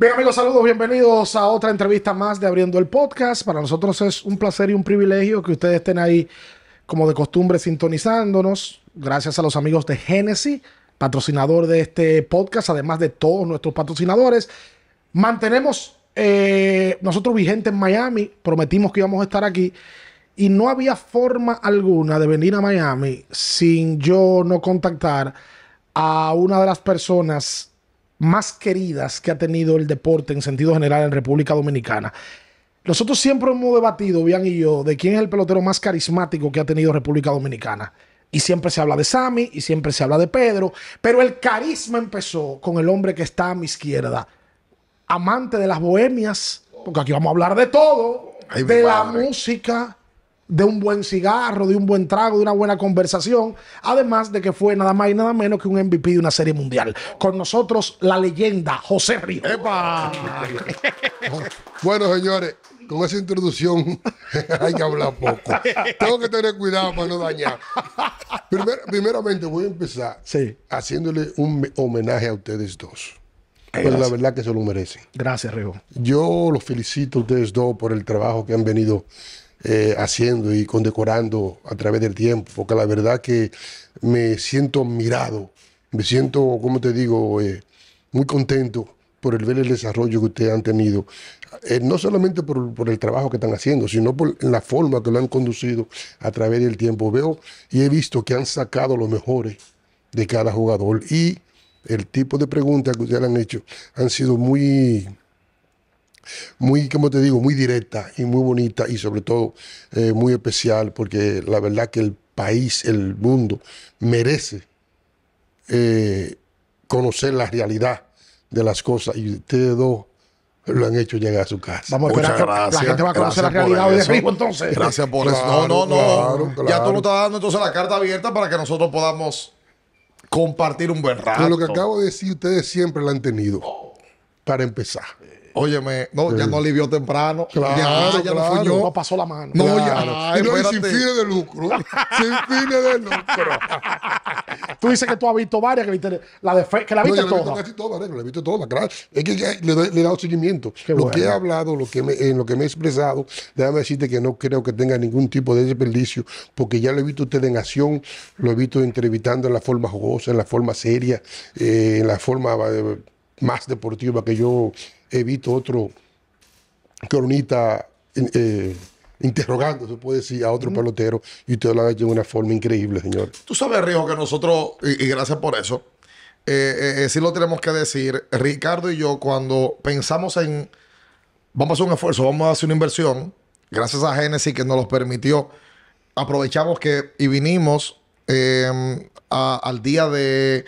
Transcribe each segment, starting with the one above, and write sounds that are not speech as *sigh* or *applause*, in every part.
Bien amigos, saludos, bienvenidos a otra entrevista más de Abriendo el Podcast. Para nosotros es un placer y un privilegio que ustedes estén ahí como de costumbre sintonizándonos. Gracias a los amigos de Genesis, patrocinador de este podcast, además de todos nuestros patrocinadores. Mantenemos eh, nosotros vigentes en Miami, prometimos que íbamos a estar aquí y no había forma alguna de venir a Miami sin yo no contactar a una de las personas más queridas que ha tenido el deporte en sentido general en República Dominicana. Nosotros siempre hemos debatido, Bian y yo, de quién es el pelotero más carismático que ha tenido República Dominicana. Y siempre se habla de Sammy y siempre se habla de Pedro, pero el carisma empezó con el hombre que está a mi izquierda, amante de las bohemias, porque aquí vamos a hablar de todo, de la música, de un buen cigarro, de un buen trago, de una buena conversación, además de que fue nada más y nada menos que un MVP de una serie mundial. Con nosotros la leyenda José Río. bueno, señores, con esa introducción *laughs* hay que hablar poco. Tengo que tener cuidado para no dañar. primeramente voy a empezar haciéndole un homenaje a ustedes dos. Pues la verdad que se lo merecen. Gracias, Rigo. Yo los felicito a ustedes dos por el trabajo que han venido eh, haciendo y condecorando a través del tiempo, porque la verdad que me siento admirado, me siento, como te digo, eh, muy contento por el ver el desarrollo que ustedes han tenido, eh, no solamente por, el trabajo que están haciendo, sino por la forma que lo han conducido a través del tiempo. Veo y he visto que han sacado lo mejor de cada jugador y el tipo de preguntas que ustedes han hecho han sido muy muy, como te digo, muy directa y muy bonita y sobre todo eh, muy especial porque la verdad que el país, el mundo, merece eh, conocer la realidad de las cosas y ustedes dos lo han hecho llegar a su casa. Vamos a esperar la gente va a conocer la realidad hoy de entonces. Gracias por eso. No, no, no. Ya tú nos estás dando entonces la carta abierta para que nosotros podamos compartir un buen rato. lo que acabo de decir, ustedes siempre la han tenido. Para empezar. Óyeme, no, ya no alivió temprano. ya, ya no fui yo. No pasó la mano. No, ya. no, y sin fines de lucro. *laughs* sin fines de lucro. tú dices que tú has visto varias, que, la que la viste no, toda. Casi todas, ¿eh? la he visto todas, claro. Es que ya le, he dado seguimiento. lo que he hablado, lo que en lo que me he expresado, déjame decirte que no creo que tenga ningún tipo de desperdicio, porque ya lo he visto usted en acción, lo he visto entrevistando en la forma jugosa, en la forma seria, eh, en la forma eh, más deportiva que yo Evito otro cronista eh, interrogando, se puede decir, a otro pelotero y ustedes lo han hecho de una forma increíble, señor. Tú sabes, Rijo, que nosotros, y, gracias por eso, eh, eh, sí lo tenemos que decir, Ricardo y yo, cuando pensamos en, vamos a hacer un esfuerzo, vamos a hacer una inversión, gracias a Genesis que nos los permitió, aprovechamos que y vinimos al día de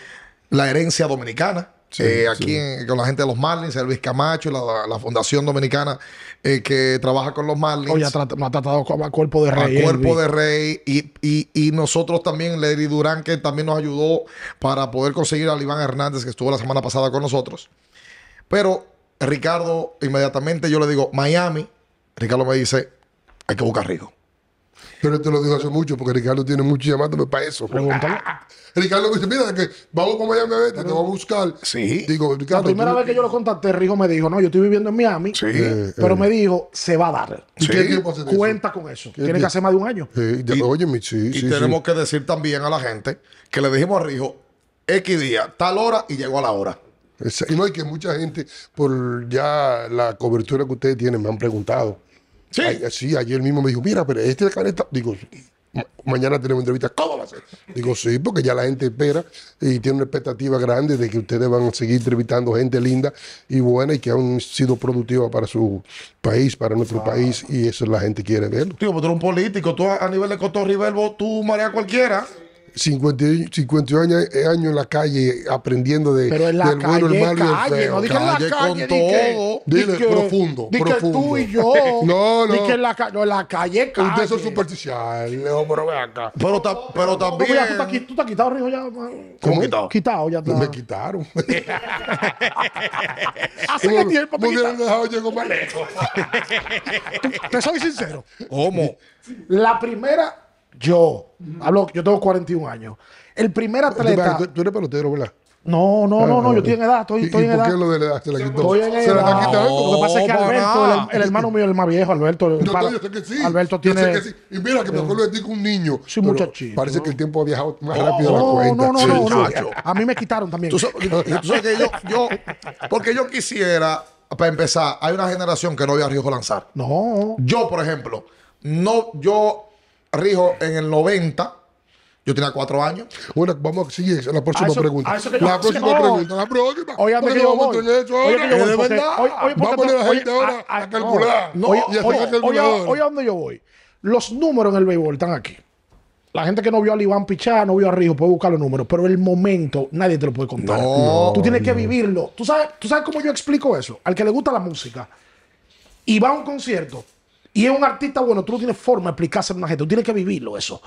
la herencia dominicana eh, aquí con la gente de los Marlins, el Luis Camacho, la, la, Fundación Dominicana eh, que trabaja con los Marlins. Oye, ha tratado a Cuerpo de Rey. A eh, Cuerpo de Rey. Y, nosotros también, Lady Durán, que también nos ayudó para poder conseguir a Iván Hernández, que estuvo la semana pasada con nosotros. Pero Ricardo, inmediatamente yo le digo, Miami. Ricardo me dice, hay que buscar rico. Pero te lo digo hace mucho, porque Ricardo tiene mucho llamándome para eso. Ah, Ricardo dice, mira, que vamos con Miami a ver, te vamos a buscar. Sí. Digo, Ricardo. La primera vez que yo lo contacté, Rijo me dijo, no, yo estoy viviendo en Miami. Sí. Eh, eh, pero eh. me dijo, se va a dar. ¿Y sí. qué tiempo hace Cuenta con eso. Tiene que hacer más de un año. Sí, y, oye, sí, y tenemos que decir también a la gente que le dijimos a Rijo, X día, tal hora y llegó a la hora. Y no hay que mucha gente, por ya la cobertura que ustedes tienen, me han preguntado Sí. Eh, sí, ayer mismo me dijo, mira, pero este caneta. Digo, mañana tenemos entrevista, ¿cómo va a ser? Digo, sí, porque ya la gente espera y tiene una expectativa grande de que ustedes van a seguir entrevistando gente linda y buena y que han sido productiva para su país, para nuestro país, y eso la gente quiere verlo. Tío, pero tú eres un político, tú a nivel de Cotorriverbo, tú María cualquiera. 50, eh, años, en la calle aprendiendo de, pero en la del calle, bueno, el malo calle, y el feo. No, dije en la calle con di todo. Dile, profundo, di profundo. Que tú y yo. *laughs* no, no. Dije en la, no, en la calle, calle. Ustedes son superficiales, pero ve acá. Pero, ta, pero también... Pero ya, tú, estás, quitado, Rijo, ya. ¿Cómo quitado? Quitado, ya está. Me quitaron. *laughs* ¿Hace qué tiempo me quitaron? Me dejado llegar más lejos. Te soy sincero. ¿Cómo? La primera yo, hablo, yo tengo 41 años. El primer atleta. Tú, eres pelotero, ¿verdad? No, no, no, yo estoy edad, estoy, estoy en edad. ¿Por qué lo de la edad? Se la quitó. Estoy en edad. Se la Lo que pasa es que Alberto, el, hermano mío, el más viejo, Alberto. Yo, yo sé que sí. Alberto tiene. Y mira que me acuerdo de ti con un niño. Sí, muchachito. Parece que el tiempo ha viajado más rápido de la cuenta. No, no, no, no, A mí me quitaron también. yo, Porque yo quisiera, para empezar, hay una generación que no había riesgo lanzar. No. Yo, por ejemplo, no, yo Rijo en el 90. Yo tenía cuatro años. Bueno, vamos a seguir la próxima pregunta. la próxima pregunta, la próxima. Oye, yo voy. a tener vamos a poner a la gente ahora a, calcular. No, a hoy, yo voy. Los números en el béisbol están aquí. La gente que no vio a Iván Pichá, no vio a Rijo, puede buscar los números, pero el momento nadie te lo puede contar. tú tienes que vivirlo. ¿Tú sabes, ¿Tú sabes cómo yo explico eso? Al que le gusta la música y va a un concierto, y es un artista bueno, tú no tienes forma de explicárselo a una gente, tú tienes que vivirlo eso.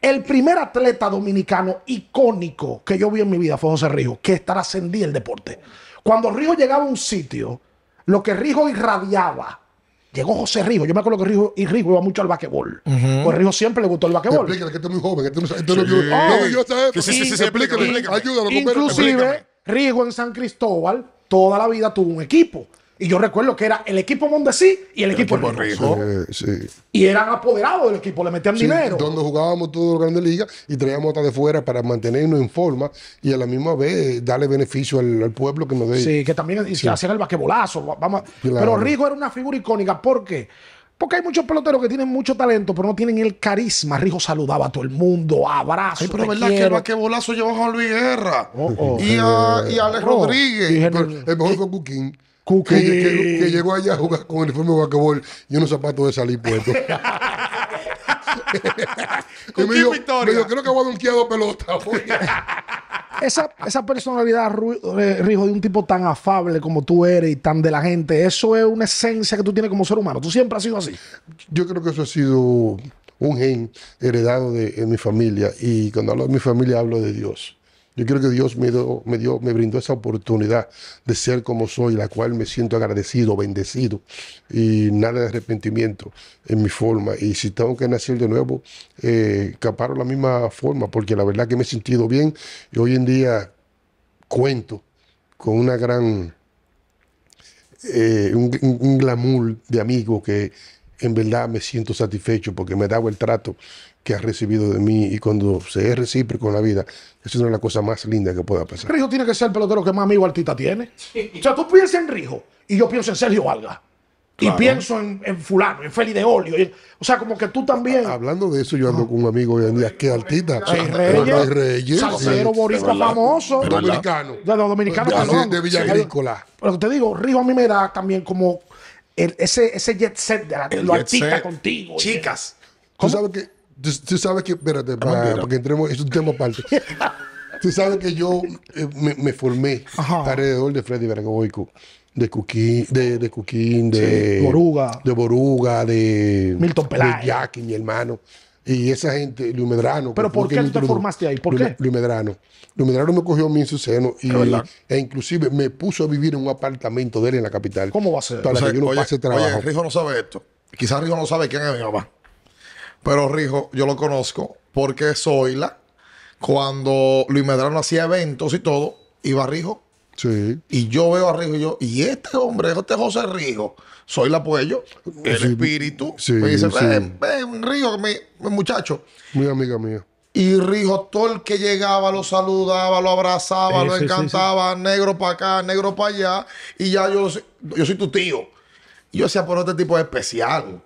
El primer atleta dominicano icónico que yo vi en mi vida fue José Rijo, que trascendía el deporte. Cuando Rijo llegaba a un sitio, lo que Rijo irradiaba, llegó José Rijo. Yo me acuerdo que Rijo, y Rijo iba mucho al basquetbol. Pues Rijo siempre le gustó el basquetbol. Explícale que tú este muy joven, que este no yo, este no, yo sabes. Oh. Sí, sí, sí, sí, explícale, Inclusive, Rijo en San Cristóbal toda la vida tuvo un equipo. Y yo recuerdo que era el equipo Mondesí y el, equipo, Rijo. Y eran apoderados del equipo, le metían sí, dinero. Donde jugábamos todos los grandes ligas y traíamos hasta de fuera para mantenernos en forma y a la misma vez darle beneficio al, pueblo que nos dé. Sí, que también hacían el baquebolazo. Pero Rijo era una figura icónica ¿Por qué? Porque hay muchos peloteros que tienen mucho talento, pero no tienen el carisma. Rijo saludaba a todo el mundo, abrazo. Sí, pero es verdad que el baquebolazo llevaba a Luis Guerra oh, oh. Y, a, y, Alex Rodríguez, el, mejor mejor Cuquín. Que, llegó allá a jugar con el uniforme de guacabol y unos zapatos de salir puestos. *laughs* y me dijo, creo que voy a dos pelotas. *laughs* esa, esa personalidad, eh, Rijo, de un tipo tan afable como tú eres y tan de la gente, eso es una esencia que tú tienes como ser humano. Tú siempre has sido así. Yo creo que eso ha sido un gen heredado de mi familia. Y cuando hablo de mi familia, hablo de Dios. Yo creo que Dios me dio, me, dio, me brindó esa oportunidad de ser como soy, la cual me siento agradecido, bendecido y nada de arrepentimiento en mi forma. Y si tengo que nacer de nuevo, eh, caparo la misma forma, porque la verdad que me he sentido bien y hoy en día cuento con una gran, eh, un, glamour de amigo que en verdad me siento satisfecho porque me dado el trato que has recibido de mí y cuando se es recíproco en la vida, es una de las cosas más lindas que pueda pasar. Rijo tiene que ser el pelotero que más amigo artista tiene. O sea, tú piensas en Rijo y yo pienso en Sergio Valga. Y pienso en, en, fulano, en Feli de Olio. o sea, como que tú también. Hablando de eso, yo ando ah. con un amigo hoy en día, que artista. Sí, Reyes. Reyes. Salsero sí. boricua famoso. Dominicano. De dominicano, Villa Agrícola. Pero te digo, Rijo a mí me da también como ese, ese jet set de, la, lo artista contigo. Chicas. Tú sabes que Tú, sabes que, espérate, porque entremos, es un tema aparte. *laughs* tú sabes que yo eh, me, formé alrededor de Freddy Vergoico de Cuquín, de, de de Boruga, de Boruga, de Milton Peláez, de Jackie, mi hermano. Y esa gente, Luis Medrano. ¿Pero por qué tú te formaste ahí? ¿Por qué? Luis Medrano. Luis Medrano me cogió a mí en su seno y, e inclusive me puso a vivir en un apartamento de él en la capital. ¿Cómo va a ser? Para que yo no oye, pase trabajo. Rijo no sabe esto. Quizás Rijo no sabe quién es mi mamá. Pero Rijo, yo lo conozco porque soy la cuando Luis Medrano hacía eventos y todo, iba a Rijo. Sí. Y yo veo a Rijo y yo, y este hombre, este José Rijo, soy la apoyo, eh, el espíritu. Sí, me dice, ven, ven, Rijo, mi, muchacho. Muy amiga mía. Y Rijo, todo el que llegaba lo saludaba, lo abrazaba, lo encantaba, negro para acá, negro para allá. Y ya yo, yo soy tu tío. yo decía, por este tipo es especial.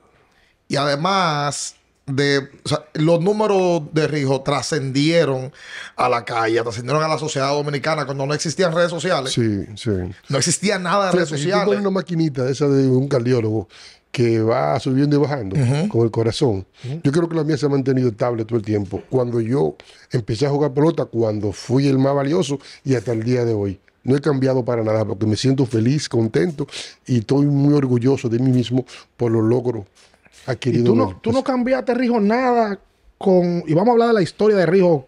Y además, de los números de Rijo trascendieron a la calle, trascendieron a la sociedad dominicana cuando no existían redes sociales. Sí, sí. No existía nada de redes sociales. tengo una maquinita esa de un cardiólogo que va subiendo y bajando con el corazón. Yo creo que la mía se ha mantenido estable todo el tiempo. Cuando yo empecé a jugar pelota, cuando fui el más valioso y hasta el día de hoy. No he cambiado para nada porque me siento feliz, contento y estoy muy orgulloso de mí mismo por los logros y tú no, tú no cambiaste, Rijo, nada con... Y vamos a hablar de la historia de Rijo,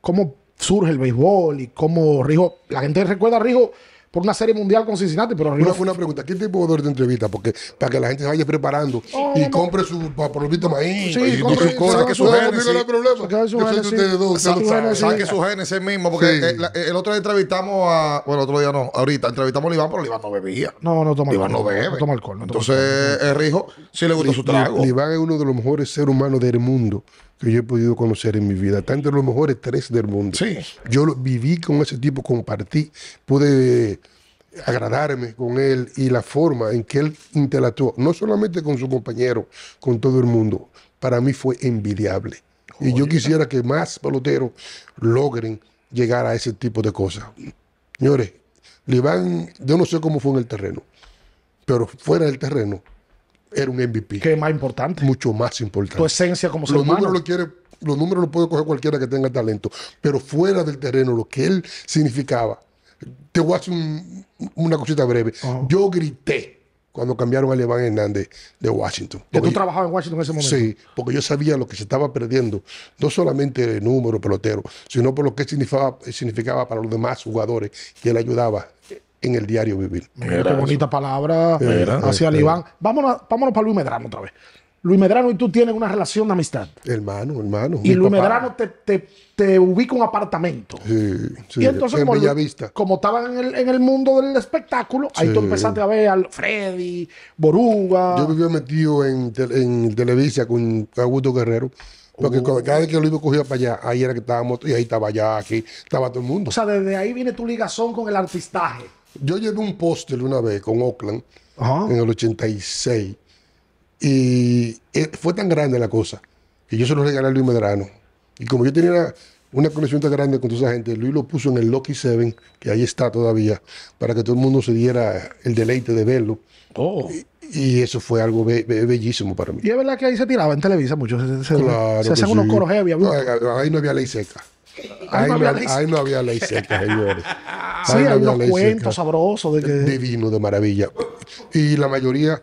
cómo surge el béisbol y cómo Rijo... La gente recuerda a Rijo por una serie mundial con Cincinnati. Pero no Una, fue una pregunta, ¿qué tipo de jugador te entrevista? Porque para que la gente se vaya preparando y compre compre por su vito maíz sí, y, compre, su que su genes. No hay problema. Saque su genes ese mismo. Porque eh, eh, el otro día entrevistamos a, bueno, el otro día no, ahorita entrevistamos a Iván, pero Iván no bebía. No, no toma alcohol. Iván no bebe. No toma alcohol. Entonces, eh, Rijo, si le gusta su trago. Iván es uno de los mejores seres humanos del mundo yo he podido conocer en mi vida. Está entre los mejores tres del mundo. Sí. Yo viví con ese tipo, compartí, pude agradarme con él y la forma en que él interactuó, no solamente con su compañero, con todo el mundo, para mí fue envidiable. Y yo quisiera que más peloteros logren llegar a ese tipo de cosas. Señores, van. yo no sé cómo fue en el terreno, pero fuera del terreno, era un MVP. ¿Qué es más importante. Mucho más importante. Tu esencia como ser los humano. Números lo quiere, los números lo puede coger cualquiera que tenga talento. Pero fuera del terreno, lo que él significaba. Te voy a hacer una cosita breve. Yo grité cuando cambiaron a Levan Hernández de Washington. ¿Que tú trabajabas en Washington en ese momento? Sí, porque yo sabía lo que se estaba perdiendo, no solamente el número pelotero, sino por lo que significaba, significaba para los demás jugadores que él ayudaba en el diario vivir. qué bonita palabra eh, eh, eh, hacia el Iván. Vámonos, vámonos para Luis Medrano otra vez. Luis Medrano y tú tienen una relación de amistad. Hermano, hermano. Y Luis Medrano te, te, ubica un apartamento. Sí, sí. Y entonces, como, estaban en el, en el, mundo del espectáculo, ahí tú empezaste a ver a Freddy, Boruga. Yo vivía metido en, en Televisa con Augusto Guerrero. Porque oh. cada vez que Luis me cogía para allá, ahí era que estábamos, y ahí estaba ya aquí, estaba todo el mundo. O sea, desde ahí viene tu ligazón con el artistaje. Yo llevé un póster una vez con Oakland en el 86 y eh, fue tan grande la cosa que yo se lo regalé a Luis Medrano. Y como yo tenía una, colección conexión tan grande con toda esa gente, Luis lo puso en el Lucky Seven, que ahí está todavía, para que todo el mundo se diera el deleite de verlo. Oh. Y, eso fue algo bellísimo para mí. Y es verdad que ahí se tiraba en Televisa mucho. Se, unos coros ahí no había ley seca. Ahí no, había, *laughs* ahí señores. sí, no unos cuentos sabrosos de vino Divino, de maravilla. Y la mayoría,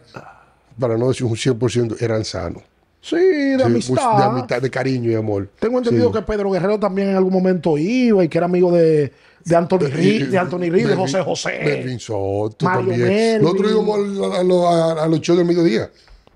para no decir un 100%, eran sanos. Sí, de amistad. De amistad, de cariño y amor. Tengo entendido que Pedro Guerrero también en algún momento iba y que era amigo de, Anthony Reed, de, Anthony eh, eh, de José José. Melvin Soto también. Nosotros íbamos a, los shows del mediodía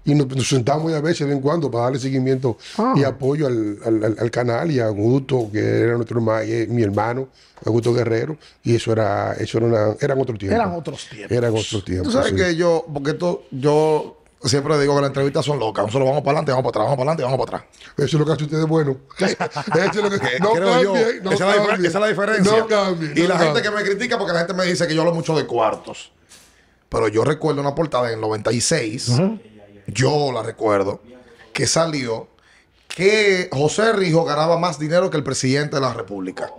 y nos, sentábamos sentamos ya a veces de vez en cuando para darle seguimiento y ah. apoyo al, al, canal y a Augusto, que era nuestro eh, mi hermano, Augusto Guerrero, y eso era, eso era eran otros tiempos. Eran otros tiempos. Eran otros tiempos. ¿Tú sabes que yo, porque esto, yo siempre digo que las entrevistas son locas. Nosotros vamos para adelante, vamos para atrás, vamos para adelante, vamos para atrás. Eso es lo que hace ustedes bueno. *laughs* no No esa, es la diferencia. No y la gente que me critica porque la gente me dice que yo hablo mucho de cuartos. Pero yo recuerdo una portada en el 96 yo la recuerdo, que salió que José Rijo ganaba más dinero que el presidente de la República.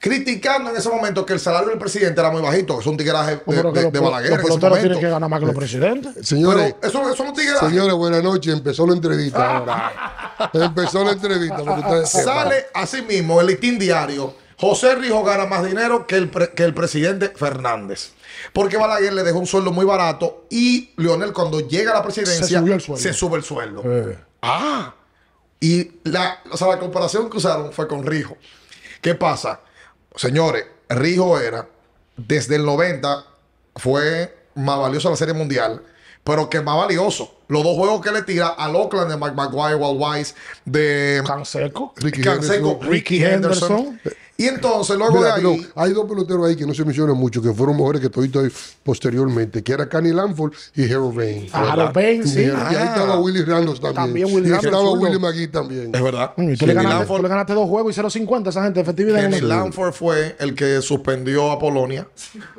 Criticando en ese momento que el salario del presidente era muy bajito, que es un tigueraje de, Balaguer. Los peloteros tienen que ganar más que los presidentes. Señores, eso, eso Señores, buenas noches. Empezó la entrevista ah. Empezó la entrevista. Sale así mismo el listín diario. José Rijo gana más dinero que el, que el presidente Fernández. Porque Balaguer le dejó un sueldo muy barato y Leonel cuando llega a la presidencia se, sube el sueldo. Eh. Ah, y la, la comparación que usaron fue con Rijo. ¿Qué pasa? Señores, Rijo era, desde el 90, fue más valioso la Serie Mundial, pero que más valioso. Los dos juegos que le tira al Oakland de McGuire, Wild Wise, de... Canseco. Ricky, Ricky Henderson y entonces, luego hago de ahí. hay dos peloteros ahí que no se mencionan mucho, que fueron mujeres que estoy, posteriormente, que era Canny Lanford y Harold Bain Ah, Harold sí. Y ahí ah. estaba Willy Randos también. También Willy Y estaba Willy McGee también. Es verdad. tú, le ganaste, dos juegos y 0.50 esa gente efectividad. Kenny Lanford fue el que suspendió a Polonia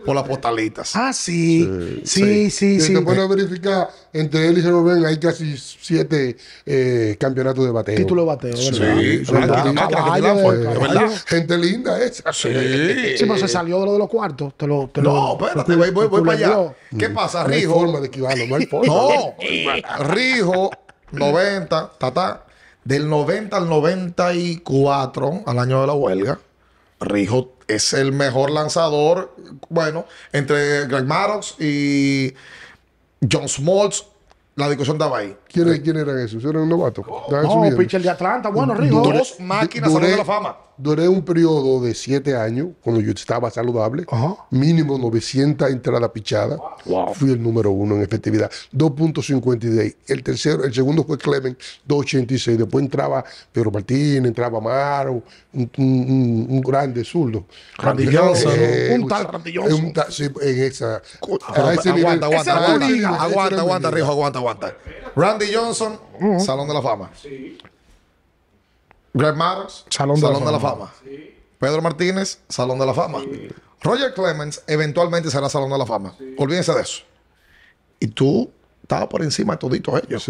por las postalitas. Ah, sí. Sí, sí, sí. sí, a verificar, entre él y Harold Bain hay casi siete eh, campeonatos de bateo. Título de bateo. ¿verdad? Sí, ah, ¿verdad? Gente linda esa. Ah, sí. sí, pero se salió de lo de los cuartos. Te lo, te no, lo, espérate, voy, voy, voy para allá. ¿Qué mm. pasa, Rijo? de equivarlo, no *laughs* forma. No, *laughs* Rijo, 90, tata, del 90 al 94, al año de la huelga, Rijo es el mejor lanzador, bueno, entre Greg Maddox y John Smoltz, la discusión estaba ahí. ¿Quién, era, eran esos? ¿Eran novato? Oh, no, pitcher de Atlanta. Bueno, Ríos, dos máquinas duré, de la fama. Duré un periodo de siete años, cuando yo estaba saludable, mínimo 900 entradas pichadas. Fui el número uno en efectividad, 2.56. El tercero, el segundo fue Clemen, 2.86. Después entraba Pedro Martín, entraba Maro, un, grande zurdo. Randilloso. Eh, un tal Randilloso. En, esa. aguanta, aguanta, aguanta, aguanta, aguanta, aguanta, aguanta, Johnson, Salón de la Fama. Greg Salón de, la, fama. Pedro Martínez, Salón de la Fama. Roger Clemens eventualmente será Salón de la Fama. Olvídense de eso. Y tú estabas por encima de toditos ellos.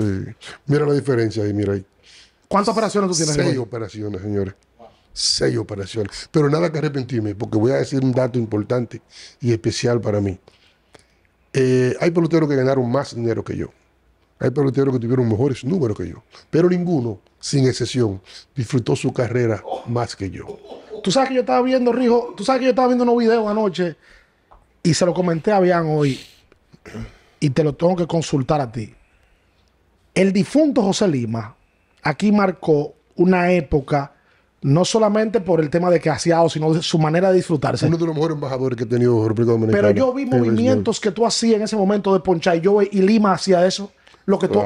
Mira la diferencia ahí, mira ahí. ¿Cuántas operaciones tú tienes? Seis operaciones, señores. Seis operaciones. Pero nada que arrepentirme, porque voy a decir un dato importante y especial para mí. Eh, hay peloteros que ganaron más dinero que yo. Hay peloteros que tuvieron mejores números que yo, pero ninguno, sin excepción, disfrutó su carrera más que yo. Tú sabes que yo estaba viendo, Rijo, tú sabes que yo estaba viendo unos videos anoche y se lo comenté a Bian hoy y te lo tengo que consultar a ti. El difunto José Lima aquí marcó una época, no solamente por el tema de que hacía sino de su manera de disfrutarse. Uno de los mejores embajadores que he tenido República Dominicana. Pero yo vi movimientos que tú hacías en ese momento de Poncha y y Lima hacía eso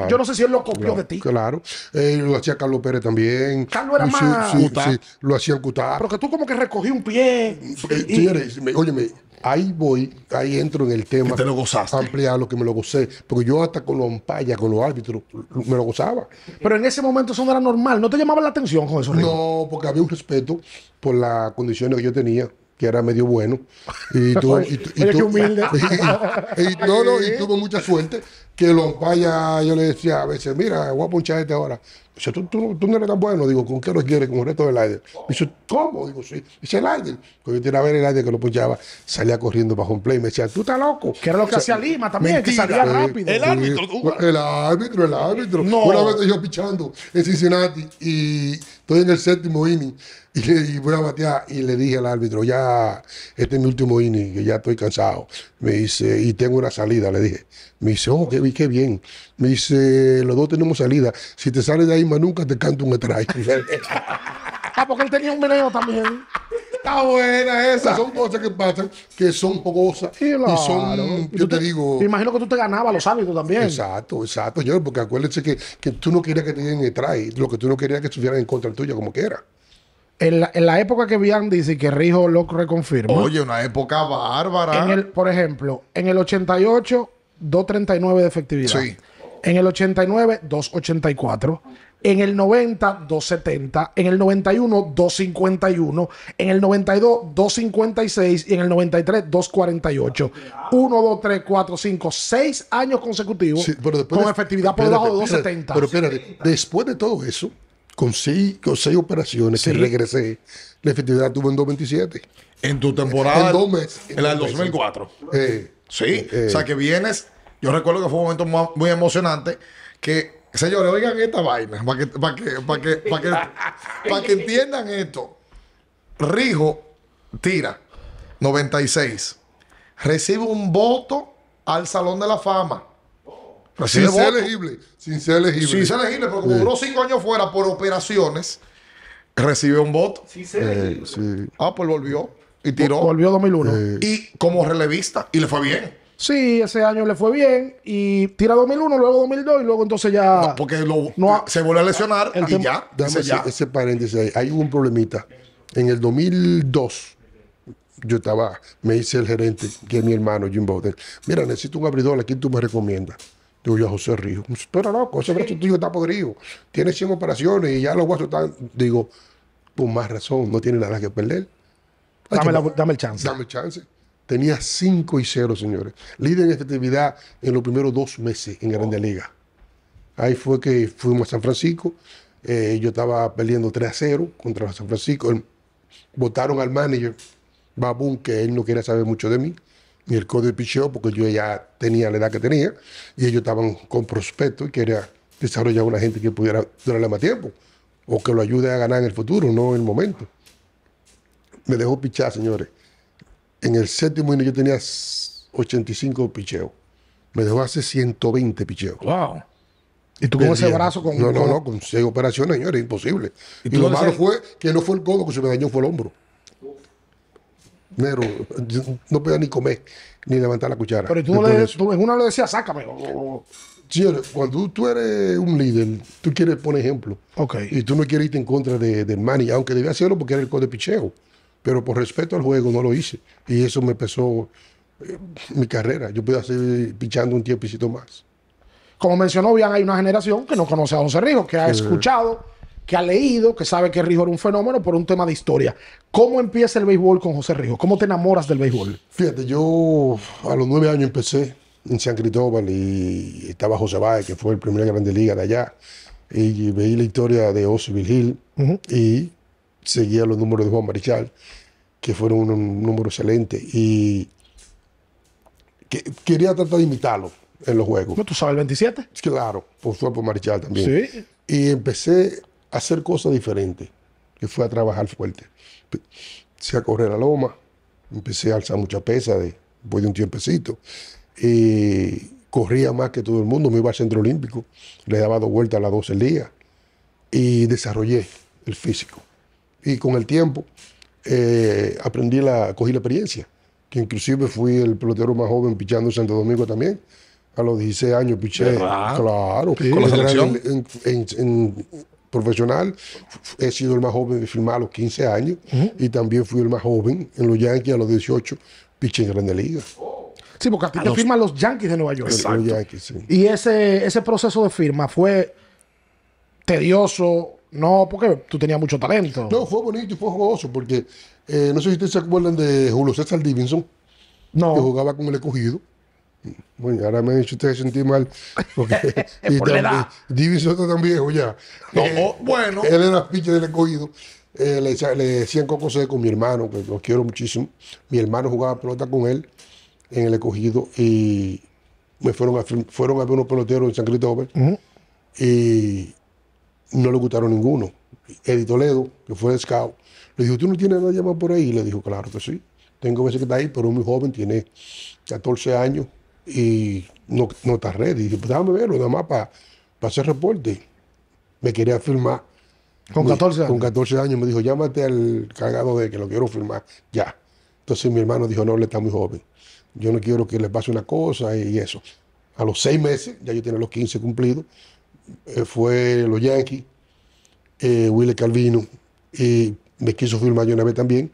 yo no sé si él lo copió de ti. Claro. Eh, lo hacía Carlos Pérez también. Carlos era sí, más. Sí, lo hacía cutar. Pero que tú como que recogí un pie. Eh, señores, óyeme, ahí voy, ahí entro en el tema. Que te lo gozaste. Ampliar lo que me lo gocé. Porque yo hasta con los ampallas, con los árbitros, me lo gozaba. Pero en ese momento eso no era normal. ¿No te llamaba la atención con eso? No, porque había un respeto por las condiciones que yo tenía que era medio bueno. Y *laughs* tú, *laughs* y, y, y, no, y tuve mucha suerte que los vaya, yo le decía a veces, mira, voy a punchar este ahora. Dice, ¿Tú, tú, tú, no eres tan bueno. Digo, ¿con qué lo quieres? Con el resto del aire. Dice, ¿cómo? Digo, sí. Dice, el aire. Cuando yo tenía a ver el aire que lo punchaba, salía corriendo para un play. Me decía, tú estás loco. Que era lo que hacía Lima también, que salía rápido. El árbitro. Tú? El árbitro, el árbitro. Una vez yo pichando en Cincinnati y estoy en el séptimo inning y, y voy a batear y le dije al árbitro, ya, este es mi último inning, que ya estoy cansado. Me dice, y tengo una salida, le dije. Me dice, oh, qué, bien. Me dice, los dos tenemos salida. Si te sales de ahí más nunca, te canto un strike. *laughs* ah, porque él tenía un meneo también. Está buena esa. Son cosas que pasan, que son fogosas. Y son, yo te, digo. Me imagino que tú te ganabas los hábitos también. Exacto, exacto, señor, porque acuérdense que, tú no querías que te dieran el lo que tú no querías que estuvieran en contra tuya, como era en la, época que Bian dice que Rijo lo reconfirma. Oye, una época bárbara. por ejemplo, en el 88, 2.39 de efectividad. Sí. En el 89, 2.84. En el 90, 2.70. En el 91, 2.51. En el 92, 2.56. Y en el 93, 2.48. 1, 2, 3, 4, 5, 6 años consecutivos con efectividad por debajo 2.70. Pero espérate, después de todo eso, con seis, operaciones y regresé, la efectividad tuvo en 2027. En tu temporada. En En, la del 2004. Eh, sí. Eh, eh. o sea que vienes. Yo recuerdo que fue un momento muy, emocionante que. Señores, oigan esta vaina, para que, para que, para que, que, entiendan esto. Rijo tira 96. Recibe un voto al Salón de la Fama. Recibe sí, voto. elegible. Sin ser elegible. Sin ser elegible, porque como duró cinco años fuera por operaciones, recibió un voto. Eh, sí, Ah, pues volvió y tiró. Volvió 2001. Eh, y como relevista, y le fue bien. Sí, ese año le fue bien y tira 2001, luego 2002 y luego entonces ya... porque no, se vuelve a lesionar y ya, Dame ese, paréntesis ahí. Hay un problemita. En el 2002, yo estaba, me dice el gerente, que mi hermano Jim Bowden, mira, necesito un abridor, ¿a quién tú me recomiendas? Digo yo a José río pero loco, ese brazo tuyo está podrido, tiene 100 operaciones y ya los huesos están. Digo, por más razón, no tiene nada que perder. dame, la, dame, el chance. Dame el chance. Tenía 5 y 0, señores. Líder en efectividad en los primeros dos meses en Grande oh. Liga. Ahí fue que fuimos a San Francisco. Eh, yo estaba perdiendo 3 a 0 contra San Francisco. Votaron al manager, Babun, que él no quería saber mucho de mí y el código de picheo, porque yo ya tenía la edad que tenía, y ellos estaban con prospecto y quería desarrollar una gente que pudiera durarle más tiempo, o que lo ayude a ganar en el futuro, no en el momento. Me dejó pichar, señores. En el séptimo año yo tenía 85 picheos. Me dejó hace 120 picheos. ¡Wow! ¿Y tú con ese brazo con.? No, no, no, con seis operaciones, señores, imposible. Y, y lo malo fue que no fue el codo que se me dañó, fue el hombro. Nero, no podía ni comer, ni levantar la cuchara. Pero tú, le, tú en una le decía sácame. cuando tú eres un líder, tú quieres poner ejemplo. Y tú no quieres irte en contra de, del Manny, aunque debía hacerlo porque era el de picheo. Pero por respeto al juego no lo hice. Y eso me empezó eh, mi carrera. Yo pude hacer pichando un tiempito más. Como mencionó bien, hay una generación que no conoce a Don Rijo, que ha escuchado que ha leído, que sabe que Rijo era un fenómeno por un tema de historia. ¿Cómo empieza el béisbol con José Rijo? ¿Cómo te enamoras del béisbol? Fíjate, yo a los nueve años empecé en San Cristóbal y estaba José Báez, que fue el primer grande liga de allá, y veí la historia de Ozzy Hill y seguía los números de Juan Marichal, que fueron un, número excelente, y quería tratar de imitarlo en los juegos. ¿No tú sabes el 27? Claro, por supuesto Marichal también. Sí. Y empecé hacer cosas diferentes, que fue a trabajar fuerte. Empecé a correr a loma, empecé a alzar mucha pesa después de un tiempecito. Y eh, corría más que todo el mundo, me iba al centro olímpico, le daba dos vueltas a las 12 el día y desarrollé el físico. Y con el tiempo eh, aprendí la, cogí la experiencia, que inclusive fui el pelotero más joven pichando en Santo Domingo también. A los 16 años piché, claro, con la selección profesional. He sido el más joven de firmar a los 15 años y también fui el más joven en los Yankees a los 18, pitching en Grande Liga. Sí, porque a ti te los, firman los Yankees de Nueva York. Y ese, ese proceso de firma fue tedioso, no, porque tú tenías mucho talento. No, fue bonito y fue jugoso, porque eh, no sé si ustedes se acuerdan de Julio César Divinson, que jugaba con el escogido. Bueno, ahora me han hecho usted sentir mal. Porque, *laughs* y también, viejo ya. Eh, oh, bueno. Él era pinche del escogido. Eh, le, decían Coco con mi hermano, que lo quiero muchísimo. Mi hermano jugaba pelota con él en el escogido y me fueron a, fueron a ver unos peloteros en San Cristóbal y no le gustaron ninguno. Edith Toledo, que fue de scout, le dijo, ¿tú no tienes nada llamado por ahí? le dijo, claro que sí. Tengo veces que está ahí, pero es muy joven, tiene 14 años, y no, no está ready. Y dije, pues déjame verlo, nada más para hacer reporte. Me quería firmar. ¿Con 14 años? Con 14 años me dijo, llámate al cargado de que lo quiero firmar ya. Entonces mi hermano dijo, no, él está muy joven. Yo no quiero que le pase una cosa y, eso. A los seis meses, ya yo tenía los 15 cumplidos, eh, fue los Yankees, eh, Willy Calvino, y me quiso firmar yo una vez también.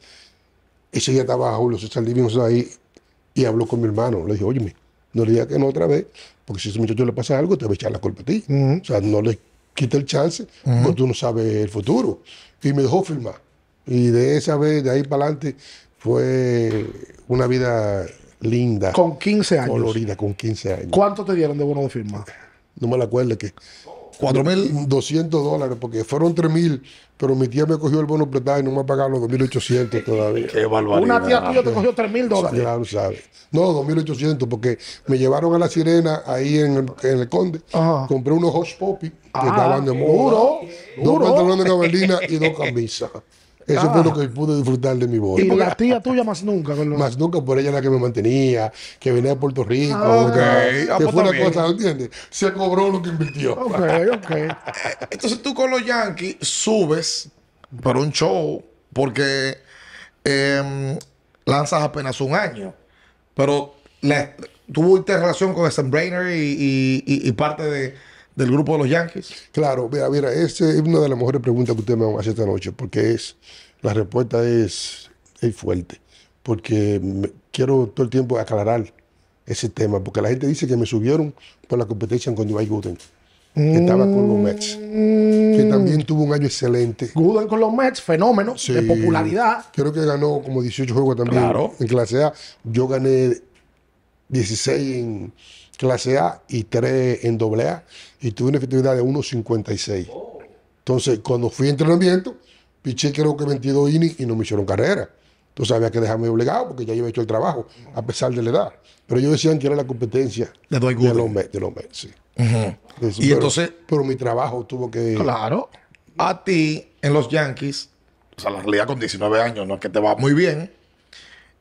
y seguía estaba los César ahí y habló con mi hermano. Le dije, óyeme, no le diga que no otra vez, porque si a ese muchacho le pasa algo, te va a echar la culpa a ti. O sea, no le quita el chance, porque tú no sabes el futuro. Y me dejó firmar. Y de esa vez, de ahí para adelante, fue una vida linda. Con 15 años. Colorida, con 15 años. ¿Cuánto te dieron de bono de firma? No me la acuerdo que ¿Cuatro mil? doscientos dólares, porque fueron tres mil, pero mi tía me cogió el bono prestado y no me ha pagado los 2.800 todavía. Qué todavía Una tía tuya te cogió tres mil dólares. Claro, sabes. No, 2.800, porque me llevaron a la sirena ahí en el, Conde. Compré unos hot poppy que ah, estaban de moda. Duro. Dos pantalones de gabardina y dos camisas. *laughs* Eso fue lo ah. que pude disfrutar de mi boda. Y la tía tuya más nunca, Más nunca, por ella era la que me mantenía, que venía de Puerto Rico. Ah. okay. Ah, que, pues fue una cosa, ¿entiendes? Se cobró lo que invirtió. Ok, ok. *laughs* Entonces tú con los Yankees subes para un show porque em, lanzas apenas un año. Pero la, tuviste relación con Sam Brainer y parte de del grupo de los Yankees? Claro, mira, mira, esa es una de las mejores preguntas que usted me va esta noche, porque es, la respuesta es, fuerte, porque quiero todo el tiempo aclarar ese tema, porque la gente dice que me subieron por la competencia con Dwight Gooden, que mm. estaba con los Mets, que también tuvo un año excelente. Gooden con los Mets, fenómeno de popularidad. Creo que ganó como 18 juegos también en clase A. Yo gané 16 en clase A y 3 en doble A y tuve una efectividad de 1.56. Entonces, cuando fui a entrenamiento, piché creo que 22 innings y no me hicieron carrera. Entonces había que dejarme obligado porque ya había hecho el trabajo, a pesar de la edad. Pero ellos decían que era la competencia de, meses de los meses. y entonces... Pero mi trabajo tuvo que... Claro. A ti, en los Yankees, o sea, la realidad con 19 años no es que te va muy bien,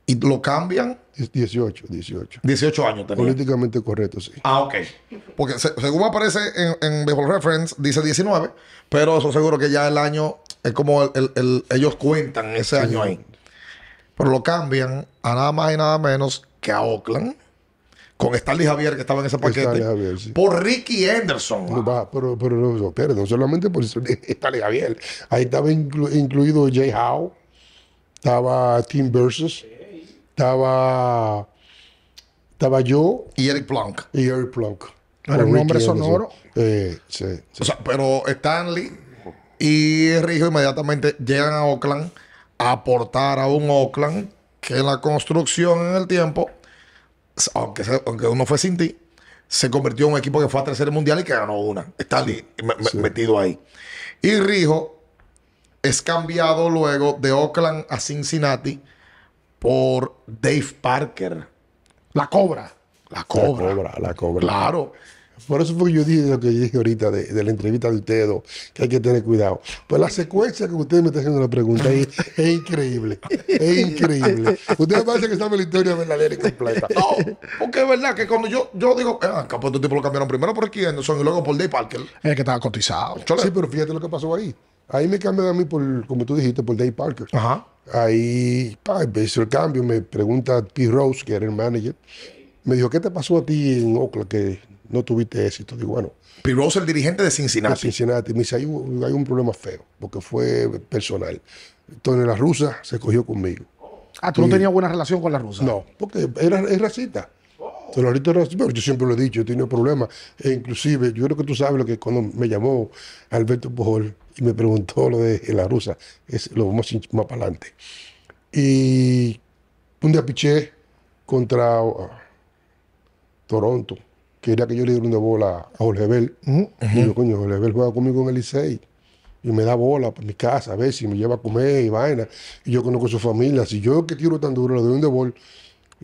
y lo cambian 18, 18. 18 años también. Políticamente correcto, sí. Ah, ok. Porque según aparece en, en Reference, dice 19, pero eso seguro que ya el año es como ellos cuentan ese año ahí. Pero lo cambian a nada más y nada menos que a Oakland. Con Stanley Javier, que estaba en ese paquete. Por Ricky Anderson. pero, no, solamente por *laughs* Stanley Javier. Ahí estaba incluido Jay Howe. Estaba Team Versus. Sí estaba, estaba yo. Y Eric Plunk. Y Eric Era un nombre sonoro. Eh, sí, pero Stanley y Rijo inmediatamente llegan a Oakland a aportar a un Oakland que en la construcción en el tiempo, aunque, aunque uno fue sin ti, se convirtió en un equipo que fue a tercer mundial y que ganó una. Stanley metido ahí. Y Rijo es cambiado luego de Oakland a Cincinnati por Dave Parker. La cobra. La cobra. La cobra, la cobra. Claro. Por eso fue que yo dije lo que yo dije ahorita de, la entrevista de ustedes, que hay que tener cuidado. Pues la secuencia que ustedes me están haciendo la pregunta es, *laughs* es increíble. Es increíble. Ustedes parece que sabe la historia verdadera y completa. No, porque es verdad que cuando yo, yo digo, capo ah, de pues tipo lo cambiaron primero por Anderson y luego por Dave Parker. Es que estaba cotizado. Sí, pero fíjate lo que pasó ahí. Ahí me cambiaron a mí por, como tú dijiste, por Dave Parker. Ajá. Ahí hizo el cambio, me pregunta P. Rose, que era el manager, me dijo, ¿qué te pasó a ti en Oakland que no tuviste éxito? Digo, bueno. P. Rose, el dirigente de Cincinnati. Cincinnati. Me dice, hay, un problema feo, porque fue personal. Entonces la rusa se cogió conmigo. Ah, tú no tenías buena relación con la rusa. No, porque era, racista. Pero yo siempre lo he dicho, yo he tenido problemas. E inclusive, yo creo que tú sabes lo que cuando me llamó Alberto Pujol, y me preguntó lo de la rusa. Es, lo vamos más para adelante. Y un día piché contra uh, Toronto. Quería que yo le diera de bola a Jorge Y yo, coño, Jorge juega conmigo en el I-6. Y me da bola para mi casa, a ver si me lleva a comer y vaina. Y yo conozco su familia. Si yo que tiro tan duro, le doy un de bola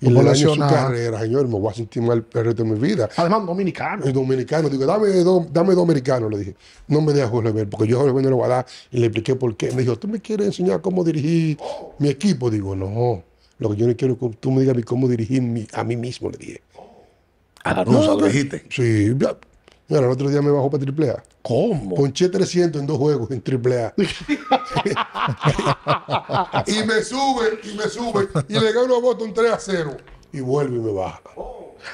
y volación su carrera, señor, me voy a sentir mal el resto de mi vida. Además, dominicano. Y dominicano. Digo, dame, dos dame le dije. No me dejes volver, porque yo no lo voy a dar. Y le expliqué por qué. Me dijo, ¿tú me quieres enseñar cómo dirigir mi equipo? Digo, no. Lo que yo no quiero es que tú me digas cómo dirigir a mí mismo, le dije. A ah, no, lo dijiste. Sí, Mira, el otro día me bajó para A. ¿Cómo? Ponché 300 en dos juegos en AAA. *laughs* y me sube, y me sube, y le gano a un 3 a 0. Y vuelve y me baja.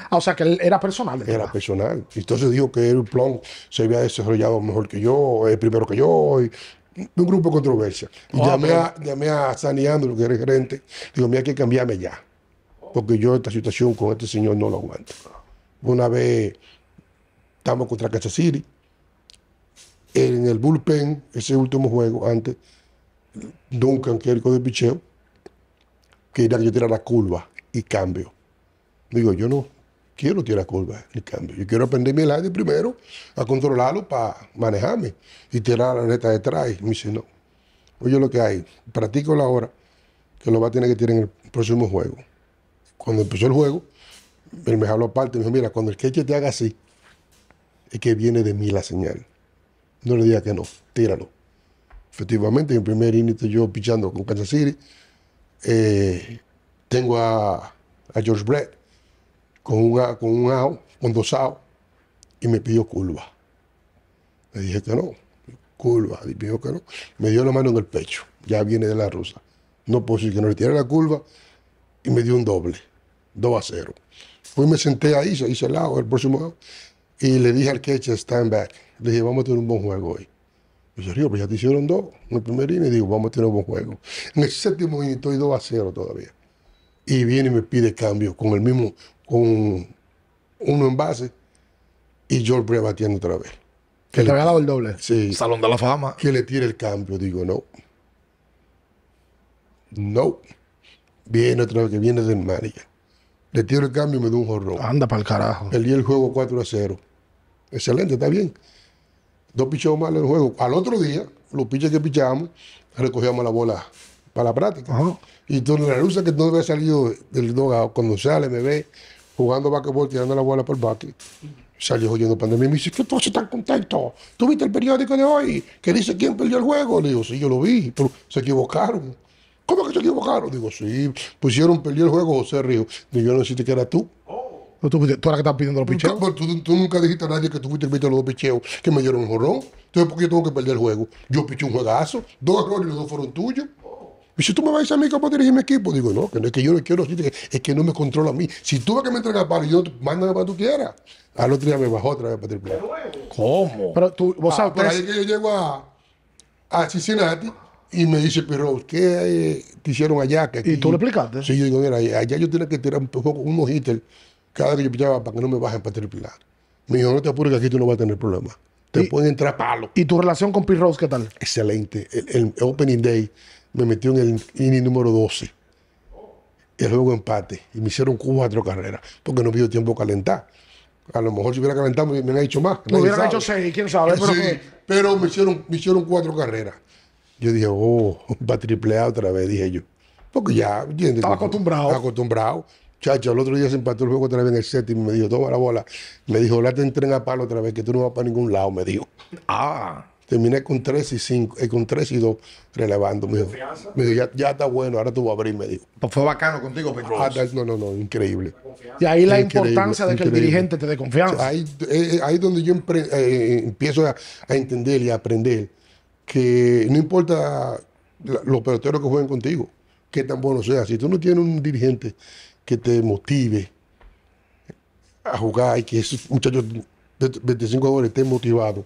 Ah, o sea que era personal. Era personal. personal. Entonces dijo que el plan se había desarrollado mejor que yo, el eh, primero que yo, y, un grupo de controversia. Ah, y llamé, a, llamé que era el gerente, digo, mira, hay que cambiarme ya. Porque yo esta situación con este señor no lo aguanto. Una vez Estamos contra Kansas City. En el bullpen, ese último juego, antes, Duncan, que era el de picheo, quería que yo tirara la curva y cambio. Digo, yo no quiero tirar curva y cambio. Yo quiero aprender mi aire primero, a controlarlo para manejarme y tirar la neta detrás. me dice, no. Oye, lo que hay, practico la hora, que lo va a tener que tirar en el próximo juego. Cuando empezó el juego, él me habló aparte, me dijo, mira, cuando el queche te haga así, es que viene de mí la señal. No le diga que no, tíralo. Efectivamente, en el primer inicio, yo pichando con Kansas City, eh, tengo a, George Brett con un, con un con dos out, y me pidió curva. Le dije que no, curva, me pidió que no. Me dio la mano en el pecho, ya viene de la rusa. No puedo decir que no le tirara la curva y me dio un doble, 2 a 0. Fui me senté ahí, se hizo el lado, el próximo out, y le dije al catcher, stand back. Le dije, vamos a tener un buen juego hoy. Yo yo Río, pues ya te hicieron dos en el primer inning. digo, vamos a tener un buen juego. En el séptimo inning estoy 2 a 0 todavía. Y viene y me pide cambio con el mismo, con uno en base y George lo batiendo otra vez. Que le había dado el doble. Sí. Salón de la fama. Que le tire el cambio. Digo, no. No. Viene otra vez, que viene del manager. Le tiro el cambio y me da un horror. Anda para el carajo. día el juego 4 a 0. Excelente, está bien. Dos pichos mal en el juego. Al otro día, los piches que pichamos, recogíamos la bola para la práctica. Y tú, la luz que no había salido del cuando sale, me ve jugando básquetbol, tirando la bola por el salió yendo pandemia y me dice, ¿qué haces tan contento? ¿Tú viste el periódico de hoy que dice quién perdió el juego? Le digo, sí, yo lo vi, pero se equivocaron. ¿Cómo que se equivocaron? Digo, sí, pusieron perdió el juego José Río. Digo, yo no sé que era tú. Oh tú, que estás pidiendo los picheos. Nunca, pues, tú, nunca dijiste a nadie que tú fuiste el de los dos picheos que me dieron un jorrón. Entonces, ¿por qué yo tengo que perder el juego? Yo piché un juegazo, dos errores y los dos fueron tuyos. Y si tú me vas a mí para dirigir mi equipo, digo, no, que no es que yo no quiero, es que no me controla a mí. Si tú vas que me entregas para yo, mándame para tú quieras. Al otro día me bajó otra vez para triple. ¿Cómo? Pero tú, vos ah, sabes. Por ahí que yo llego a, a Cincinnati y me dice, pero ¿qué eh, te hicieron allá? Que ¿Y tú le explicaste? Sí, yo digo, mira, allá yo tenía que tirar un poco unos hitters cada vez que pillaba para que no me bajen para triplicar. Me dijo, no te apures que aquí tú no vas a tener problema Te pueden entrar palo. ¿Y tu relación con Pete Rose qué tal? Excelente. El, opening day me metió en el inning número 12. Y luego empate. Y me hicieron cuatro carreras. Porque no pido tiempo a calentar. A lo mejor si hubiera calentado me, hubieran hecho más. Me hubieran hecho seis, quién sabe. Pero, me, hicieron, me hicieron cuatro carreras. Yo dije, oh, *laughs* va a triplear otra vez, dije yo. Porque ya, ¿entiendes? Estaba acostumbrado. Estaba acostumbrado. Chacho, el otro día se empató el juego otra vez en el set y me dijo, toma la bola. Me dijo, la en tren a palo otra vez, que tú no vas para ningún lado, me dijo. Ah. Terminé con 3 y 5, eh, con 3 y 2 relevando. Me dijo, me dijo ya, está bueno, ahora tú vas a abrir, me dijo. Pues fue bacano contigo, Pedro. Ah, no, no, no, increíble. Y ahí la importancia de que el dirigente te dé confianza. Ahí eh, es donde yo eh, empiezo a, entender y a aprender que no importa los peloteros que jueguen contigo, qué tan bueno sea, si tú no tienes un dirigente que te motive a jugar y que esos muchachos de 25 dólares estén motivados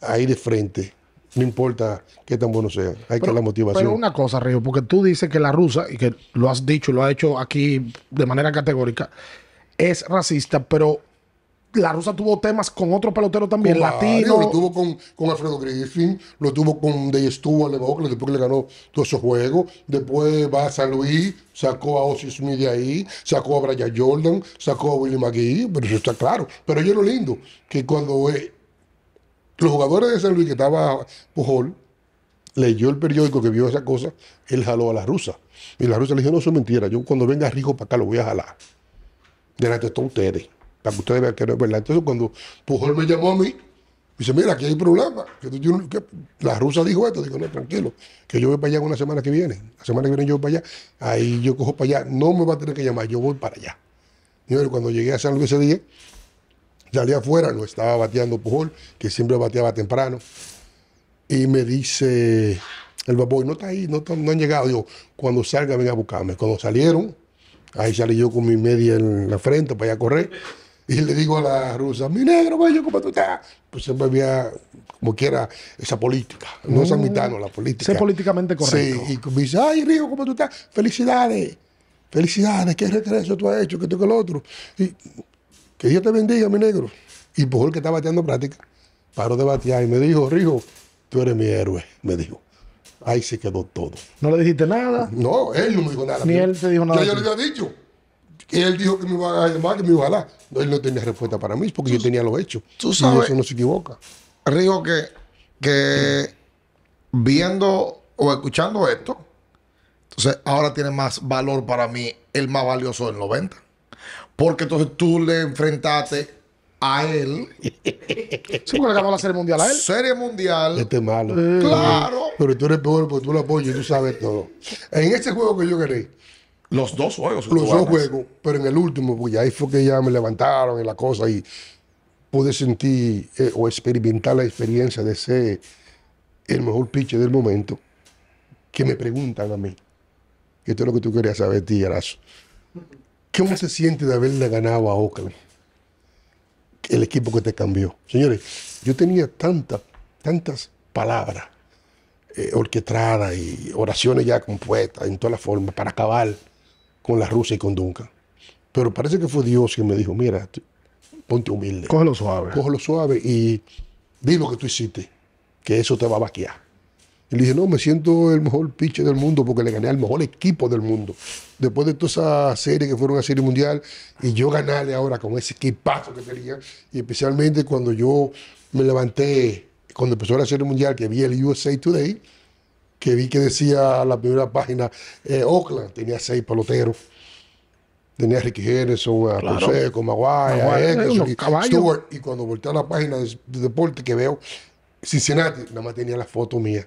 a ir de frente. No importa qué tan bueno sea, hay que que la motivación. Pero una cosa, Río, porque tú dices que la rusa, y que lo has dicho, lo ha hecho aquí de manera categórica, es racista, pero la rusa tuvo temas con otro pelotero también, latino. Lo tuvo con, Alfredo Griffin, lo tuvo con Dey Stewart, después que le ganó todos esos juegos. Después va a San Luis, sacó a Ozzy Smith de ahí, sacó a Brian Jordan, sacó a Willie McGee, pero eso está claro. Pero yo lo lindo, que cuando eh, los jugadores de San Luis que estaba Pujol, leyó el periódico que vio esa cosa, él jaló a la rusa. Y la rusa le dijo, no, eso es mentira, yo cuando venga Rijo para acá lo voy a jalar. Delante todos ustedes para que ustedes vean que no es verdad. Entonces, cuando Pujol me llamó a mí, me dice, mira, aquí hay problema. la rusa dijo esto. Digo, no, tranquilo, que yo voy para allá una semana que viene. La semana que viene yo voy para allá. Ahí yo cojo para allá. No me va a tener que llamar, yo voy para allá. Y cuando llegué a San Luis ese día, salí afuera, lo estaba bateando Pujol, que siempre bateaba temprano. Y me dice el vapor no está ahí, no, han llegado. Digo, cuando salga, venga a buscarme. Cuando salieron, ahí salí yo con mi media en la frente para allá a correr. Y le digo a la rusa, mi negro, bello, ¿cómo tú estás? Pues siempre había, como quiera, esa política. No mm. mitad no la política. Ser políticamente correcto. Sí, y me dice, ay, Rigo, ¿cómo tú estás? Felicidades, felicidades, qué regreso tú has hecho, que tú que el otro. Y que Dios te bendiga, mi negro. Y por pues el que estaba bateando práctica, paró de batear y me dijo, Rigo, tú eres mi héroe, me dijo ahí se quedó todo. ¿No le dijiste nada? No, él no me dijo nada. Ni él se dijo nada. Ya yo le había dicho. Y él dijo que me iba a llamar, que me iba a ganar. él no tenía respuesta para mí porque yo tenía lo hecho Tú sabes. Y eso no se equivoca. Rigo, que, que viendo o escuchando esto, entonces ahora tiene más valor para mí el más valioso del 90. Porque entonces tú le enfrentaste a él. *laughs* Sí, le ganó la serie mundial a él. Serie mundial. Este es malo. Claro. Pero tú eres peor porque tú lo apoyas y tú sabes todo. En este juego que yo quería los dos juegos. Los dos juegos, pero en el último, porque ahí fue que ya me levantaron en la cosa y pude sentir eh, o experimentar la experiencia de ser el mejor pitcher del momento, que me preguntan a mí, que esto es lo que tú querías saber, qué ¿Cómo se siente de haberle ganado a Oakland? El equipo que te cambió. Señores, yo tenía tantas, tantas palabras eh, orquestadas y oraciones ya compuestas en todas las formas para acabar con la Rusia y con Duncan. Pero parece que fue Dios quien me dijo, mira, ponte humilde. Cógelo suave. Cógelo suave y di lo que tú hiciste, que eso te va a vaquear. Y le dije, no, me siento el mejor pitcher del mundo porque le gané al mejor equipo del mundo. Después de toda esa serie que fueron a serie mundial y yo ganarle ahora con ese equipazo que tenía, y especialmente cuando yo me levanté, cuando empezó la serie mundial, que vi el USA Today, que vi que decía la primera página, eh, Oakland tenía seis paloteros, Tenía a Ricky Henderson, a claro. Conseco, Maguire, a y Stewart. Y cuando volteé a la página de, deporte que veo, Cincinnati, nada más tenía la foto mía.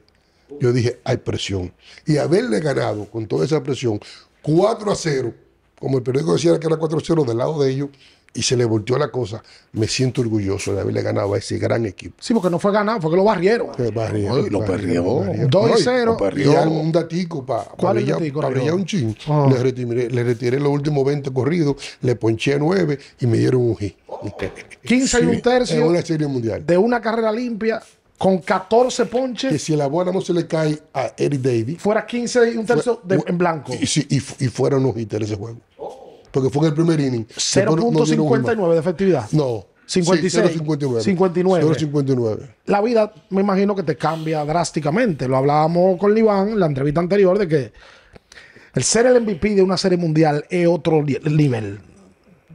Yo dije, hay presión. Y haberle ganado con toda esa presión 4 a 0, como el periódico decía que era 4 a 0 del lado de ellos, y se le volteó la cosa. Me siento orgulloso de haberle ganado a ese gran equipo. Sí, porque no fue ganado, fue que lo barrieron. Que barrieron lo perdió. 2 0. Y un datico para pa brillar, un ching. Ah. Le, retiré, le, retiré, los últimos 20 corridos, le ponché 9 y me dieron un hit. 15 y un tercio. en una serie mundial. De una carrera limpia con 14 ponches. Que si la bola no se le cae a Eric Davis. Fuera 15 y un tercio en blanco. Y, fueron y, y fueron ese juego. Oh porque fue en el primer inning. 0.59 de efectividad. No. 56. Sí, 059. 59. 059. La vida, me imagino que te cambia drásticamente. Lo hablábamos con Liván en la entrevista anterior de que el ser el MVP de una serie mundial es otro nivel.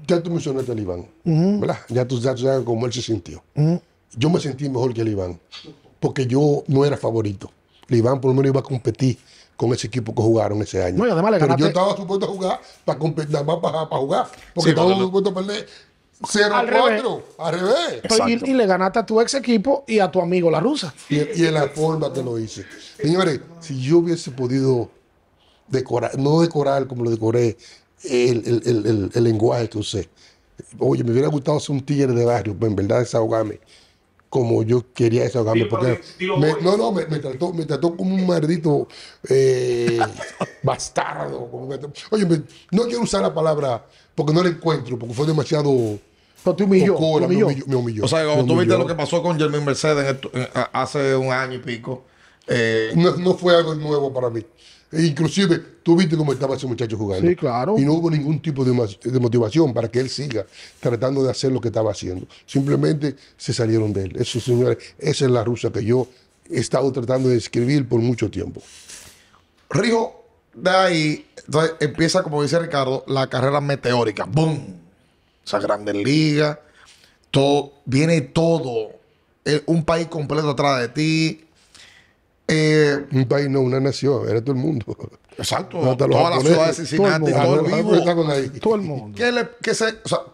Ya tú mencionaste a Liván, ¿verdad? Ya tú, sabes cómo él se sintió. Yo me sentí mejor que Liván, porque yo no era favorito. Liván por lo menos iba a competir con ese equipo que jugaron ese año. Pero yo estaba supuesto a jugar para competir, nada más para, jugar, porque estaba supuesto a perder 0-4, al revés. Y, le ganaste a tu ex equipo y a tu amigo la rusa. Y, en la forma que lo hice. Señores, si yo hubiese podido decorar, no decorar como lo decoré, el, el, el, el lenguaje que usé. Oye, me hubiera gustado ser un tigre de barrio, pues, en verdad desahogarme como yo quería desahogarme. Porque me, no, no, me, trató, me trató como un maldito eh, *laughs* bastardo. oye, no quiero usar la palabra porque no la encuentro, porque fue demasiado. Pero Me, humilló, me humilló. O sea, cuando tú viste lo que pasó con Germán Mercedes hace un año y pico. Eh, no, no fue algo nuevo para mí. E inclusive, tú viste cómo estaba ese muchacho jugando. Sí, claro. Y no hubo ningún tipo de, motivación para que él siga tratando de hacer lo que estaba haciendo. Simplemente se salieron de él. Eso, señores, esa es la rusa que yo he estado tratando de escribir por mucho tiempo. Rijo, de ahí empieza, como dice Ricardo, la carrera meteórica. ¡Bum! Esa grande liga. todo, viene todo, eh, un país completo atrás de ti eh, un país no, una nación, era todo el mundo. Exacto, toda la todo el mundo.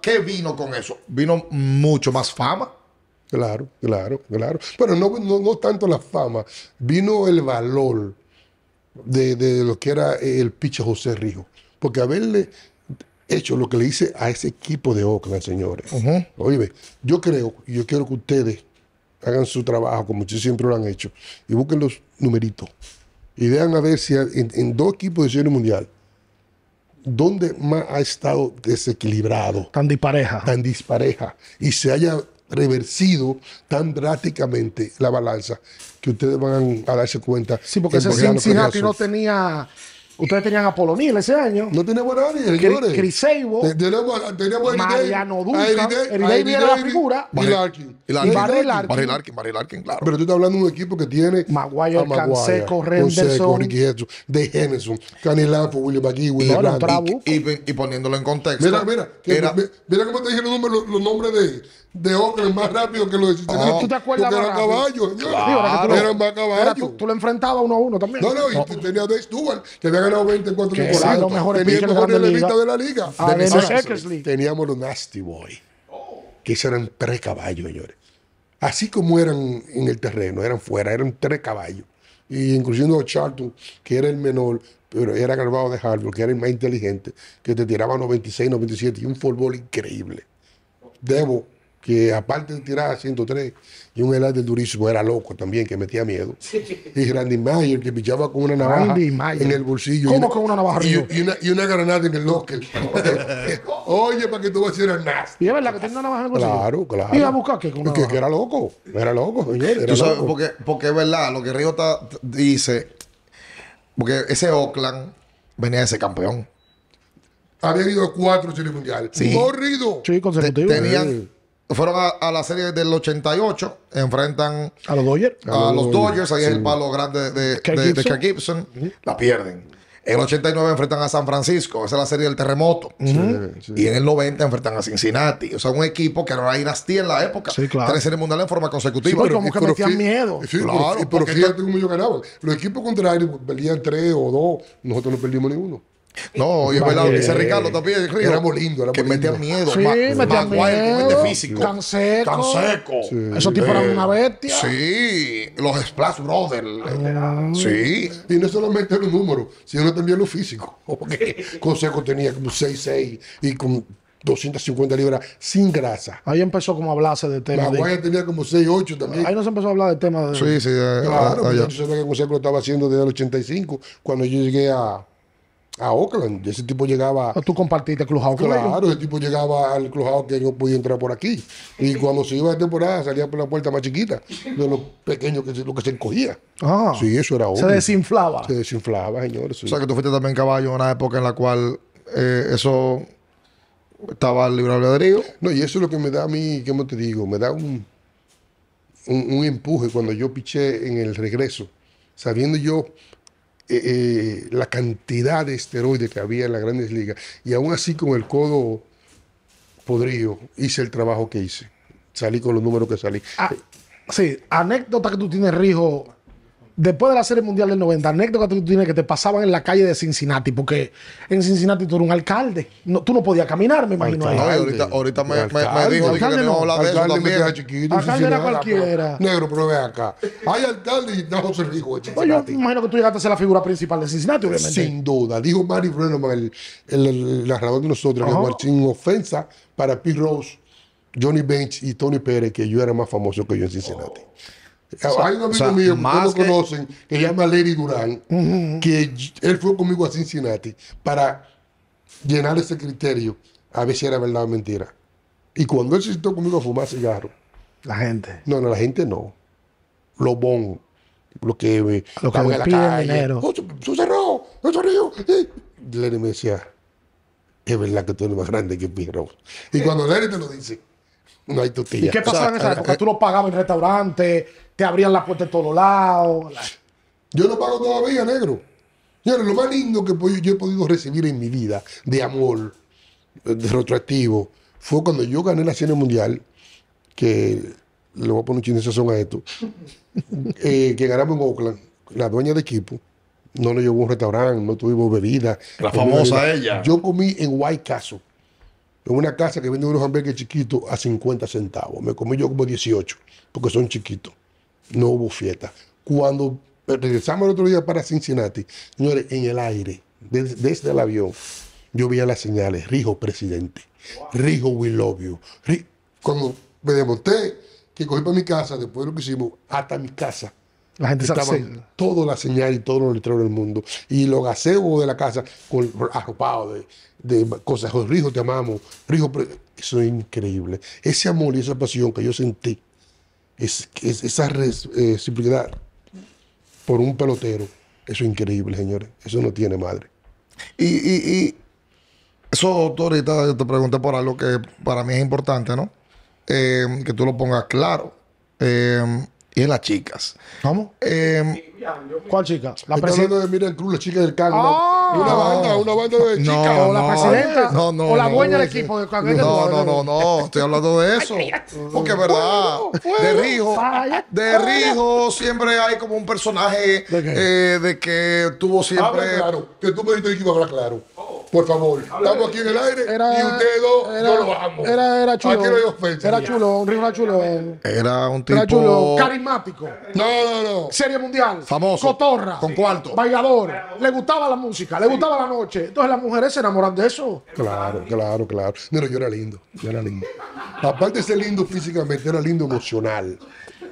¿Qué, vino con eso? ¿Vino mucho más fama? Claro, claro, claro. Pero no, no, tanto la fama, vino el valor de, lo que era el picho José Rijo. Porque haberle hecho lo que le hice a ese equipo de Oakland, señores. Oye, yo creo, yo quiero que ustedes hagan su trabajo, como ustedes siempre lo han hecho, y busquen los numeritos. Y vean a ver si en, dos equipos de serie mundial, ¿dónde más ha estado desequilibrado? Tan dispareja. Tan dispareja. Y se haya reversido tan drásticamente la balanza que ustedes van a darse cuenta. Sí, porque ese Cincinnati no tenía Ustedes tenían a Polonil ese año. No tiene buena área, señores. Criseibo. Teníamos a Mariano Duca. era la figura. Y Larkin. Barry Larkin. Barry Larkin, claro. Pero tú estás hablando de un equipo que tiene Maguire, Canseco, Renderson. Canseco, De Henderson, Canelapo William McGee, William y, poniéndolo en contexto. Mira, mira. mira cómo te dijeron los nombres de de más rápido que lo de oh, ¿Tú te acuerdas Porque eran caballos. Claro. Eran más caballos. Tú, tú lo enfrentabas uno a uno también. No, no, y tenía Dave Stewart, que había de la liga. Teníamos los Nasty Boy, que eran tres caballos, señores. Así como eran en el terreno, eran fuera, eran tres caballos. Y incluyendo Charlton, que era el menor, pero era grabado de Harvard, que era el más inteligente, que te tiraba 96, 97 y un fútbol increíble. Debo, que aparte de tirar a 103, y un helado durísimo, era loco también, que metía miedo. Y Randy Mayer, que pillaba con una navaja en el bolsillo. ¿Cómo una, con una navaja? Y, y, una, y, una, granada en el locker. *laughs* Oye, para qué tú vas a ir nasty. Y es verdad que tenía una navaja en el bolsillo. Claro, claro. ¿Y a buscar qué? Con una porque que era loco, era loco, Porque, porque es verdad, lo que Río está dice, porque ese Oakland venía de ser campeón había ido cuatro Chile mundiales. Sí. Corrido. Sí, consecutivo. Tenían fueron a, la serie del 88, enfrentan a los Dodgers. A, los, Dodgers, ahí es el palo grande de, Gibson. La pierden. En el 89 enfrentan a San Francisco, esa es la serie del terremoto. Y en el 90 enfrentan a Cincinnati. O sea, un equipo que era una dinastía en la época. Sí, claro. Tres series mundiales en forma consecutiva. pero como que metían miedo. claro, pero, fíjate cómo yo Los equipos contrarios pues, perdían tres o dos, nosotros no perdimos ninguno. No, y es verdad, lo dice Ricardo también. Era muy lindo, era muy que metía miedo. Sí, metía miedo. físico. Tan seco. Tan seco. Sí. Esos tipos eran una bestia. Sí, los Splash Brothers. Ah. Sí. Y no solamente los números, sino también los físicos *laughs* Porque *laughs* Consejo tenía como 6'6 y con 250 libras sin grasa. Ahí empezó como a hablarse de temas. La guaya tenía como 6'8 también. Ahí no se empezó a hablar de temas de. Sí, sí, claro. yo no yo sabía que consejo lo estaba haciendo desde el 85, cuando yo llegué a, a Oakland. Ese tipo llegaba. Tú compartiste el claro, Claro, ese tipo llegaba al clubhouse que yo podía entrar por aquí. Y *laughs* cuando se iba de temporada salía por la puerta más chiquita, de los pequeños que, lo que se encogía. Ah, sí, eso era Oakland. Se desinflaba. Se desinflaba, señores. O sea, que tú fuiste también caballo en una época en la cual eh, eso estaba libre albedrío. No, y eso es lo que me da a mí, ¿cómo te digo? Me da un, un empuje cuando yo piché en el regreso, sabiendo yo eh, eh, la cantidad de esteroides que había en las grandes ligas. Y aún así con el codo podrido hice el trabajo que hice. Salí con los números que salí. Ah, sí, anécdota que tú tienes, Rijo, después de la Serie Mundial del 90, anécdota que tú tienes que te pasaban en la calle de Cincinnati, porque en Cincinnati tú eras un alcalde. tú no podías caminar, me imagino. ahorita, ahorita me, me, dijo que no, la hablar de eso chiquito, alcalde era cualquiera. Negro, pero ve acá. Hay alcalde y no se dijo Cincinnati. Yo me imagino que tú llegaste a ser la figura principal de Cincinnati, obviamente. Sin duda. Dijo Mari Bruno el, el, narrador de nosotros, que ofensa para Pete Rose, Johnny Bench y Tony Pérez, que yo era más famoso que yo en Cincinnati. Hay un amigo mío que todos conocen que llama Larry Durán, que él fue conmigo a Cincinnati para llenar ese criterio a ver si era verdad o mentira. Y cuando él se sentó conmigo a fumar cigarro. La gente. No, no, la gente no. Los bon Lo que me eh, lo que me la Dinero. se oh, su, cerró, su río. me decía, es verdad que tú eres más grande que Pirro. Y cuando Larry te lo dice, no hay tío. ¿Y qué pasaba en esa época? ¿Tú lo pagabas en restaurante? te abrían las puertas de todos lados. Yo no pago todavía, negro. Señores, lo más lindo que yo he podido recibir en mi vida de amor, eh, de retroactivo, fue cuando yo gané la cena mundial, que le voy a poner un de son a esto, *laughs* eh, que ganamos en Oakland, la dueña de equipo, no nos llevó un restaurante, no tuvimos bebida. La famosa ella. Yo comí en White Castle, en una casa que vende unos hamburgues chiquitos a 50 centavos. Me comí yo como 18, porque son chiquitos no hubo fiesta. Cuando regresamos el otro día para Cincinnati, señores, en el aire, desde, el avión, yo vi las señales, Rijo presidente, Rijo we love you. cuando me desmonté, que cogí para mi casa, después de lo que hicimos, hasta mi casa. La gente estaba todo la señal y todos los letreros del mundo. Y los gaseos de la casa arropados de, de, cosas. Rijo, te amamos. Rijo, eso es increíble. Ese amor y esa pasión que yo sentí es, esa reciprocidad eh, por un pelotero, eso es increíble, señores. Eso no tiene madre. Y, y, y eso, doctor, te pregunté por algo que para mí es importante, ¿no? Eh, que tú lo pongas claro. Eh, y en las chicas. vamos em, ¿Cuál chica? La presidenta de Mira Cruz, la chica del cargo. Ah. una banda, una banda de chicas. o la presidenta. o la dueña del equipo. De no, no, no, no, Estoy hablando de eso. Porque es verdad. de Rijo. De Rijo siempre hay como un personaje de eh, que tuvo siempre. claro. Que tú me dijiste que a hablar claro. Oh. Por favor, estamos aquí en el aire era, y ustedes dos era, no lo amo. Era, era chulo. Aquí no ofensa. Era chulo, era chulo. Era un tipo... Era chulo, carismático. No, no, no. Serie mundial. Famoso. Cotorra. Con cuarto. Bailador. Le gustaba la música, le gustaba la noche. Entonces las mujeres se enamoran de eso. Claro, claro, claro. Mira, yo era lindo, yo era lindo. Aparte de ser lindo físicamente, era lindo emocional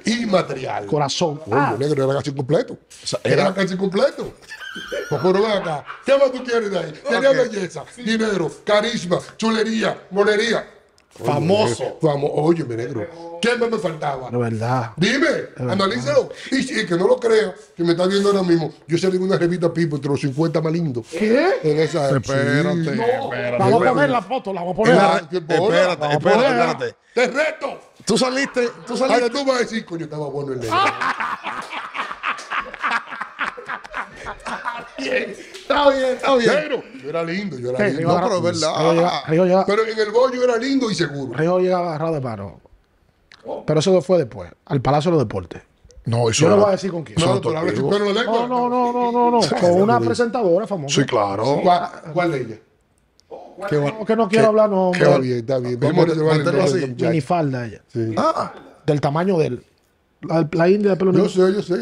y material. Corazón. Oye, ah. negro era casi completo. O sea, era casi completo. ¿qué más tú quieres de ahí? Quería belleza, dinero, carisma, chulería, molería. Famoso. Oye, me negro. ¿Qué más me faltaba? De verdad. Dime, analízalo. Y que no lo creo, que me estás viendo ahora mismo, yo salí en una revista Pipo entre los 50 más lindos. ¿Qué? En esa Espérate, espérate. Vamos a poner la foto, la vamos a poner. La, espérate, espérate, espérate. Te reto. Tú saliste, tú saliste. Ahora tú vas a decir, coño, estaba bueno el *laughs* está bien, está bien. yo era lindo, yo era lindo. pero es verdad. pero en el bollo era lindo y seguro. Río llegaba agarrado de paro. Pero eso fue después, al Palacio de los Deportes. No, eso Yo no voy a decir con quién. No, no, no, no, no, no, Con una presentadora famosa. Sí, claro. ¿Cuál, de ella? Qué no, que no quiero hablar, no. Está bien, está bien. Vamos a así. Minifalda ella. Sí. Ah. Del tamaño de él al india de pelo Yo sé, yo sé.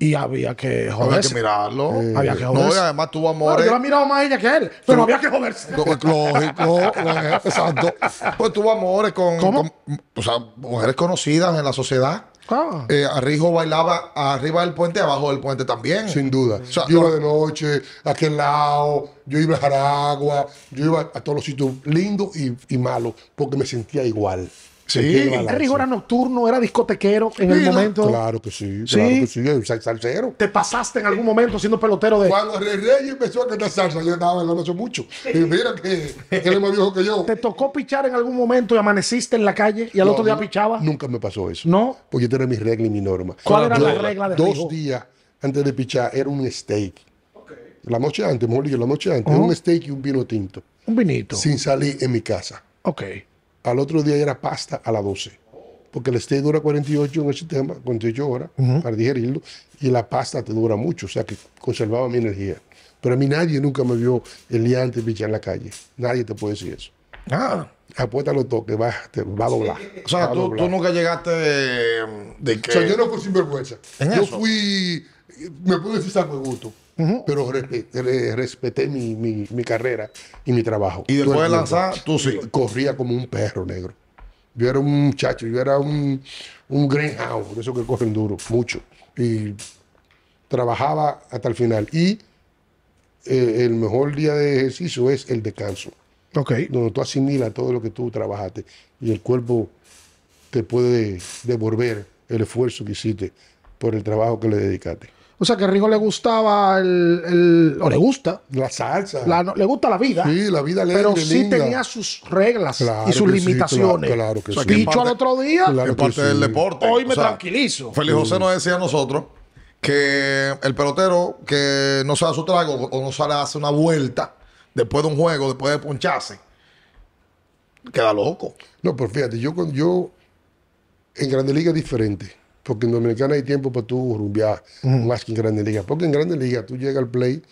Y había que joder Había que mirarlo. había que No, y además tuvo amores. yo la mirado más ella que él, pero había que joderse. Lógico, exacto. Pues tuvo amores con, mujeres conocidas en la sociedad. Ah. Eh, Arrijo bailaba arriba del puente, abajo del puente también. Sin duda. yo iba de noche, a aquel lado, yo iba a Jaragua, yo iba a todos los sitios lindos y, y malos, porque me sentía igual. Sí, rigora era nocturno, era discotequero en el momento. Claro que sí, claro sí. que sí, salsero. ¿Te pasaste en algún momento siendo pelotero de...? Cuando el Rey empezó a cantar salsa, yo estaba noche mucho. Y mira que, que más viejo que yo. ¿Te tocó pichar en algún momento y amaneciste en la calle y al otro día pichabas? Nunca me pasó eso. ¿No? Porque yo tenía mis reglas y mi norma. ¿Cuál era la regla de Dos días antes de pichar era un steak. La noche antes, mejor dicho, la noche antes. era Un steak y un vino tinto. Un vinito. Sin salir en mi casa. Ok al otro día era pasta a las 12. Porque el steak dura 48 en el sistema, 48 horas para digerirlo, y la pasta te dura mucho, o sea que conservaba mi energía. Pero a mí nadie nunca me vio el día antes pichar en la calle. Nadie te puede decir eso. Ah. Apuéstalo todo, que va, a doblar. O sea, tú, nunca llegaste de, O sea, yo no fui sinvergüenza. yo fui. Me pude decir saco de gusto. Pero respeté, mi, carrera y mi trabajo. Y después de lanzar, Corría como un perro negro. Yo era un muchacho, yo era un, un greenhouse, de eso que corren duro, mucho. Y trabajaba hasta el final. Y eh, el mejor día de ejercicio es el descanso. Donde tú asimilas todo lo que tú trabajaste y el cuerpo te puede devolver el esfuerzo que hiciste por el trabajo que le dedicaste. O sea que a Rigo le gustaba el, o le gusta la salsa, le gusta la vida. Sí, la vida gusta. Pero sí tenía sus reglas y sus limitaciones. Dicho al otro día, deporte. Hoy me tranquilizo. Feliz José mm. nos decía a nosotros que el pelotero que no sale a su trago o no sale a hacer una vuelta después de un juego, después de poncharse, queda loco. No, pero pues fíjate, yo yo en Grande Liga es diferente porque en Dominicana hay tiempo para tú rumbear, más que en Grandes Ligas. Porque en Grandes Ligas tú llegas al play,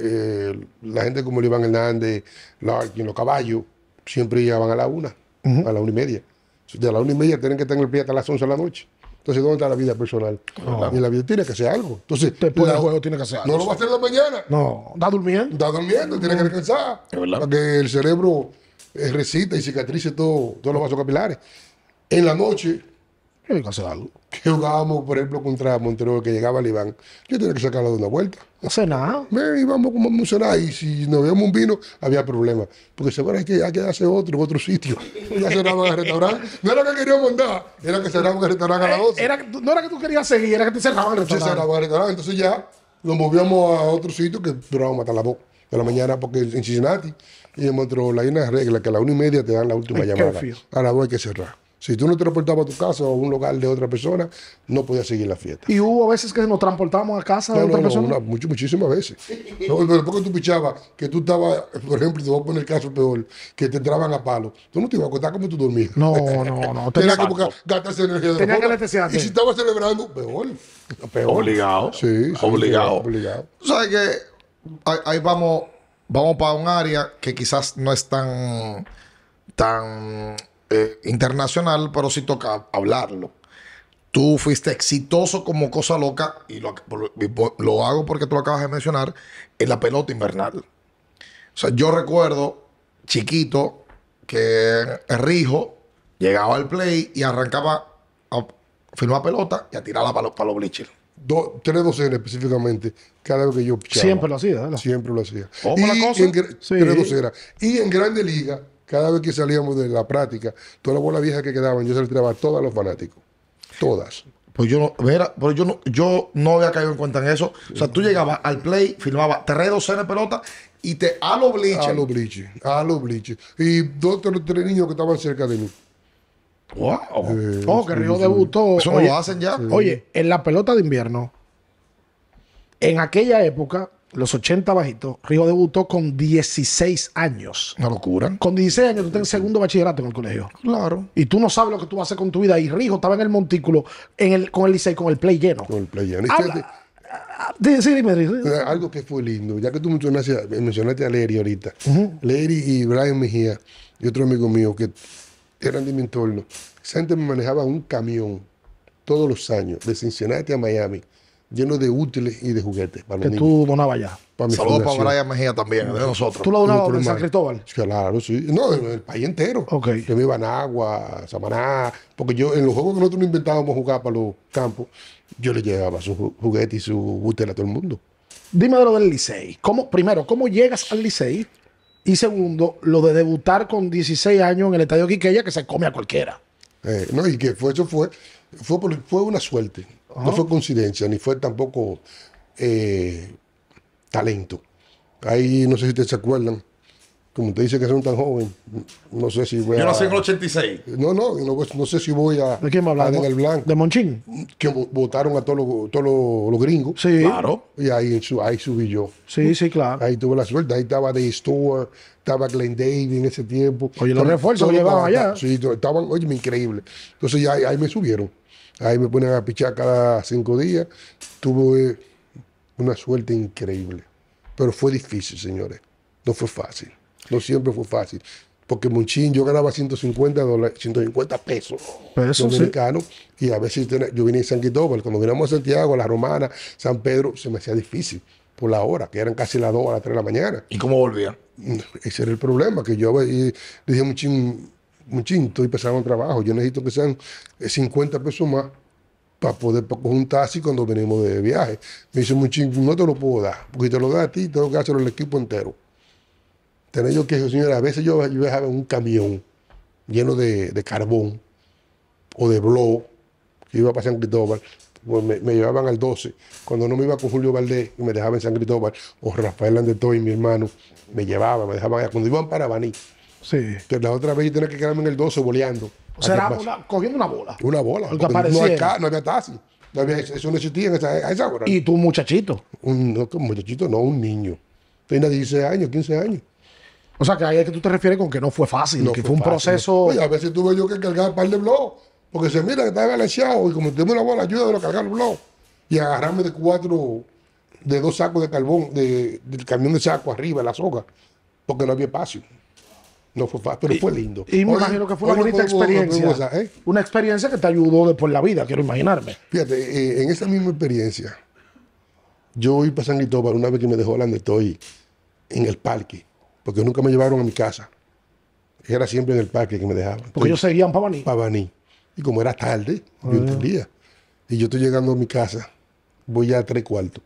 eh, la gente como el Iván Hernández, Larkin, los caballos, siempre ya van a la una, a la una y media. De la una y media tienen que estar en el play hasta las once de la noche. Entonces, ¿dónde está la vida personal? Y la vida tiene que hacer algo. Entonces, el juego tiene que hacer algo. No lo va a hacer la mañana. No, está durmiendo. Está durmiendo, tiene que descansar. verdad. Para que el cerebro eh, recita y cicatrice todo, todos los vasos capilares. En la noche, tiene que hacer algo. Que jugábamos, por ejemplo, contra Montero, que llegaba al Iván. Yo tenía que sacarlo de una vuelta. No sé nada. íbamos como Y si nos veíamos un vino, había problemas. Porque se que, ya que otro, otro sitio. *laughs* Ya cerraban el restaurante. No era que queríamos andar, era que cerraban el restaurante a las 12. Era, no era que tú querías seguir, era que te cerraban el restaurante. Se el restaurante. Entonces ya nos movíamos a otro sitio que durábamos hasta la voz de la mañana, porque en Cincinnati y en la hay una regla que a las una y media te dan la última llamada. A las 2 hay que cerrar. Si tú no te transportabas a tu casa o a un local de otra persona, no podías seguir la fiesta. ¿Y hubo veces que nos transportábamos a casa de otra no, no, persona? muchísimas veces. pero después que tú pichabas, que tú estabas, por ejemplo, te voy a poner el caso peor, que te entraban a palo, tú no te ibas a contar cómo tú dormías. No, *laughs* no, no. Tenías que gastarse energía de Tenías que Y si estabas celebrando, peor. peor. Obligado. Sí, sí obligado. obligado. ¿Sabes que ahí, ahí, vamos, vamos para un área que quizás no es tan. tan eh, internacional, pero si toca hablarlo. Tú fuiste exitoso como cosa loca, y lo, lo hago porque tú lo acabas de mencionar, en la pelota invernal. O sea, yo recuerdo, chiquito, que Rijo llegaba al play y arrancaba a firmar pelota y a tirarla para los, para los bleachers. tres docenas específicamente, cada vez que yo Siempre lo hacía, Siempre lo hacía. y En, Y en Grande Liga, cada vez que salíamos de la práctica, todas las bolas viejas que quedaban, yo se las tiraba a todos los fanáticos. Todas. Pues yo no, pero yo no, yo no había caído en cuenta en eso. O sea, tú llegabas al play, filmabas tres docenas de pelota y te a los bliches. A los bleaches. a los Y dos tres, tres niños que estaban cerca de mí. Wow. oh, que Río debutó. Eso lo hacen ya. Oye, en la pelota de invierno, en aquella época, los 80 bajitos, Rijo debutó con 16 años. Una locura. Con 16 años tú estás segundo bachillerato en el colegio. Claro. Y tú no sabes lo que tú vas a hacer con tu vida. Y Rijo estaba en el montículo en el, con el liceo con el play lleno. Con el play lleno. Habla, Algo que fue lindo, ya que tú mencionaste, mencionaste a Larry ahorita. Uh y Brian Mejía y otro amigo mío que eran de mi entorno. Esa gente me manejaba un camión todos los años, de Cincinnati a Miami lleno de útiles y de juguetes. Para que tú donabas ya. Saludos para Brian Mejía también, de nosotros. ¿Tú lo donabas en San Cristóbal? Claro, sí. No, en el país entero. que me iban agua, Samaná, porque yo en los juegos que nosotros no inventábamos jugar para los campos, yo le llevaba sus juguetes y su útiles a todo el mundo. Dime de lo del Licey. ¿Cómo, primero, ¿cómo llegas al Licey? Y segundo, lo de debutar con 16 años en el Estadio Quiqueya, que se come a cualquiera. Eh, no, y que fue, eso fue, fue una suerte. No fue coincidencia, ni fue tampoco eh, talento. Ahí no sé si ustedes se acuerdan. Como te dice que son tan joven, no sé si voy a. Yo nací en el 86. No, no, no, sé si voy a. ¿De quién me De, blanco, ¿De Monchín? Que votaron a todos los, gringos. Sí. Claro. Y ahí, ahí subí yo. Sí, sí, claro. Ahí tuve la suerte. Ahí estaba Dave Store, estaba Glenn Davis en ese tiempo. Oye, los refuerzos llevaban allá. Sí, estaban, oye, increíble. Entonces ya ahí me subieron. Ahí me ponen a pichar cada cinco días. Tuve una suerte increíble. Pero fue difícil, señores. No fue fácil. No siempre fue fácil. Porque Monchín, yo ganaba 150 dólares, 150 pesos Y a veces yo vine a San Cristóbal. Cuando vinimos a Santiago, a La Romana, San Pedro, se me hacía difícil por la hora, que eran casi las 2 a las 3 de la mañana. ¿Y cómo volvía? Ese era el problema, que yo le dije a Monchín, muchín, estoy pasando trabajo, yo necesito que sean 50 eh, pesos más para poder coger un taxi cuando venimos de viaje. Me dice muchín, no te lo puedo dar, porque te lo da a ti, tengo que hacerlo el equipo entero. tenéis yo que, señora, a veces yo, yo dejaba un camión lleno de, carbón o de blow, que iba para San Cristóbal, pues me, llevaban al 12. Cuando no me iba con Julio Valdés y me dejaban en San Cristóbal, o Rafael y mi hermano, me llevaba me dejaban Cuando iban para Baní, Sí. Que la otra vez yo tenía que quedarme en el 12 boleando. O sea, cogiendo una bola. Una bola. No, había, taxi. No eso no existía en esa, hora. ¿Y tú, muchachito? Un, muchachito, no, un niño. Tenía 16 años, 15 años. O sea, que ahí es que tú te refieres con que no fue fácil, que fue, un proceso. Oye, a veces tuve yo que cargar un par de blogs, porque se mira que estaba balanceado y como tengo una bola, ayúdalo a cargar el blog y agarrarme de cuatro, de dos sacos de carbón, de, del camión de saco arriba, la soga, porque no había espacio. No fue fácil, pero fue lindo. Y, me imagino que fue una bonita experiencia. ¿eh? Una experiencia que te ayudó después la vida, quiero imaginarme. Fíjate, eh, en esa misma experiencia, yo voy para San Cristóbal una vez que me dejó hablando estoy en el parque, porque nunca me llevaron a mi casa. Era siempre en el parque que me dejaban. Porque yo seguía seguían Pavaní Pavaní Y como era tarde, yo ah. entendía. Y yo estoy llegando a mi casa, voy ya a tres cuartos.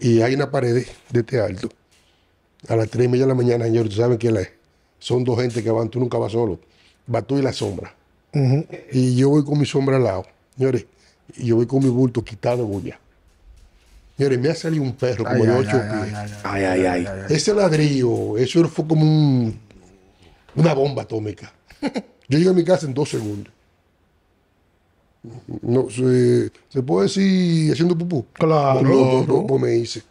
Y hay una pared de este alto. A las tres y media de la mañana, señor, ¿tú saben quién la es? son dos gente que van, tú nunca vas solo. Va tú y la sombra. Y yo voy con mi sombra al lado, señores. Y yo voy con mi bulto quitado bulla. Señores, me ha salido un perro como de ocho pies. Ay, ay, ay. Ese ladrillo, eso fue como una bomba atómica. *laughs* yo llegué a mi casa en dos segundos. No, se, se puede decir haciendo pupú. Claro. no, no, me hice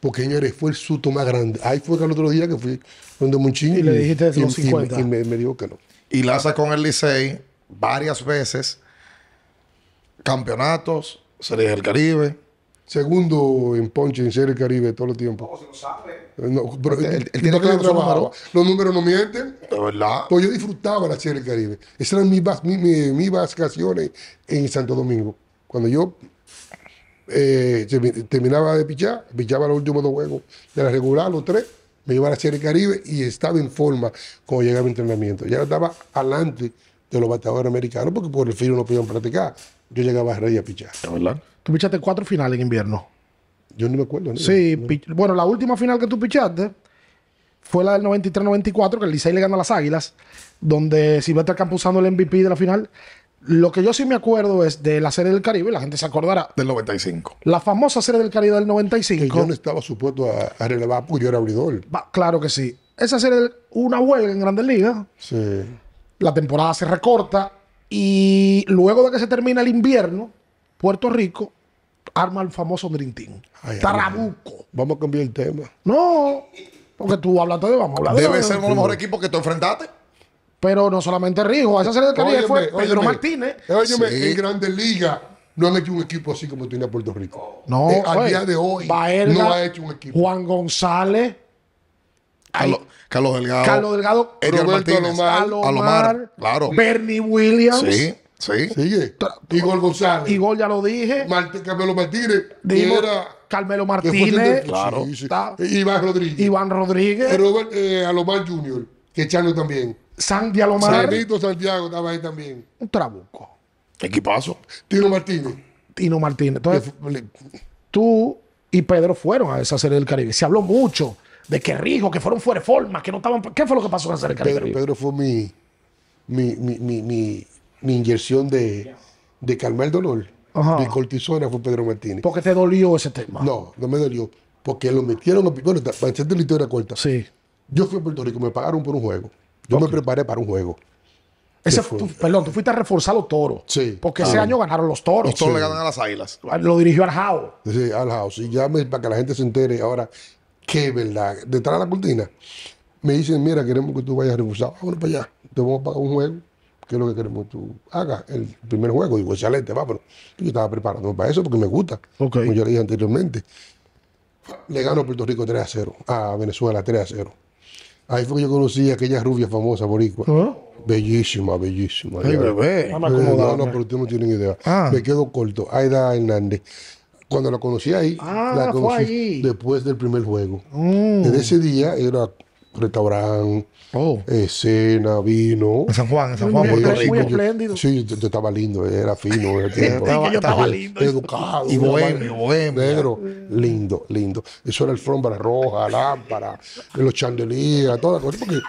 porque señores, fue el susto más grande. Ahí fue el otro día que fui donde Munchín. Y, y, le dijiste y, los 50. Y, me, me, dijo que no. Y Laza con el Licey varias veces, campeonatos, Series del Caribe. Segundo en Ponche, en Serie del Caribe, todo el tiempo. No, se lo sabe. No, pero, el tiene que no trabajaba. Los números no mienten. De verdad. Pues yo disfrutaba la Serie del Caribe. Esas eran mis, mis, mis, mis vacaciones en Santo Domingo. Cuando yo eh, terminaba de pichar, pichaba los últimos dos juegos de la regular, los tres, me iba a la Serie Caribe y estaba en forma cuando llegaba el entrenamiento. Ya estaba adelante de los bateadores americanos porque por el fin no podían practicar. Yo llegaba a rey a pichar. Tú pichaste cuatro finales en invierno. Yo no me acuerdo. Sí, bueno, la última final que tú pichaste fue la del 93-94, que el Licey le gana a las Águilas, donde Silvestre campusando el MVP de la final. Lo que yo sí me acuerdo es de la serie del Caribe, la gente se acordará. Del 95. La famosa serie del Caribe del 95. Que yo no estaba supuesto a, relevar porque yo era abridor. claro que sí. Esa serie, una huelga en Grandes Ligas. Sí. La temporada se recorta y luego de que se termina el invierno, Puerto Rico arma el famoso Dream Tarabuco. vamos a cambiar el tema. No, porque tú hablaste de vamos a hablar de Debe ser uno de los mejores equipos que tú enfrentaste. Pero no solamente Rijo, esa serie de fue Pedro Martínez. Óyeme, en Grandes Ligas no han hecho un equipo así como tiene Puerto Rico. No, eh, al día de hoy no ha hecho un equipo. Juan González. Carlos, Delgado. Carlos Delgado. Edgar Martínez. Alomar, Alomar, Claro. Bernie Williams. Sí. Sí. Igor González. Igor ya lo dije. Carmelo Martínez. Carmelo Martínez. claro. Iván Rodríguez. Iván Rodríguez. Eh, Robert, eh, Alomar Jr. Que Chano también. Santiago Alomar. Sanito Santiago estaba ahí también. Un trabuco. Equipazo. Tino Martínez. Tino Martínez. tú y Pedro fueron a esa serie del Caribe. Se habló mucho de que Rijo, que fueron fuera de forma, que no estaban. ¿Qué fue lo que pasó en la serie del Caribe? Pedro, fue mi, mi, mi, mi, mi inyección de, de calmar el dolor. Mi cortisona fue Pedro Martínez. qué te dolió ese tema. No, no me dolió. Porque lo metieron. Bueno, para echarte la historia corta. Sí. Yo fui a Puerto Rico, me pagaron por un juego. Yo me preparé para un juego. perdón, tú fuiste a reforzar los toros. Sí. Porque ah. ese año ganaron los toros. Los toros le ganan a las águilas. Lo dirigió Arjao. Sí, Arjao. Sí, ya para que la gente se entere ahora qué verdad. Detrás de la cortina me dicen, mira, queremos que tú vayas a reforzar. Vámonos ah, para allá. Te vamos a un juego. ¿Qué es lo que queremos que tú hagas? El primer juego. Digo, excelente, va, pero yo estaba preparado para eso porque me gusta. Como yo le dije anteriormente. Le gano a Puerto Rico 3 a 0. A Venezuela 3 a 0. Ahí fue que yo conocí a aquella rubia famosa boricua. ¿Ah? Bellísima, bellísima. Ay, bebé. Mamá, eh, no, no, pero ustedes no tienen idea. Ah. Me quedo corto. Aida Hernández. Cuando la conocí ahí, ah, la conocí después del primer juego. Mm. En ese día era restaurante, oh. escena, eh, vino. En San Juan, en San Juan, eh, Puerto Rico. Muy espléndido. sí, estaba lindo, era fino. Era estaba, estaba lindo. Educado. Y bohemio, bohemio. Negro, lindo, lindo. Eso era el para roja, lámpara, los chandeliers, todas las cosas. Porque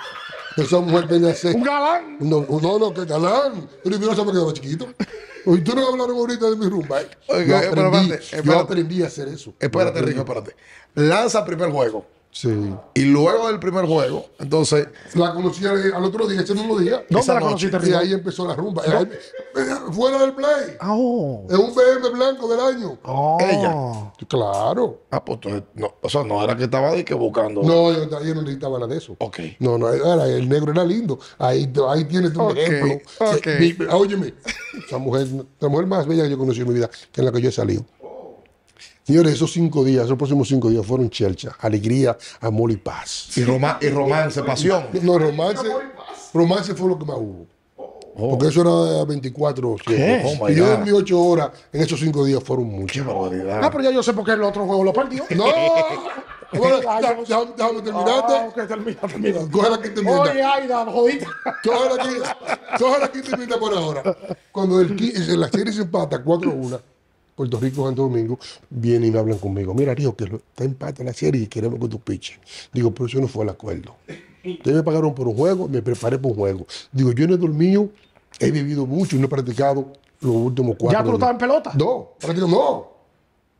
esa mujer tenía ese. ¡Un galán! No, no, no que galán. Pero yo no se me quedaba chiquito. Hoy tú no hablaron ahorita de mi rumba. ¿eh? espérate, eh, espérate, yo a hacer eso. Espérate, Rico, espérate. Lanza primer juego. Sí. Y luego del primer juego, entonces. La conocí al otro día, ese mismo día. ¿Dónde la Y ahí empezó la rumba. Eh, fuera del play. Ah, oh. Es un BM blanco del año. Oh. Ella. Claro. Ah, pues no, o sea, no era que estaba de que buscando. No, yo, yo, no necesitaba nada de eso. No, no, el negro era lindo. Ahí, ahí tienes un ejemplo. Okay. mi, óyeme, mujer, la mujer más bella que yo conocí en mi vida, que en la que yo he salido. Señores, esos cinco días, esos próximos cinco días fueron chelcha, alegría, amor y paz. Y, romance, pasión. No, romance, romance fue lo que más hubo. Oh. Porque eso era 24 ¿Qué? Oh y yo dormí 8 horas. En esos cinco días fueron muchas. Ah, pero ya yo sé por qué el otro juego lo perdió. ¡No! déjame, déjame terminarte. que termina. Coge la quinta Oye, Coge la quinta, te por ahora. Cuando el, la serie se empata 4-1, Puerto Rico Santo Domingo, vienen y me hablan conmigo. Mira, dijo que está en empate la serie y queremos que tú piches. Digo, pero eso no fue el acuerdo. Ustedes me pagaron por un juego, me preparé por un juego. Digo, yo no he dormido, he vivido mucho y no he practicado los últimos cuatro. ¿Ya tú estabas en pelota? No, no.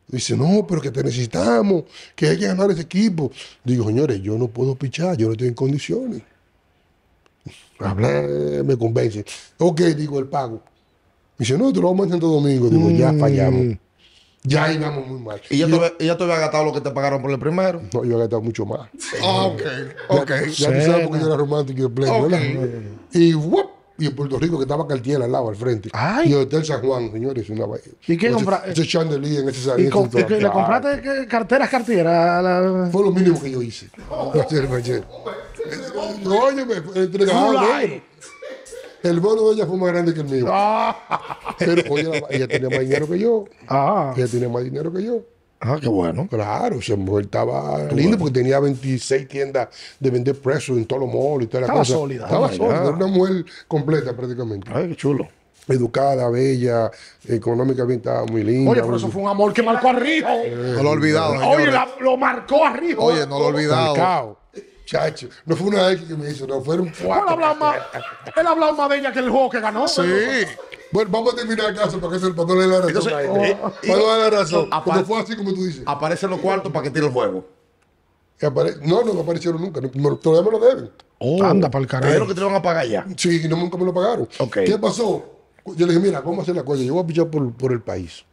Dice, no, pero que te necesitamos, que hay que ganar ese equipo. Digo, señores, yo no puedo pichar, yo no estoy en condiciones. Hablar me convence. Ok, digo, el pago dice, no, te lo vamos en Santo Domingo. Digo, ya mm. fallamos. Ya íbamos muy mal. ¿Y ya, te, había gastado lo que te pagaron por el primero? No, yo había gastado mucho más. Ah, ok, ok. Ya, ya sabes porque yo era romántico y de pleno, ¿verdad? Y y en Puerto Rico, que estaba Cartier al lado, al frente. Y el Hotel San Juan, señores. Una... ¿Y qué compraste? Ese chandelier en ese y le compraste carteras Cartier? Fue lo mínimo que yo hice. Oye, oh. *laughs* me entregaba. El bono de ella fue más grande que el mío. Ah. Pero ella, ella, tenía más dinero que yo. Ah. Ella tenía más dinero que yo. Ah, qué bueno. Claro, esa mujer estaba linda porque tenía 26 tiendas de vender presos en todos los malls y toda la estaba Sólida, estaba sólida. era una mujer completa prácticamente. Ay, qué chulo educada, bella, económicamente estaba muy linda. Oye, pero eso fue un amor que marcó a Rijo. Eh, no lo he olvidado. Eh, oye, lo marcó a Rijo. Oye, no lo he olvidado. Chacho, no fue una vez que me hizo, no, fueron cuatro. Él hablaba más, más de ella que el juego que ganó. Sí. Bueno, vamos a terminar el caso para que el patrón de la razón. Entonces, eh, la eh, No, fue así como tú dices. Aparecen los cuartos para que tire el juego. no, no aparecieron nunca. todavía me lo deben. Oh, Anda, para el carajo. Pero que te van a pagar ya. Sí, no, nunca me lo pagaron. ¿Qué pasó? Yo le dije, mira, vamos a hacer la cosa. Yo voy a pichar por, el país.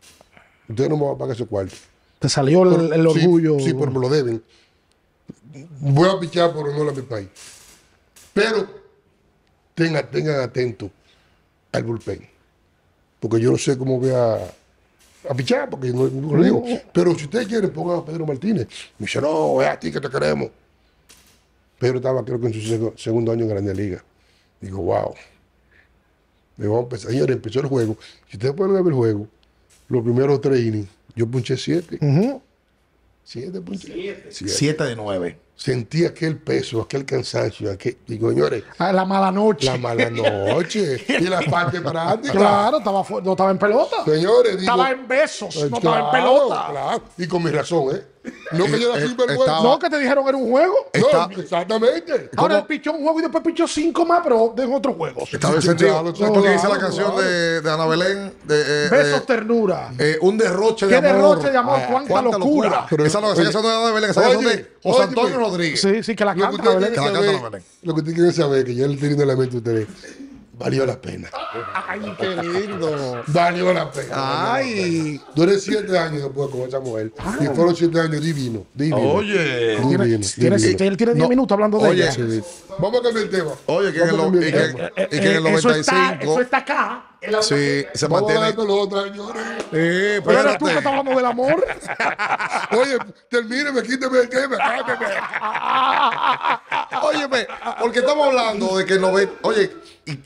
Ustedes no me van a pagar ese cuarto. Te salió el, orgullo. Sí, sí, pero me lo deben voy a pichar por honor a mi país. Pero tengan, tengan atento al bullpen. Porque yo no sé cómo voy a, a pichar, porque no, lo digo. Pero si ustedes quieren, pongan a Pedro Martínez. Me dice, no, es a ti que te queremos. Pedro estaba, creo que en su segundo año en Grande Liga. Digo, wow. Me vamos a empezar. empezó el juego. Si ustedes pueden ver el juego, los primeros tres yo punché 7 7 siete. siete de nueve sentí aquel peso, aquel cansancio, aquel, digo, señores. Ah, la mala noche. La mala *laughs* noche. y la parte práctica. Claro, estaba, no estaba en pelota. Señores, Estaba en besos, no estaba en pelota. Claro, y con mi razón, ¿eh? Eh, eh, no que te dijeron era un juego. Eh, exactamente. Ahora él pichó un juego y después pichó cinco más, pero de otro juego. Está bien No, porque claro, dice la canción de, de, Ana Belén. De, Besos, ternura. un derroche de amor. Qué derroche de amor, ah, cuánta, locura. locura. Pero esa no es de Ana Belén, esa José Antonio Rodríguez. Sí, sí, que la canta. Ana Belén Lo que usted quiere saber, que yo le de la mente usted. ustedes valió la pena. ¡Ay, qué lindo! Valió la pena. ¡Ay! Duré siete años después con esa mujer. Y fueron siete años divino. divino oye. Divino, ¿Tiene, Él tiene diez minutos hablando de oye. Vamos a cambiar el tema. Oye, que, en el, y que, que en el 95. Eh, eh, eso está, eso está acá. Sí, se mantiene. los otros, señores. pero eres tú que estás hablando del amor. *laughs* Oye, termíneme, quíteme el tema, oye *laughs* Óyeme, porque estamos hablando de que no ve. Oye, y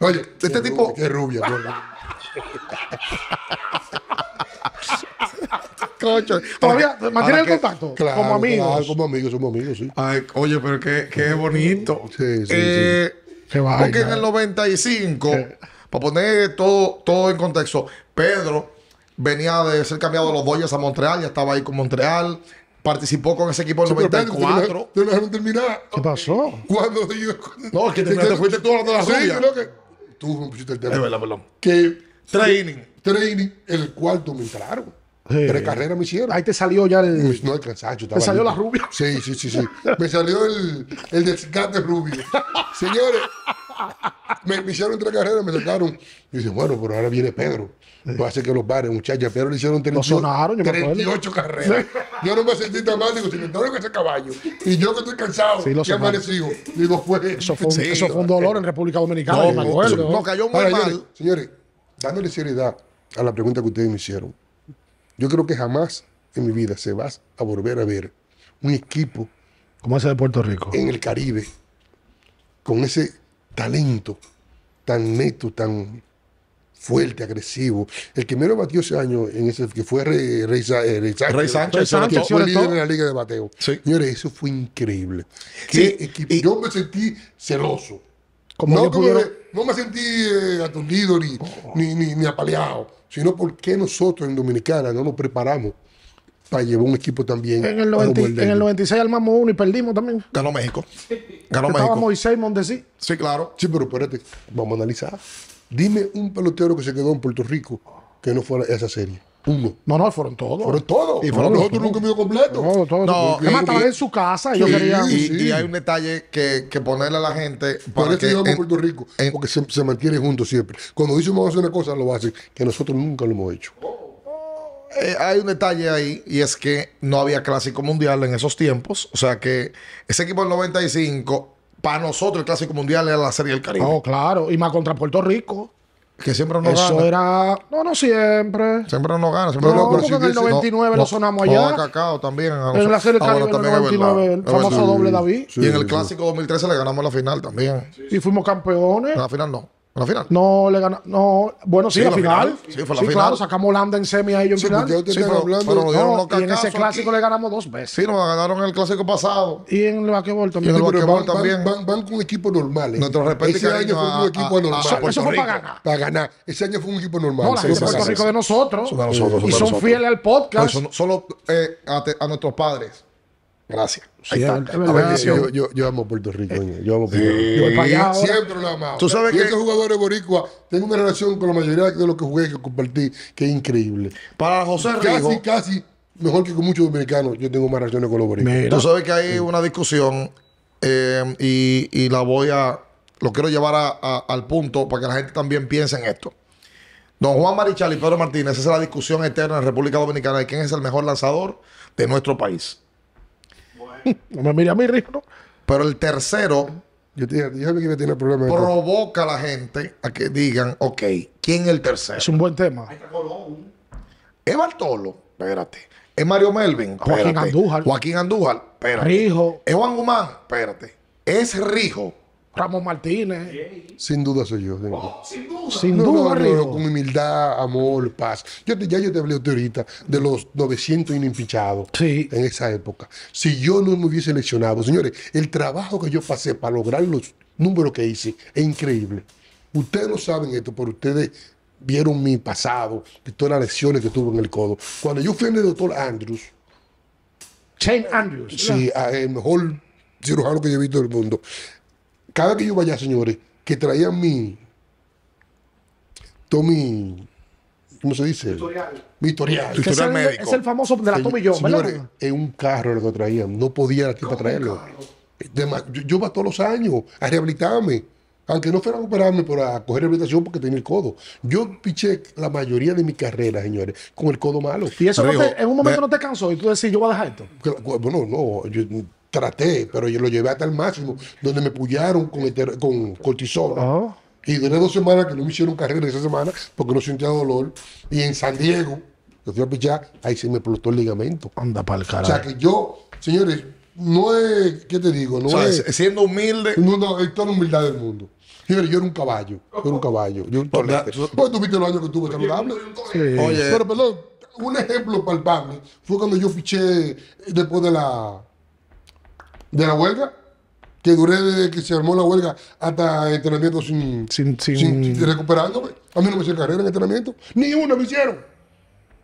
Oye, este tipo. qué rubia, *laughs* Todavía mantiene el contacto. como amigos. como amigos, somos amigos, sí. Ay, oye, pero qué, qué bonito. Sí, sí, sí. Eh, porque en el 95, eh. para poner todo, todo en contexto, Pedro venía de ser cambiado de los Dodgers a Montreal, ya estaba ahí con Montreal. Participó con ese equipo en el 94. Te dejaron ¿Qué pasó? Cuando yo, No, que te, te, fuiste tú hablando de la sí, Que, tú pusiste el tema. verdad, Que training. Training, el cuarto me entraron. Sí. Tres carreras me hicieron. Ahí te salió ya el. no, el cansancio. Te salió la rubia. Sí, sí, sí, sí. me salió el, el descate rubio. Señores, me, hicieron tres carreras, me sacaron. Y dice bueno, pero ahora viene Pedro lo hace que los bares, muchachos, pero le hicieron 38, 38 carreras. Yo no me sentí tan mal, digo, si me que ese caballo. Y yo que estoy cansado, que ya amanecido. Digo, fue. Pues, eso fue, un, eso fue un dolor en República Dominicana, no, no, cayó muy mal. Señores, dándole seriedad a la pregunta que ustedes me hicieron, yo creo que jamás en mi vida se va a volver a ver un equipo. Como ese de Puerto Rico. En el Caribe, con ese talento tan neto, tan fuerte, agresivo. El que menos batió ese año, en ese, que fue Rey, Rey, eh, Sánchez, que fue líder en la liga de bateo. Señores, eso fue increíble. yo me sentí celoso. no, me, sentí eh, aturdido ni, ni, ni, apaleado, sino porque nosotros en Dominicana no nos preparamos para llevar un equipo también. En el, 90, en el 96 armamos uno y perdimos también. Ganó México. Ganó México. Estábamos Moisés Mondesi. Sí, claro. Sí, pero espérate, vamos a analizar. Dime un pelotero que se quedó en Puerto Rico que no fuera esa serie. Uno. No, no, fueron todos. Fueron todos. Y fueron no, nunca vio completo. No, todos. No, en su casa. Y, y, hay un detalle que, que, ponerle a la gente. Para Por llegamos eso Puerto Rico. porque se, mantiene junto siempre. Cuando dicen una cosa, lo hace. Que nosotros nunca lo hemos hecho. Eh, hay un detalle ahí y es que no había clásico mundial en esos tiempos. O sea que ese equipo del 95 para nosotros el Clásico Mundial era la Serie del Caribe. Oh, claro. Y más contra Puerto Rico. Que siempre gana. Eso era. No, no siempre. Siempre nos gana. Siempre no, no porque en el 99 lo sonamos no, allá. Cacao también. En, la Serie del ah, Caribe en el 99. famoso doble David. y en el Clásico 2013 le ganamos la final también. y fuimos campeones. En la final no final? No, le gana, No, bueno, sí, sí la final. Sí, fue la final. claro, sacamos Holanda en semi a ellos en final. sí, pero, pero y en ese clásico le ganamos dos veces. Sí, nos ganaron en el clásico pasado. Y en el basquetbol también. Y en el basquetbol también. Van, van, van, con equipos normales. Nuestro respeto Ese año fue un equipo normal. Eso fue para ganar. Para ganar. Ese año fue un equipo normal. No, la gente de Puerto Rico de nosotros. Y son fieles al podcast. solo eh, a nuestros padres. Gracias. Ahí está. yo, amo Puerto Rico. Eh, yo amo Puerto Rico. siempre lo he ¿Tú sabes que... esos jugadores boricua tengo una relación con la mayoría de los que jugué que compartí, que es increíble. Para José Rico. Casi, casi, mejor que con muchos dominicanos, yo tengo más relaciones con los boricuas. Tú sabes que hay una discusión eh, y, la voy a... Lo quiero llevar al punto para que la gente también piense en esto. Don Juan Marichal y Pedro Martínez, esa es la discusión eterna en República Dominicana de quién es el mejor lanzador de nuestro país no me mire a mí, Rijo Pero el tercero yo te, Provoca a la gente a que digan, ok, ¿quién es el tercero? Es un buen tema. Es Bartolo, espérate. Es Mario Melvin, Joaquín Andújar. Joaquín espérate. Rijo. Es Juan Guzmán, espérate. Es Rijo. Ramos Martínez. Sin duda soy yo. Oh, sin duda. Con humildad, amor, paz. ya yo te hablé ahorita de los 900 inimpichados en esa época. Si yo no me hubiese lesionado señores, el trabajo que yo pasé para lograr los números que hice es increíble. Ustedes no saben esto, pero ustedes vieron mi pasado, y todas las lesiones que tuve en el codo. Cuando yo fui al doctor Andrews. Shane Andrews. Sí, el mejor cirujano que yo he visto del mundo cada que yo vaya, señores, que traían mi. Tommy. ¿Cómo se dice? Vitorial. Mi es, el, el famoso de la Tommy John, ¿verdad? Es un carro lo que traían. No podía aquí para traerlo. Yo, yo iba todos los años a rehabilitarme. Aunque no fuera a operarme para coger rehabilitación porque tenía el codo. Yo piché la mayoría de mi carrera, señores, con el codo malo. ¿Y eso en un momento no te cansó y tú decís, yo voy a dejar esto? Bueno, no. Yo, traté, pero yo lo llevé hasta el máximo, donde me pullaron con, con Y duré dos semanas que no me hicieron carrera esa semana porque no sentía dolor. Y en San Diego, yo fui a pichar, ahí se me explotó el ligamento. Anda para el carajo. O sea que yo, señores, no es, ¿qué te digo? No siendo humilde. No, no, es toda la humildad del mundo. Yo era, un caballo, yo era un caballo, yo Pues tuviste los años que tuve Pero perdón, un ejemplo palpable fue cuando yo fiché después de la de la huelga, que duré desde que se armó la huelga hasta entrenamiento sin, recuperándome. A mí no me hicieron carrera en entrenamiento, ni una me hicieron.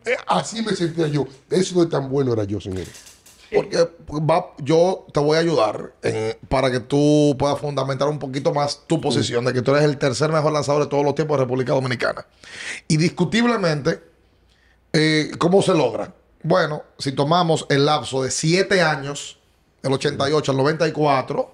Eh, así me sentía yo. Eso de tan bueno era yo, señor... Porque pues, yo te voy a ayudar para que tú puedas fundamentar un poquito más tu posición de que tú eres el tercer mejor lanzador de todos los tiempos de República Dominicana. Y discutiblemente, eh, ¿cómo se logra? Bueno, si tomamos el lapso de siete años el 88 al 94,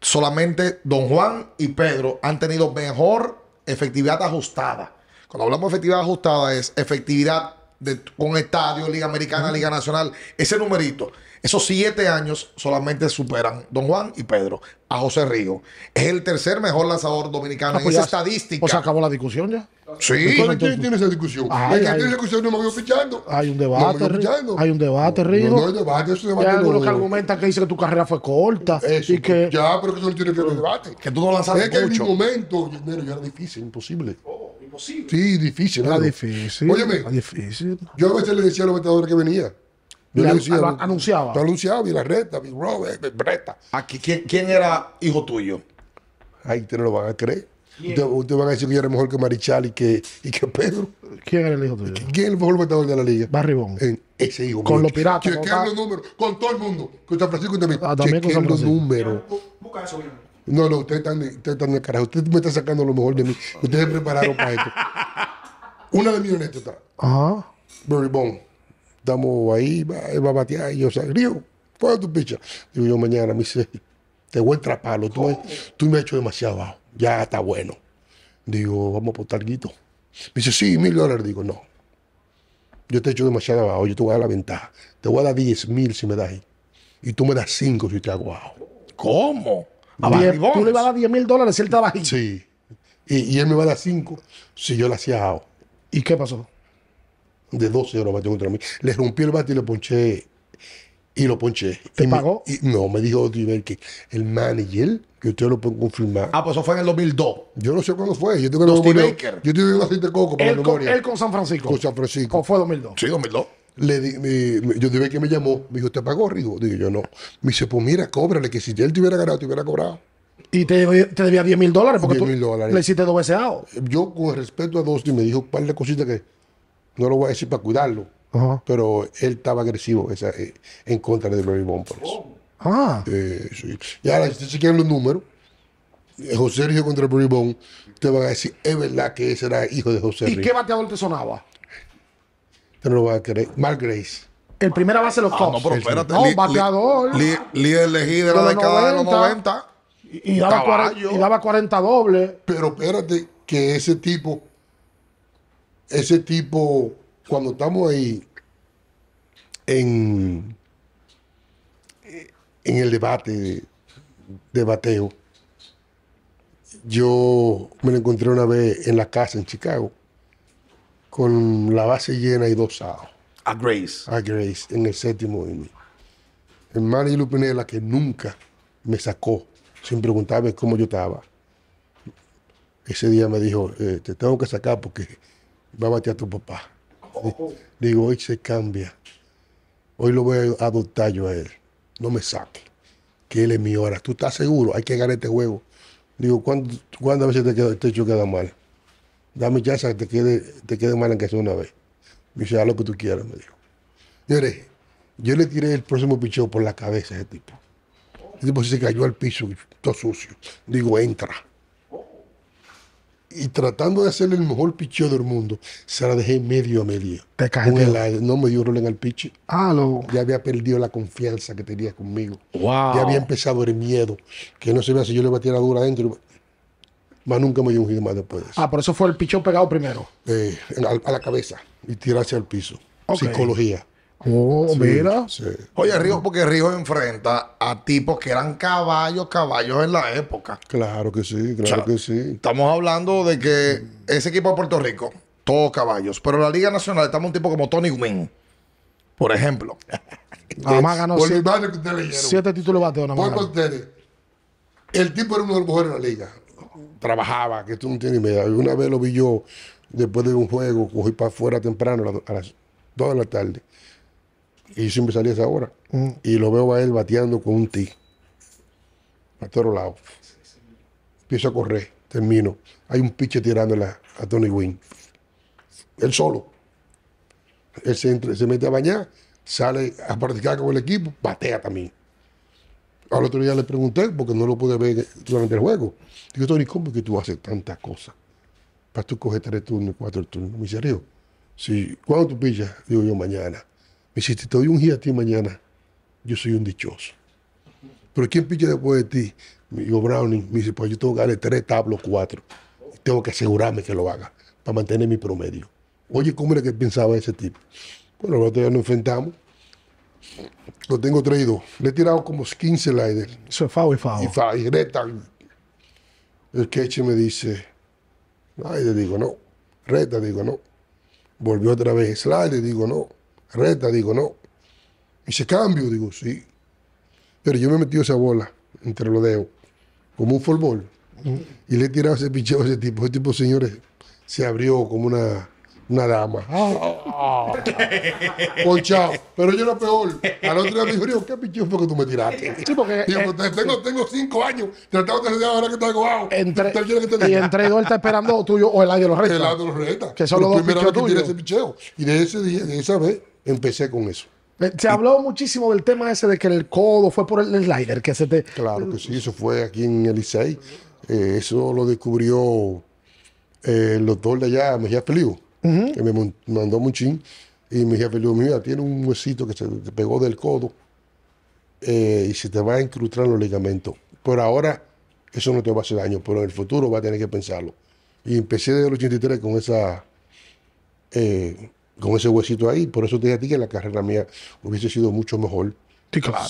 solamente Don Juan y Pedro han tenido mejor efectividad ajustada. Cuando hablamos de efectividad ajustada es efectividad de, con estadio, Liga Americana, Liga Nacional, ese numerito. Esos siete años solamente superan Don Juan y Pedro a José Río. Es el tercer mejor lanzador dominicano ah, en esa pues estadística. O se acabó la discusión ya. Sí. ¿Quién tiene esa discusión? hay, tiene esa discusión? No me voy pichando. Hay un debate. Hay un debate, Río. No, hay debate. Eso debate hay algunos que argumentan que dice que tu carrera fue corta. ya, pero que eso no tiene que ver debate. Que tú no lanzaste Es que en mi momento, yo, yo era difícil, imposible. Oh, imposible. Sí, difícil. Era difícil. Óyeme. difícil. Yo a veces le decía a los vetadores que venía. Yo lo anunciaba. Tú anunciabas reta, mi Breta. Eh, eh, Aquí, ah, ¿quién, era hijo tuyo? Ahí te lo van a creer. Ustedes van a decir que yo era mejor que Marichal y que, y que Pedro. ¿Quién era el hijo tuyo? ¿Quién es el mejor metador de la liga? Barribón. ese hijo. Con los piratas. Chequeando con números. Con todo el mundo. Con San Francisco y también ah, Chequeando los números. Busca eso, bien. No, no, ustedes están, ustedes están en el carajo. Ustedes me están sacando lo mejor de mí. Ustedes se prepararon para esto. *laughs* Una de mis anécdotas. Ajá. Barry Barribón estamos ahí, va, él va a batear. Y yo, o sea, griego, ¿cuál tu picha? Digo yo, mañana me dice, te voy a atraparlo tú, me, tú me has hecho demasiado bajo, ya está bueno. Digo, vamos por Guito. Me dice, sí, mil dólares. Digo, no. Yo te he hecho demasiado bajo, yo te voy a dar la ventaja. Te voy a dar diez mil si me das ahí. Y tú me das cinco si te hago abajo. ¿Cómo? A tú le vas a dar diez mil dólares si él te da Sí. Y, él me va a dar cinco si yo le hacía abajo. ¿Y qué pasó? de 12 horas contra mí. Le rompí el bate y le ponché. Y lo ponché. ¿Te pagó? no, me dijo que el manager, que usted lo puede confirmar. Ah, pues eso fue en el 2002. Yo no sé cuándo fue. Yo tengo Dusty Baker. Yo tengo un aceite de coco para la memoria. él con San Francisco. Con San Francisco. ¿O fue 2002? Sí, 2002. Le di, yo dije que me llamó. Me dijo, ¿te pagó, Rigo? Digo, yo no. Me dice, pues mira, cóbrale, que si él te hubiera ganado, te hubiera cobrado. Y te, debía 10 mil dólares porque 10, mil dólares. le hiciste dos veces Yo, con respeto a dos, me dijo un par de cositas que no lo voy a decir para cuidarlo, pero él estaba agresivo esa, eh, en contra de Barry Bond Ah. Eh, y ahora, si ustedes quieren los números, eh, José Sergio contra Barry Bond, te van a decir, es verdad que ese era hijo de José ¿Y qué bateador te sonaba? Te no lo vas a creer. Mark Grace. El primera base de los ah, No, pero espérate. bateador. Líder elegido de la década de los 90. Y, daba y, daba 40, dobles. Pero espérate, que ese tipo ese tipo, cuando estamos ahí en, en el debate de yo me lo encontré una vez en la casa en Chicago con la base llena y dos sábados. A Grace. A Grace, en el séptimo inning. El Manny Lupinella, que nunca me sacó sin preguntarme cómo yo estaba, ese día me dijo, eh, te tengo que sacar porque va a tu papá. Digo, hoy se cambia. Hoy lo voy a adoptar yo a él. No me saque. Que él es mi hora. ¿Tú estás seguro? Hay que ganar este juego. Digo, ¿cuántas veces te, quedo, te he hecho queda mal? Dame chance que te quede, mal en casa una vez. Me dice, haz lo que tú quieras, me dijo. yo le tiré el próximo picheo por la cabeza a ese tipo. El tipo se cayó al piso, todo sucio. Digo, entra y tratando de hacerle el mejor picheo del mundo, se la dejé medio a medio. Te No me dio rol en el piche. Ah, Ya había perdido la confianza que tenía conmigo. Ya había empezado el miedo, que no se vea si yo le batía tirar dura adentro. Más nunca me dio un giro más después Ah, por eso fue el pichón pegado primero. Eh, a, la cabeza y tirarse al piso. Psicología. Oh, mira. Oye, Ríos, porque Ríos enfrenta a tipos que eran caballos, caballos en la época. Claro que sí, claro que sí. Estamos hablando de que ese equipo de Puerto Rico, todos caballos. Pero en la Liga Nacional estamos un tipo como Tony Wynn, por ejemplo. *laughs* Además ganó siete, títulos el tipo era uno de los mejores de la liga. Trabajaba, que tú no tienes idea. Una vez lo vi yo, después de un juego, cogí para afuera temprano a las 2 de la tarde y siempre salía a esa hora. Y lo veo a él bateando con un tee. A todos lados. Empiezo a correr, termino. Hay un piche tirándole a Tony Wynn. Él solo. Él se, se mete a bañar, sale a practicar con el equipo, batea también. Al otro día le pregunté, porque no lo pude ver durante el juego. Digo, Tony, ¿cómo es que tú haces tantas cosas? Para tú coger tres turnos, cuatro turnos. Me dice, Río, si, ¿cuándo tú pillas? Digo yo, mañana. Me si te doy un giro a ti mañana. Yo soy un dichoso. Pero ¿quién pilla después de ti? yo Browning, me dice, pues yo tengo que darle tres tablos, cuatro. tengo que asegurarme que lo haga para mantener mi promedio. Oye, ¿cómo era que pensaba ese tipo? Bueno, nosotros ya nos enfrentamos. Lo tengo traído. Le he tirado como 15 sliders. Eso es fao y fao. Y, fao, y reta El queche me dice, ay, le digo no. reta digo no. Volvió otra vez slider, digo no. Reta, digo, no. Y se cambio, digo, sí. Pero yo me metí esa bola entre los dedos, como un fútbol. Y le he tirado ese picheo a ese tipo. Ese tipo, señores, se abrió como una, una dama. *laughs* Ponchado. Pero yo lo peor. Al otro día me dijo, ¿qué picheo fue que tú me tiraste? Sí, porque. Eh, tengo, tengo, cinco años tratando de hacer ahora que está cobado. Entre, y entre dos está esperando tuyo o el año de los retas. El año de los retas. Que son los dos picheos tuyos. ese picheo. Y de ese día, de esa vez empecé con eso. Eh, se habló muchísimo del tema ese de que el codo fue por el slider que se te... Claro que sí, eso fue aquí en el eh, eso lo descubrió eh, el doctor de allá, Mejía Feliu, que me mandó Munchín. Y Mejía Feliu, mira, tiene un huesito que se te pegó del codo y se te va a incrustar los ligamentos. Por ahora, eso no te va a hacer daño, pero en el futuro va a tener que pensarlo. Y empecé desde el 83 con esa con ese huesito ahí. Por eso te dije a ti que la carrera mía hubiese sido mucho mejor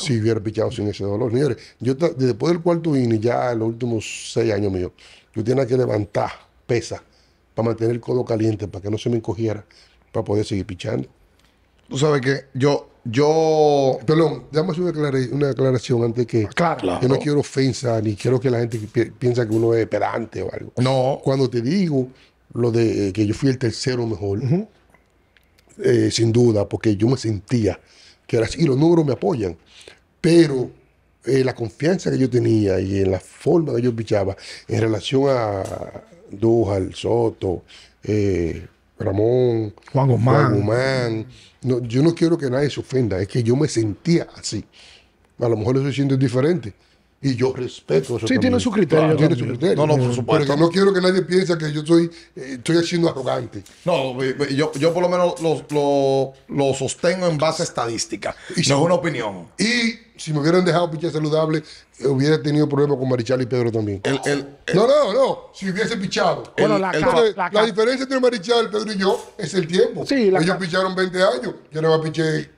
si hubiera pichado sin ese dolor. Señores, yo después del cuarto inning, ya en los últimos seis años míos, yo tenía que levantar pesa para mantener el codo caliente, para que no se me encogiera, para poder seguir pichando. Tú sabes que yo, yo... Perdón, déjame una, aclaración, una aclaración antes que... Claro, claro. Yo no quiero ofensa, ni quiero que la gente piensa que uno es pedante o algo. No. Cuando te digo lo de eh, que yo fui el tercero mejor, eh, sin duda, porque yo me sentía que era así, y los números me apoyan, pero eh, la confianza que yo tenía y en la forma que yo pichaba en relación a Dujal, Soto, eh, Ramón, Juan Guzmán, no, yo no quiero que nadie se ofenda, es que yo me sentía así. A lo mejor lo estoy diferente, y yo respeto eso. Sí, tiene su criterio. No, no, por supuesto. Porque no quiero que nadie piense que yo eh, estoy haciendo arrogante. No, eh, eh, yo, por lo menos lo, sostengo en base a estadística. no es una opinión. Y si me hubieran dejado pichar saludable, hubiera tenido problemas con Marichal y Pedro también. no, no, no. Si hubiese pichado. Bueno, la, la, diferencia entre Marichal, Pedro y yo es el tiempo. Ellos picharon 20 años. Yo no piché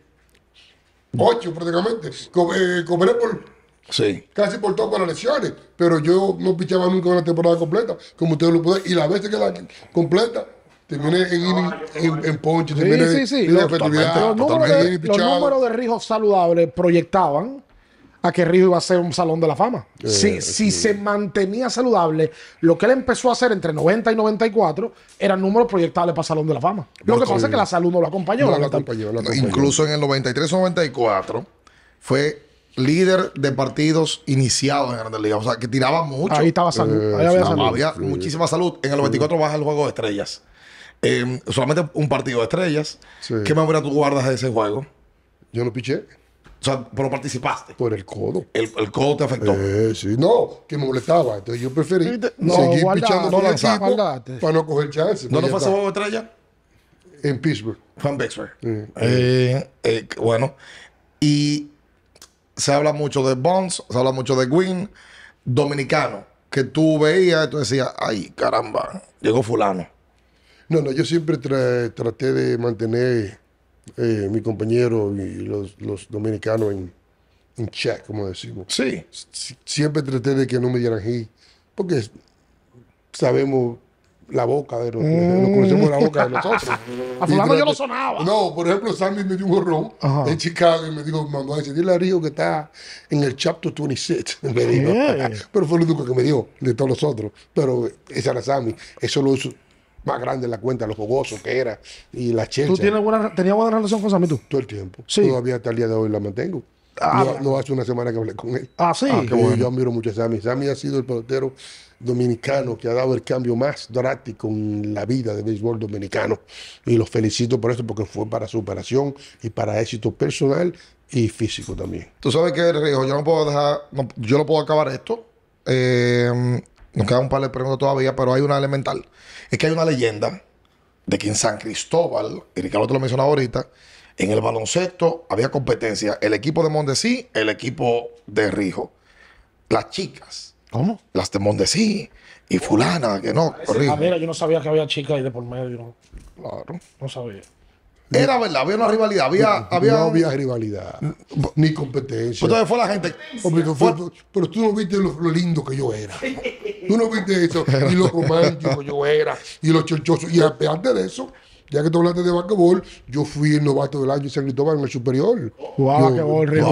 8 prácticamente. Comeré por Casi por todo con las lesiones, pero yo no pichaba nunca una temporada completa, como ustedes lo pueden. Y la vez que la completa, terminé en, en, ponche, los, números de, los Rijo saludables proyectaban a que Rijo iba a ser un salón de la fama. si, se mantenía saludable, lo que él empezó a hacer entre 90 y 94 eran números proyectables para salón de la fama. Lo que pasa es que la salud no lo acompañó. Incluso en el 93 o 94 fue líder de partidos iniciados en Grandes Liga. O sea, que tiraba mucho. Ahí estaba salud. Ahí había, eh, salud. había muchísima salud. En el 94 baja el juego de estrellas. Em, solamente un partido de estrellas. Sí. ¿Qué memoria tú guardas de ese juego? Yo lo piché. O sea, pero participaste. Por el codo. El, codo te afectó. Eh, sí, no, que me molestaba. Entonces yo preferí no, seguir pichando no lanzar para no coger chance. ¿No, pues fue ese juego de estrella? En Pittsburgh. Fue en Pittsburgh. Eh, eh, bueno, y se habla mucho de Bonds, se habla mucho de Gwyn, dominicano, que tú veías y tú decías, ay, caramba, llegó fulano. No, no, yo siempre traté de mantener eh, mi compañero y los, dominicanos en, en check, como decimos. Sí. siempre traté de que no me dieran hit, porque sabemos la boca de los, mm. la boca de *laughs* nosotros. a fulano yo lo sonaba. No, por ejemplo, Sammy me dio un gorrón en Chicago y me dijo, mamá, a decirle a Río que está en el chapter 26. *laughs* Me Pero fue lo único que me dio de todos los otros. Pero esa era Sammy. Eso lo hizo más grande en la cuenta, lo jugoso que era y la chelcha. ¿Tú tienes buena, tenías buena relación con Sammy tú? Todo el tiempo. Sí. Todavía hasta el día de hoy la mantengo. Ah, no, hace una semana que hablé con él. Ah, sí. Ah, Yo admiro mucho a Sammy. Sammy ha sido el pelotero dominicano que ha dado el cambio más drástico en la vida del béisbol dominicano. Y los felicito por eso porque fue para superación y para éxito personal y físico también. Tú sabes que, Rijo, yo no puedo dejar, yo no puedo acabar esto. Eh, nos queda un par de preguntas todavía, pero hay una elemental. Es que hay una leyenda de que en San Cristóbal, y Ricardo te lo mencionaba ahorita, en el baloncesto había competencia. El equipo de Mondesí, el equipo de Rijo. Las chicas ¿Cómo? Las de sí y fulana, que no. Ah, ah, mira, yo no sabía que había chicas ahí de por medio. Claro. No sabía. Era verdad, había una rivalidad, había... No había, rivalidad, ni competencia. Pues entonces fue la gente... pero tú no viste lo, lindo que yo era. Tú no viste eso, *laughs* y lo romántico que yo era, y lo chochoso. Y antes de eso, ya que tú hablaste de basquetbol, yo fui el novato del año y se Cristóbal en el superior. Jugaba basquetbol, Rico.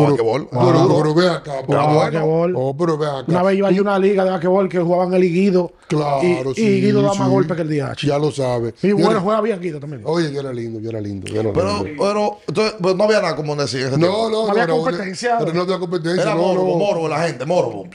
Jugaba basquetbol. Pero ve acá. basquetbol. Oh, pero ve acá. Una vez yo una liga de basquetbol que jugaban el Iguido. Claro, y, sí. Y Iguido daba más golpe que el DH. Ya lo sabes. Y bueno, juega bien Guido también. Oye, yo era lindo, yo era lindo. pero, pero, pues, no había nada como decir No, no, no. había competencia. Pero no había competencia. Era morbo, morbo la gente, morbo.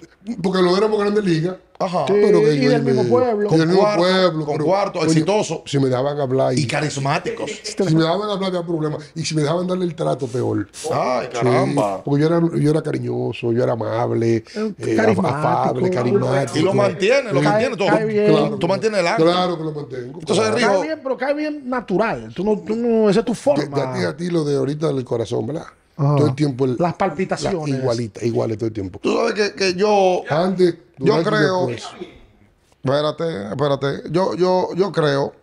Porque lo era por grandes liga. Ajá. pero que y yo del mismo pueblo. Con el mismo pueblo. Con cuarto, exitoso. Si me daban hablar. Y, carismáticos. *laughs* si me daban hablar, había problemas. Y si me dejaban darle el trato, peor. Ay, sí, caramba. porque yo era, yo era cariñoso, yo era amable, eh, afable, carismático. Y lo mantiene, lo mantiene todo. Claro, tú mantienes el acto. Claro que lo mantengo. Entonces, cae bien, pero cae bien natural. Tú no, tú no, esa es tu forma. De, de a ti a ti lo de ahorita del corazón, ¿verdad? Todo el tiempo. El, Las palpitaciones. La, iguales todo el tiempo. Tú sabes que, que yo. Antes yo creo. Espérate, espérate. Yo, yo, yo creo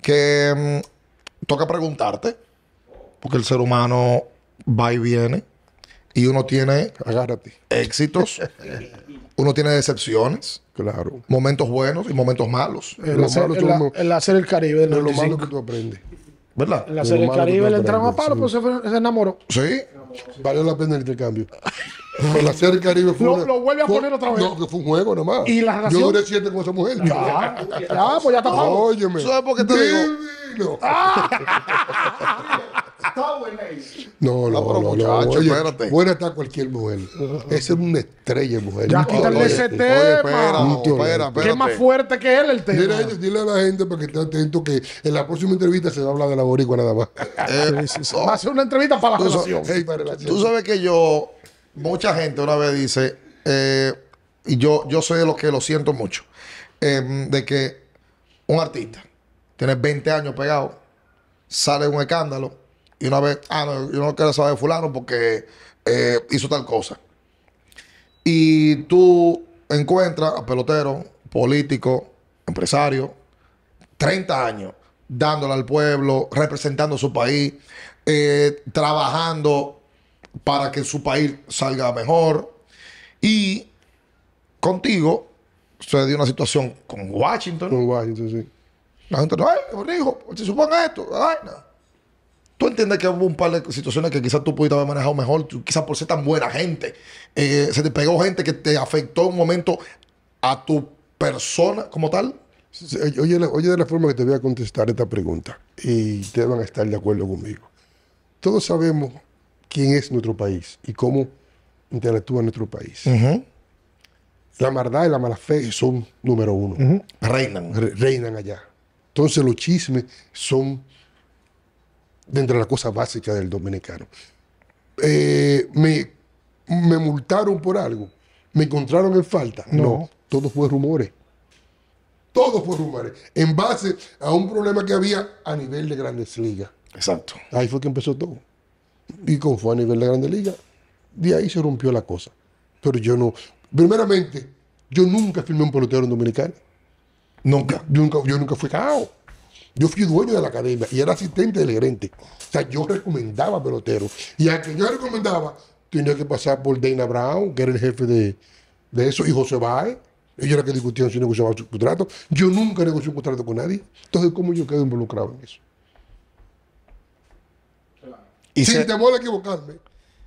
que mm, toca preguntarte. Porque el ser humano va y viene. Y uno tiene. Agárrate. Éxitos. *laughs* uno tiene decepciones. Claro. Momentos buenos y momentos malos. El, hacer, el, Caribe Es lo malo que tú aprendes. ¿Verdad? El hacer el Caribe le entraron a palo, pues, pero se enamoró. Sí. Valió la pena el intercambio. Pero la Serie Caribe fue. Lo, lo vuelve a poner otra vez. No, que fue un juego nomás. ¿Y la relación? Yo duré siete con esa mujer. Ya, ya pues ya está pago. Óyeme. ¿Sabes por qué te digo? Divino. Ah. *laughs* buena No, no, no, no, espérate. Buena está cualquier mujer. Esa es una estrella mujer. Ya quítale ese tema. espera, espera, es más fuerte que él el tema? Dile, a la gente para que esté atento que en la próxima entrevista se va a hablar de la boricua nada más. Eh, *laughs* va a ser una entrevista para la relación. Tú sabes que yo, mucha gente una vez dice, eh, y yo, yo soy de los que lo siento mucho, eh, de que un artista tiene 20 años pegado, sale un escándalo, y una vez, ah, no, yo no quiero saber de fulano porque eh, hizo tal cosa. Y tú encuentras a pelotero, político, empresario, 30 años, dándole al pueblo, representando su país, eh, trabajando para que su país salga mejor. Y contigo se dio una situación con Washington. Con Washington, sí. La gente, ay, rico, se supone esto, Tú entiendes que hubo un par de situaciones que quizás tú pudiste haber manejado mejor, quizás por ser tan buena gente. Eh, ¿Se te pegó gente que te afectó en un momento a tu persona como tal? Oye, de la forma que te voy a contestar esta pregunta y te van a estar de acuerdo conmigo. Todos sabemos quién es nuestro país y cómo interactúa nuestro país. La maldad y la mala fe son número uno. Reinan. reinan allá. Entonces los chismes son dentro de las cosas básicas del dominicano. Eh, me, me, multaron por algo, me encontraron en falta. No, todo fue rumores. Todo fue rumores. En base a un problema que había a nivel de grandes ligas. Exacto. Ahí fue que empezó todo. Y como fue a nivel de grandes ligas, de ahí se rompió la cosa. Pero yo no. Primeramente, yo nunca firmé un pelotero en Dominicana. Nunca. Yo, nunca, yo nunca fui cao. Yo fui dueño de la cadena y era asistente del gerente. O sea, yo recomendaba peloteros. Y a que yo recomendaba, tenía que pasar por Dana Brown, que era el jefe de, eso, y José Báez. Ellos era que discutían si negociaban su contrato. Yo nunca negocié un contrato con nadie. Entonces, ¿cómo yo quedo involucrado en eso? Y Sin temor a equivocarme.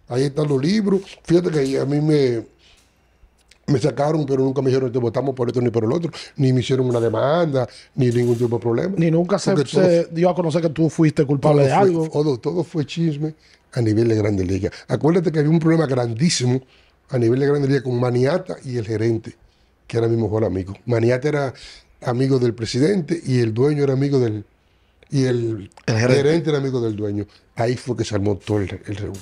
Ahí están los libros. Fíjate que a mí me, me sacaron, pero nunca me dijeron, que votamos por esto ni por el otro, ni me hicieron una demanda, ni ningún tipo de problema. Ni nunca se, dio a conocer que tú fuiste culpable de algo. Todo, fue chisme a nivel de Grande Liga. Acuérdate que había un problema grandísimo a nivel de Grande Liga con Maniata y el gerente, que era mi mejor amigo. Maniata era amigo del presidente y el dueño era amigo del... Y el, gerente. era amigo del dueño. Ahí fue que se armó todo el, reúno.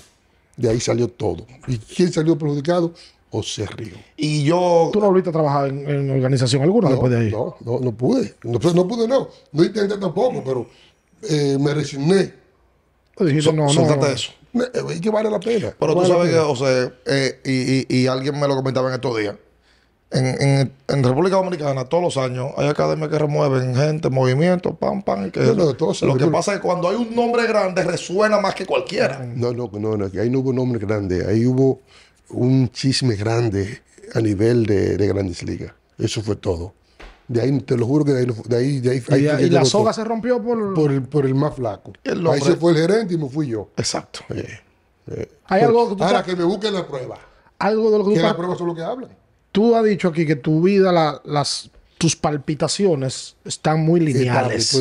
De ahí salió todo. ¿Y quién salió perjudicado? José Río. Y yo. ¿Tú no volviste a trabajar en, organización alguna después de ahí? No, no, no pude. No, pues no pude, no. No intenté tampoco, pero eh, me resigné. Dijiste, no, no, no. eso. Eh, y que vale la pena. Pero tú sabes que, o sea, eh, y, y, alguien me lo comentaba en estos días. En, en, en, República Dominicana, todos los años, hay academias que remueven gente, movimientos, pam, pam. y Que no, lo que pasa es que cuando hay un nombre grande resuena más que cualquiera. No, no, no, no, ahí no hubo nombre grande. Ahí hubo un chisme grande a nivel de, de Grandes Ligas. Eso fue todo. De ahí, te lo juro que de ahí. De ahí, y, la soga se rompió por... por... el, más flaco. ahí se fue el gerente y me fui yo. Exacto. ¿Hay algo que tú ahora que me busquen la prueba. Algo de lo que, que las pruebas son lo que hablan. Tú has dicho aquí que tu vida las sus palpitaciones están muy lineales.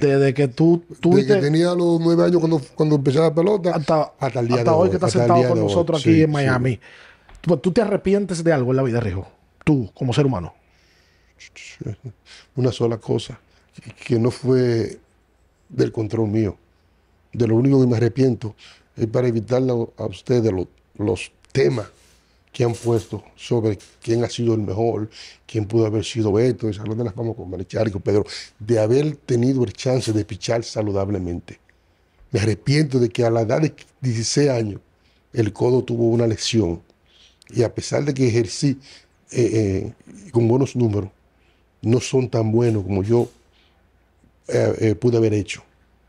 Desde que tú... tenía los nueve años cuando, cuando empezaba la pelota hasta, hoy, que estás sentado con nosotros aquí en Miami. ¿Tú, te arrepientes de algo en la vida, Rijo? Tú, como ser humano. Una sola cosa, que no fue del control mío. De lo único que me arrepiento es para evitarle a ustedes los temas que han puesto sobre quién ha sido el mejor, quién pudo haber sido Beto, esa de las vamos con Marichal Pedro, de haber tenido el chance de pichar saludablemente. Me arrepiento de que a la edad de 16 años el codo tuvo una lesión y a pesar de que ejercí eh, eh, con buenos números, no son tan buenos como yo eh, pude haber hecho.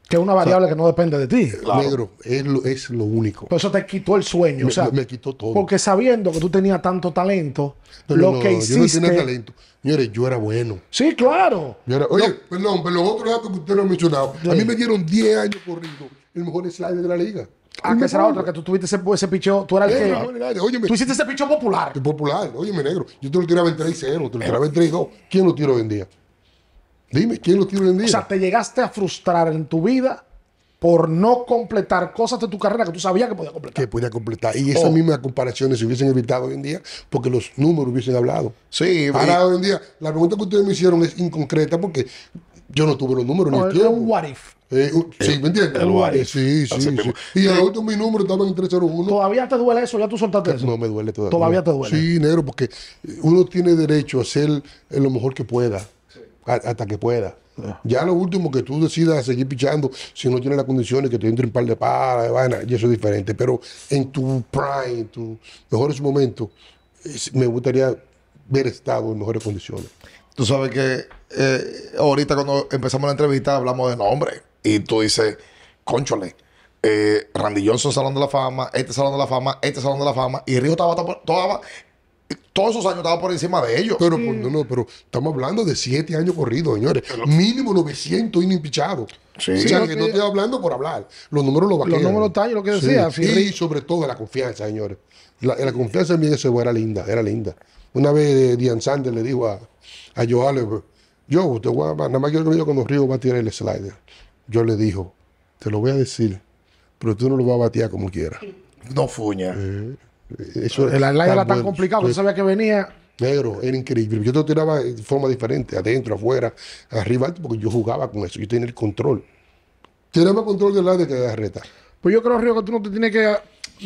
Que es una variable que no depende de ti. Claro. Negro, es lo, es lo único. Pero eso te quitó el sueño. o sea, me quitó todo. Porque sabiendo que tú tenías tanto talento, lo que hiciste. Yo no tenía talento. Mire, yo era bueno. Sí, claro. oye, perdón, pero los otros datos que usted no ha mencionado. A mí me dieron 10 años corriendo el mejor slider de la liga. Ah, que será otro, que tú tuviste ese, ese picheo, tú eras el que... tú hiciste ese picheo popular. Popular, oye, negro. Yo te lo tiraba en 3-0, te lo tiraba en 3-2. ¿Quién lo tiro hoy en día? Dime, ¿quién lo tiene hoy en día? O sea, te llegaste a frustrar en tu vida por no completar cosas de tu carrera que tú sabías que podía completar. Que podía completar. Y esas oh. mismas comparaciones se hubiesen evitado hoy en día porque los números hubiesen hablado. Sí, Ahora, hoy en día, la pregunta que ustedes me hicieron es inconcreta porque yo no tuve los números ni el tiempo. un what if. Eh, uh, sí, ¿me entiendes? El what eh, if. Sí, sí, sí. Y ahorita mis mi número estaba en 301. ¿Todavía te duele eso? ¿Ya tú soltaste eso? No, me duele todavía. ¿Todavía te duele? Sí, negro, porque uno tiene derecho a hacer lo mejor que pueda hasta que pueda. Ya lo último que tú decidas seguir pichando, si no tienes las condiciones, que te entre un par de palas, de vaina, y eso es diferente. Pero en tu prime, en tu mejores momento, me gustaría ver estado en mejores condiciones. Tú sabes que eh, ahorita cuando empezamos la entrevista hablamos de nombre y tú dices, conchole, eh, Randy Johnson Salón de la Fama, este Salón de la Fama, este Salón de la Fama, y Río estaba, estaba todos esos años estaba por encima de ellos. Pero, pues, mm. no, pero estamos hablando de siete años corridos, señores. Mínimo 900 inimpichados. o sea, que, no estoy hablando por hablar. Los números los vaquean. Los números están, lo que decía. Y sobre todo la confianza, señores. La, confianza en mí eso era linda, era linda. Una vez eh, Dian Sanders le dijo a, a yo, te voy a, nada más quiero que yo cuando Río va a tirar el slider. Yo le dijo, te lo voy a decir, pero tú no lo vas a batear como quieras. No fuña. Eh, eso el aire era tan complicado que no eh, sabía que venía. Negro, era increíble. Yo te tiraba de forma diferente, adentro, afuera, arriba, porque yo jugaba con eso. Yo tenía el control. Tenía más control del aire que de la reta. Pues yo creo, Río, que tú no te tienes que.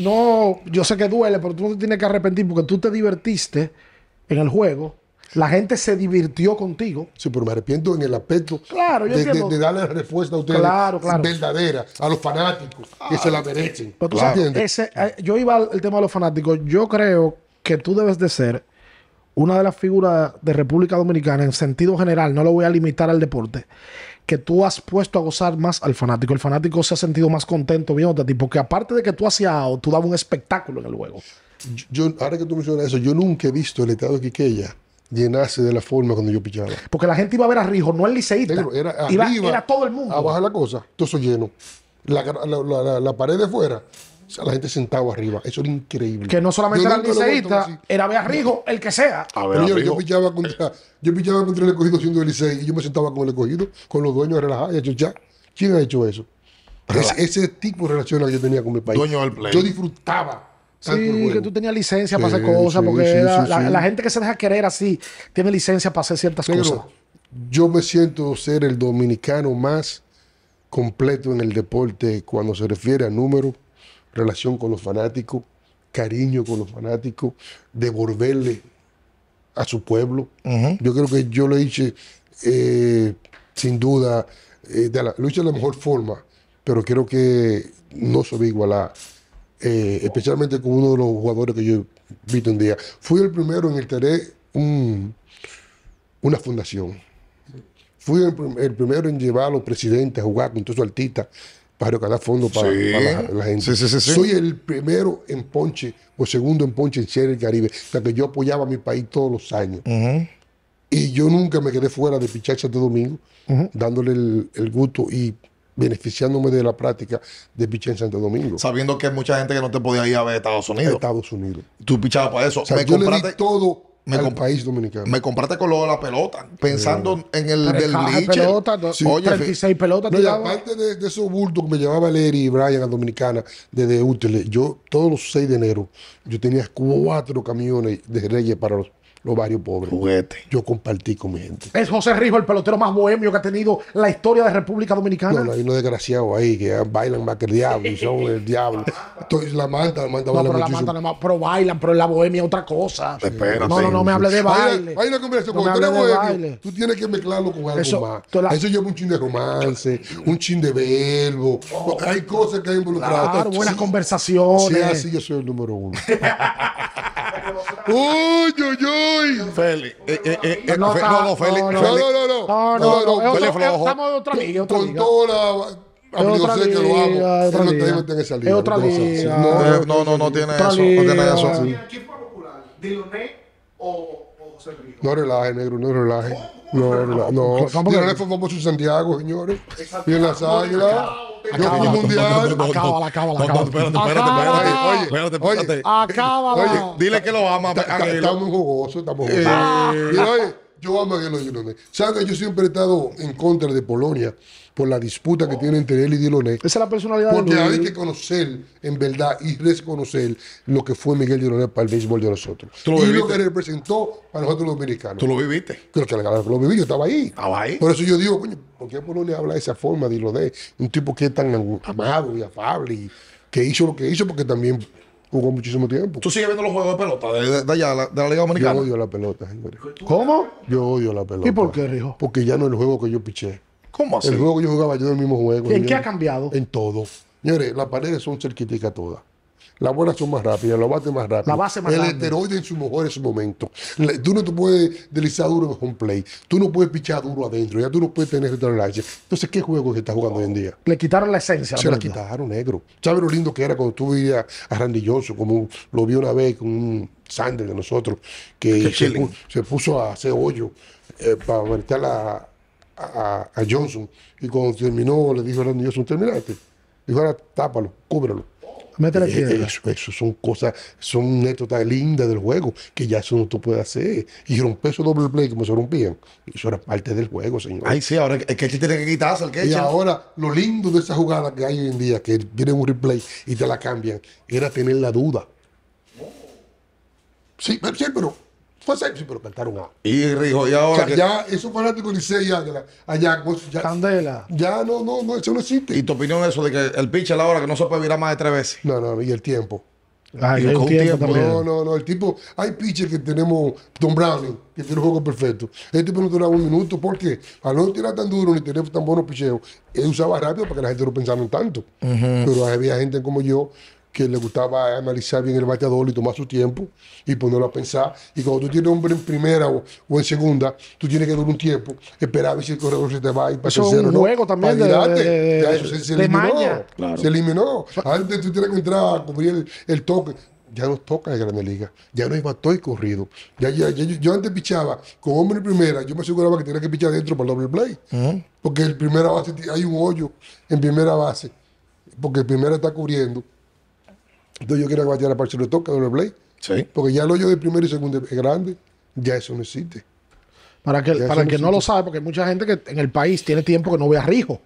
No, yo sé que duele, pero tú no te tienes que arrepentir porque tú te divertiste en el juego la gente se divirtió contigo. Sí, pero me arrepiento en el aspecto claro, de, darle la respuesta a ustedes claro, verdadera, a los fanáticos, que se la merecen. tú eh, yo iba al tema de los fanáticos. Yo creo que tú debes de ser una de las figuras de República Dominicana en sentido general, no lo voy a limitar al deporte, que tú has puesto a gozar más al fanático. El fanático se ha sentido más contento viéndote a ti, porque aparte de que tú hacías tú dabas un espectáculo en el juego. Yo, ahora que tú mencionas eso, yo nunca he visto el estado de Quiqueya llenarse de la forma cuando yo pichaba. Porque la gente iba a ver a Rijo, no al liceísta. era, era todo el mundo. Abajo la cosa, todo eso lleno. La, la, la, pared de fuera, o sea, la gente sentaba arriba. Eso era increíble. Que no solamente era el liceísta, era ver a Rijo, el que sea. yo, pichaba contra, yo pichaba contra el escogido siendo el liceí y yo me sentaba con el escogido, con los dueños relajados y a ya ¿Quién ha hecho eso? Ese, ese, tipo de relación que yo tenía con mi país. del play. Yo disfrutaba Sí, que tú tenías licencia para hacer cosas, porque la, gente que se deja querer así tiene licencia para hacer ciertas cosas. Yo me siento ser el dominicano más completo en el deporte cuando se refiere a número, relación con los fanáticos, cariño con los fanáticos, devolverle a su pueblo. Yo creo que yo lo hice eh, sin duda, eh, de la, lo hice de la mejor forma, pero creo que no se ve a eh, especialmente con uno de los jugadores que yo vi un día. Fui el primero en el una fundación. Fui el, primero en llevar a los presidentes a jugar con todos sus artistas para recaudar fondos para, la, gente. Soy el primero en Ponche o segundo en Ponche en Sierra del Caribe. que yo apoyaba a mi país todos los años. Y yo nunca me quedé fuera de Pichacha de este Domingo, dándole el, el gusto y beneficiándome de la práctica de pichar en Santo Domingo. Sabiendo que hay mucha gente que no te podía ir a ver Estados Unidos. Estados Unidos. Tú pichabas para eso. me compraste... todo me al país dominicano. Me compraste con lo de la pelota, pensando en el del liche. Pelota, pelotas. y aparte de, esos bultos que me llevaba Larry y Brian a Dominicana desde útiles, yo todos los 6 de enero, yo tenía cuatro camiones de Reyes para los los varios pobres. Juguete. Yo compartí con mi gente. ¿Es José Rijo el pelotero más bohemio que ha tenido la historia de República Dominicana? No, hay unos desgraciados ahí que bailan más que el diablo y son el *laughs* diablo. Entonces, la manta, la manta no, pero la manta no, pero bailan, pero la bohemia es otra cosa. Espérate. No, no, no me hable de baile. Hay, una conversación, tú bohemio, tú tienes que mezclarlo con algo más. Eso lleva un chin de romance, un chin de verbo. Oh. hay cosas que hay involucradas. Claro, buenas conversaciones. Sí, así yo soy el número uno. *laughs* uy, yo, yo Félix, no, no, no, No, no, no. No, Estamos de otra Con toda la... que lo hago, Es otra No, no, no, tiene eso. No no relaje, negro, no relaje. No, relaje, no. Yo no le fue en Santiago, señores. Y en las águilas. Yo mundial. Acábala, acábala, acábala. Espérate, espérate, espérate. Oye, espérate. Acábala. Oye, dile que lo ama. Estamos jugosos, estamos eh, jugosos. Y oye. Yo amo a Guelón ¿Sabes que yo siempre he estado en contra de Polonia por la disputa que tiene entre él y Diloné? Esa es la personalidad Porque hay que conocer, en verdad, y reconocer lo que fue Miguel Diloné para el béisbol de nosotros. lo y lo que representó para nosotros los dominicanos. ¿Tú lo viviste? Creo que lo viví, yo estaba ahí. Estaba ahí. Por eso yo digo, coño, ¿por qué Polonia habla de esa forma de Diloné? Un tipo que es tan amado y afable y que hizo lo que hizo porque también jugó muchísimo tiempo. ¿Tú sigues viendo los juegos de pelota de, allá, de la Liga Dominicana? Yo odio la pelota, señores. ¿Cómo? Yo odio la pelota. ¿Y por qué, Rijo? Porque ya no es el juego que yo piché. ¿Cómo así? El juego que yo jugaba yo es el mismo juego. ¿En qué ha cambiado? En todo. Señores, las paredes son cerquiticas todas. Las buenas son más rápidas, los bates más La base más El esteroide en su mejor en su momento. Tú no te puedes deslizar duro en home play. Tú no puedes pichar duro adentro. Ya tú no puedes tener otra relación Entonces, ¿qué juego que está jugando hoy en día? Le quitaron la esencia. Se la, quitaron, negro. ¿Sabes lo lindo que era cuando tú veías a Randy Johnson, como lo vi una vez con un Sander de nosotros, que se puso, a hacer hoyo eh, para meter a, Johnson. Y cuando terminó, le dijo a Randy Johnson, terminaste. Dijo, ahora tápalo, cúbrelo. Eh, eso, son cosas, son anécdotas lindas del juego, que ya eso no tú puedes hacer. Y rompe esos doble play como se rompían. Eso era parte del juego, señor. Ay, sí, ahora el que tiene que quitarse el que Y ahora, lo lindo de esa jugada que hay hoy en día, que viene un replay y te la cambian, era tener la duda. sí pero pues, pero cantaron a. Y dijo, y ahora. que... Ya, esos fanático Licey y Águila, allá, pues, ya, Candela. Ya no, no, no, eso no existe. ¿Y tu opinión eso de que el pitch a la hora que no se puede virar más de tres veces? No, no, y el tiempo. Ah, el tiempo, también. No, no, no. El tipo, hay pitchers que tenemos, Don Browning, que tiene un juego perfecto. Este tipo no duraba un minuto porque al no tirar tan duro ni tener tan buenos picheos, él usaba rápido para que la gente no pensara tanto. Pero había gente como yo que le gustaba analizar bien el bateador y tomar su tiempo y ponerlo a pensar. Y cuando tú tienes un hombre en primera o, en segunda, tú tienes que durar un tiempo, esperar a ver si el corredor se te va y para eso un juego también de, eso se, eliminó. Se eliminó. Antes tú tienes que entrar a cubrir el, toque ya no toca en Gran Liga, ya no es y corrido. Ya, yo, antes pichaba con hombre en primera, yo me aseguraba que tenía que pichar dentro para el doble play. Porque el primera base hay un hoyo en primera base, porque el primera está cubriendo entonces yo quiero que bateara para de toca doble play. Porque ya lo hoyo de primero y segundo es grande. Ya eso no existe. Para que, para el no que no lo sabe, porque hay mucha gente que en el país tiene tiempo que no ve a Rijo.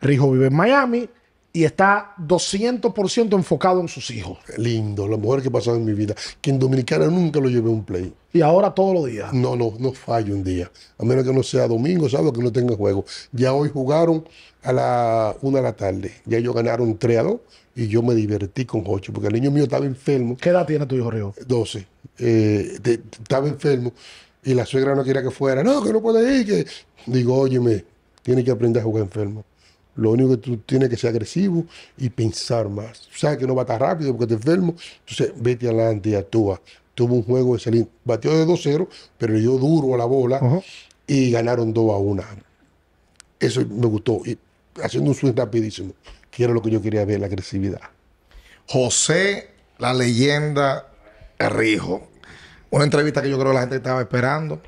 Rijo vive en Miami y está 200% enfocado en sus hijos. lindo, la mejor que he pasado en mi vida. Que en Dominicana nunca lo llevé a un play. ¿Y ahora todos los días? No, no, no fallo un día. A menos que no sea domingo, sábado, que no tenga juego. Ya hoy jugaron a la una de la tarde. Ya ellos ganaron 3 a 2 y yo me divertí con Jocho, porque el niño mío estaba enfermo. ¿Qué edad tiene tu hijo, Río? 12. Eh, estaba enfermo y la suegra no quería que fuera. No, que no puede ir. Que... Digo, óyeme, tiene que aprender a jugar enfermo. Lo único que tú tienes que ser agresivo y pensar más. Sabes que no va tan rápido porque te enfermo. Entonces, vete adelante y actúa. Tuvo un juego salir. Batió de 2-0, pero le dio duro a la bola y ganaron 2 a 1. Eso me gustó. Y haciendo un swing rapidísimo que era lo que yo quería ver, la agresividad. José, la leyenda Rijo. Una entrevista que yo creo que la gente estaba esperando.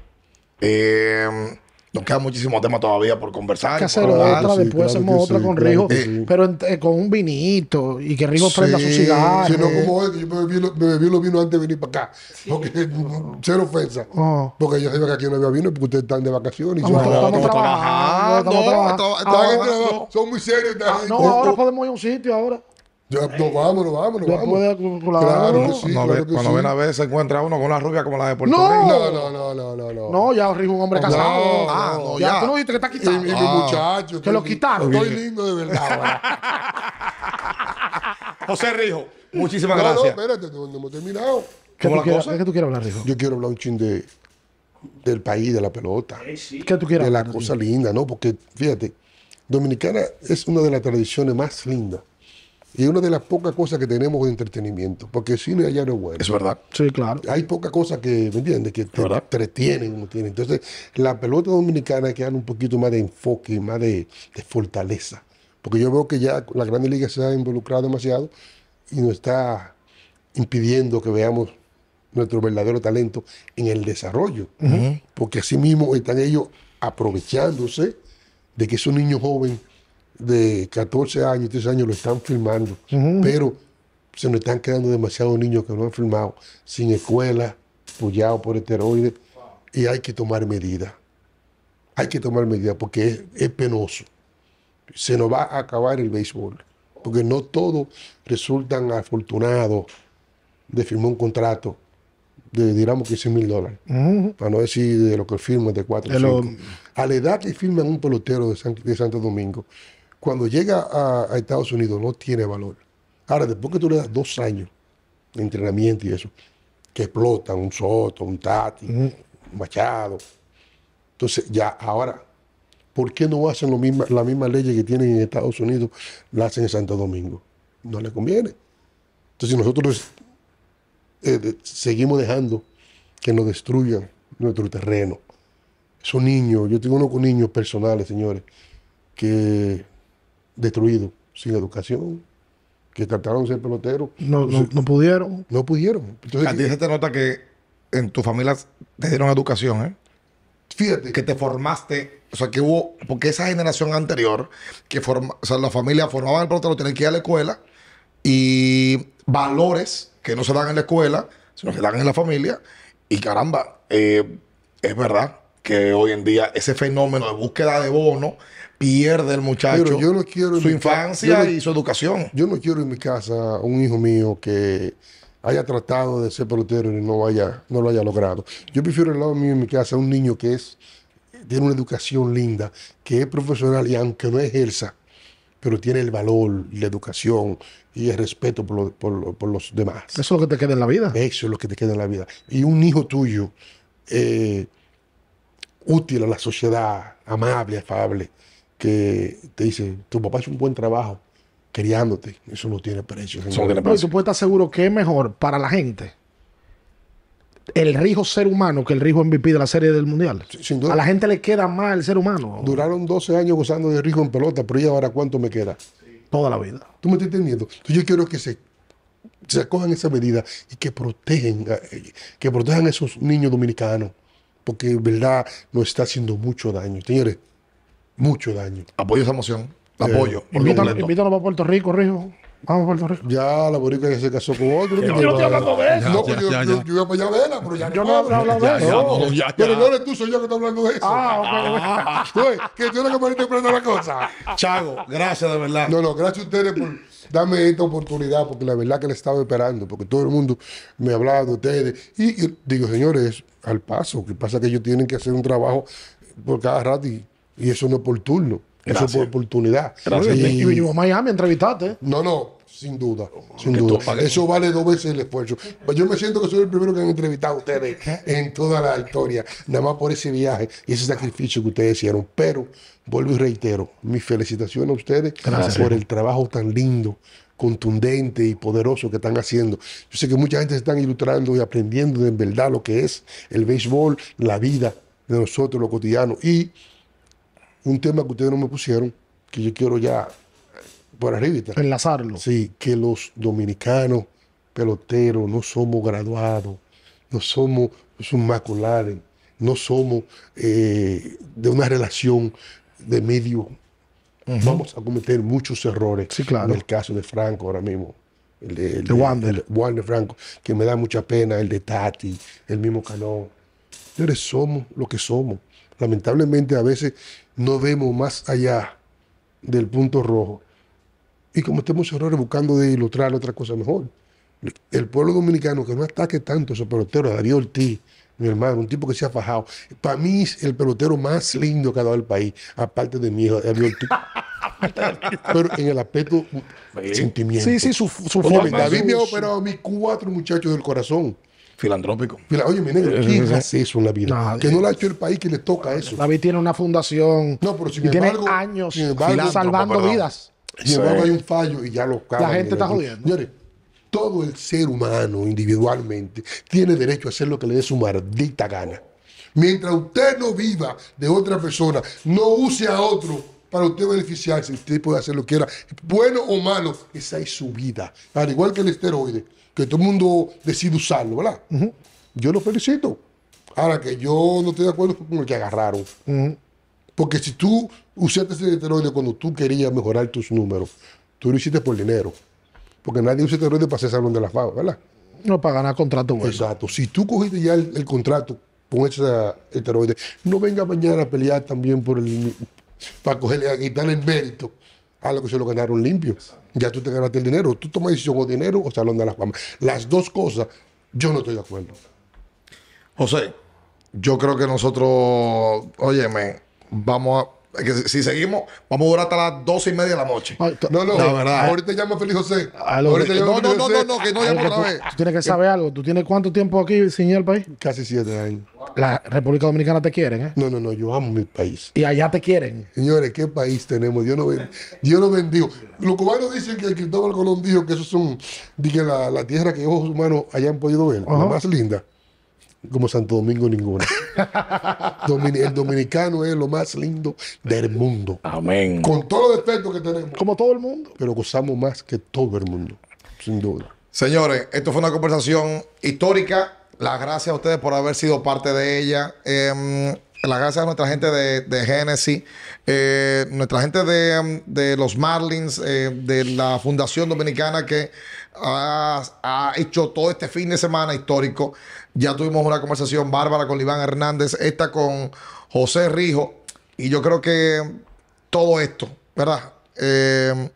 Eh, nos queda muchísimos temas todavía por conversar. Hay que hacer otra, después hacemos otra con Rijo, eh, pero eh, con un vinito y que Rijo prenda su cigarro. Si no, como es, yo me bebí, los vinos antes de venir para acá. Porque, *laughs* Cero ofensa. Oh. Porque yo sabía que aquí no había vino porque ustedes están de vacaciones. Estamos, no, estamos, trabajando. Ah, ah, Son muy serios. Ah, no, ahora podemos ir a un sitio ahora. Ya, nos vamos, nos vamos, nos vamos. Claro que sí, cuando claro cuando ven a veces se encuentra uno con la rubia como la de Puerto no. Rico. No, no, no, no, no. No, ya Rijo un hombre casado. No, ah, no, ya. ya. Tú no viste está quitado. Y, mi ah. muchacho. Que lo quitaron. Estoy lindo de *laughs* verdad. José Rijo, muchísimas gracias. No, espérate, hemos terminado. ¿Qué tú, quieres, ¿Qué tú quieres hablar, Rijo? Yo quiero hablar un ching de, del país, de la pelota. Eh, ¿Qué tú quieres De la cosa linda, ¿no? Porque, fíjate, Dominicana es una de las tradiciones más lindas y una de las pocas cosas que tenemos de entretenimiento, porque el cine ya no es bueno. Es verdad. Sí, claro. Hay pocas cosas que, ¿me entiendes? Que te entretienen. Entonces, la pelota dominicana hay que dar un poquito más de enfoque, más de, fortaleza. Porque yo veo que ya la Gran Liga se ha involucrado demasiado y nos está impidiendo que veamos nuestro verdadero talento en el desarrollo. Porque así mismo están ellos aprovechándose de que es un niño joven de 14 años, 13 años lo están filmando, pero se nos están quedando demasiados niños que no han firmado sin escuela, apoyados por esteroides, y hay que tomar medidas. Hay que tomar medidas porque es, penoso. Se nos va a acabar el béisbol, porque no todos resultan afortunados de firmar un contrato de, digamos, 15 mil dólares. Para no decir de lo que firman de 4 o 5. A la edad que firman un pelotero de Santo Domingo, cuando llega a, Estados Unidos no tiene valor. Ahora, después que tú le das dos años de entrenamiento y eso, que explotan un Soto, un Tati, un Machado. Entonces, ya ahora, ¿por qué no hacen lo misma, la misma ley que tienen en Estados Unidos, la hacen en Santo Domingo? No les conviene. Entonces, nosotros eh, seguimos dejando que nos destruyan nuestro terreno. Esos niños, yo tengo uno con niños personales, señores, que Destruido. sin educación, que trataron de ser peloteros. No, no, pudieron. No pudieron. Entonces, a ti se te nota que en tu familia te dieron educación, ¿eh? Fíjate. Que te formaste, o sea, que hubo, porque esa generación anterior, que forma, la familia formaba el pelotero, tenía que ir a la escuela, y valores que no se dan en la escuela, sino que se dan en la familia, y caramba, eh, es verdad que hoy en día ese fenómeno de búsqueda de bono pierde el muchacho su infancia y su educación. Yo no quiero en mi casa un hijo mío que haya tratado de ser pelotero y no, no lo haya logrado. Yo prefiero al lado mío en mi casa un niño que es, tiene una educación linda, que es profesional y aunque no ejerza, pero tiene el valor, la educación y el respeto por, los demás. Eso es lo que te queda en la vida. Eso es lo que te queda en la vida. Y un hijo tuyo eh, útil a la sociedad, amable, afable que te dice, tu papá hizo un buen trabajo criándote, eso no tiene precio. Eso no tú estar seguro que es mejor para la gente el rijo ser humano que el rijo MVP de la serie del mundial. Sin duda. A la gente le queda más el ser humano. Duraron 12 años gozando de rijo en pelota, pero ¿y ahora cuánto me queda? Toda la vida. ¿Tú me estás entendiendo? yo quiero que se, se acojan esa medida y que protegen, que protejan a esos niños dominicanos, porque en verdad nos está haciendo mucho daño. Señores, mucho daño. Apoyo esa moción. Eh, apoyo. Invítalo a para Puerto Rico, Rijo. Vamos a Puerto Rico. Ya, la borica que se casó con otro. Yo no estoy hablando de eso. No, yo, yo, yo iba a verla, pero ya yo no. Yo no hablando de eso. Pero no eres tú, soy yo que estoy hablando de eso. Ah, ok. *laughs* que tú eres que me interpretando la cosa. Chago, gracias de verdad. No, no, gracias a ustedes por darme esta oportunidad, porque la verdad que le estaba esperando, porque todo el mundo me hablaba de ustedes. Y, y digo, señores, al paso, que pasa que ellos tienen que hacer un trabajo por cada rato y y eso no es por turno, eso es por oportunidad. Gracias. Y, a Miami, entrevistarte. No, no, sin duda, oh, sin duda. Eso vale dos veces el esfuerzo. Pues yo me siento que soy el primero que han entrevistado a ustedes en toda la historia, nada más por ese viaje y ese sacrificio que ustedes hicieron. Pero vuelvo y reitero, mis felicitaciones a ustedes por el trabajo tan lindo contundente y poderoso que están haciendo. Yo sé que mucha gente se están ilustrando y aprendiendo de en verdad lo que es el béisbol, la vida de nosotros, lo cotidiano. Y un tema que ustedes no me pusieron, que yo quiero ya por arriba. Enlazarlo. Sí, que los dominicanos peloteros no somos graduados, no somos submaculares, no somos eh, de una relación de medio. Vamos a cometer muchos errores. Sí, claro. En el caso de Franco ahora mismo. El de, Wander. Wander Franco, que me da mucha pena, el de Tati, el mismo Canón. Pero somos lo que somos. Lamentablemente a veces no vemos más allá del punto rojo y como tenemos errores buscando de ilustrar otra cosa mejor. El pueblo dominicano que no ataque tanto a esos peloteros, Darío Ortiz, mi hermano, un tipo que se ha fajado. Para mí es el pelotero más lindo que ha dado el país, aparte de mi hijo, Darío Ortiz. *laughs* Pero en el aspecto sentimiento. Sí, sí, su, su David me ha operado a mis cuatro muchachos del corazón. Filantrópico. Oye, mi negro, eh, ¿quién hace eh, eh. eso en la vida? Que no lo ha hecho el país que le toca eso. David tiene una fundación. No, pero tiene años salvando vidas. Sin embargo, hay un fallo y ya lo cagan. La gente está jodiendo. Señores, todo el ser humano individualmente tiene derecho a hacer lo que le dé su maldita gana. Mientras usted no viva de otra persona, no use a otro para usted beneficiarse, usted puede hacer lo que quiera, bueno o malo, esa es su vida. Al igual que el esteroide, que todo el mundo decide usarlo, ¿verdad? Yo lo felicito. Ahora que yo no estoy de acuerdo con lo que agarraron. Porque si tú usaste ese esteroide cuando tú querías mejorar tus números, tú lo hiciste por dinero. Porque nadie usa esteroide para hacer salón de la fama, ¿verdad? No, para ganar contrato. eso. Exacto. Si tú cogiste ya el, el contrato con ese esteroide, no venga mañana a pelear también por el, para cogerle, a quitarle el mérito a lo que se lo ganaron limpio. Ya tú te ganaste el dinero. Tú tomas decisión o dinero o salón de las fama. Las dos cosas, yo no estoy de acuerdo. José, yo creo que nosotros, óyeme, vamos a si seguimos, vamos a durar hasta las 12 y media de la noche. Ah, no, no, no ahorita llama a José. Ah, ahorita no, no, no, no, no, que no llamo otra vez. Tú tienes que saber algo. ¿Tú tienes cuánto tiempo aquí sin el país? Casi siete años. La República Dominicana te quieren, ¿eh? No, no, no, yo amo mi país. Y allá te quieren. Señores, ¿qué país tenemos? Dios nos yo bendigo. Los cubanos dicen que el Cristóbal Colón dijo que eso es un, la, la tierra que ojos humanos hayan podido ver, la más linda. Como Santo Domingo ninguna. *laughs* el dominicano es lo más lindo del mundo. Amén. Con todos los defectos que tenemos. Como todo el mundo. Pero gozamos más que todo el mundo. Sin duda. Señores, esto fue una conversación histórica. Las gracias a ustedes por haber sido parte de ella. Em, las gracias a nuestra gente de, de Genesis, eh, nuestra gente de, em, los Marlins, eh, de la Fundación Dominicana que ha, hecho todo este fin de semana histórico. Ya tuvimos una conversación bárbara con Iván Hernández, esta con José Rijo, y yo creo que todo esto, ¿verdad? Eh,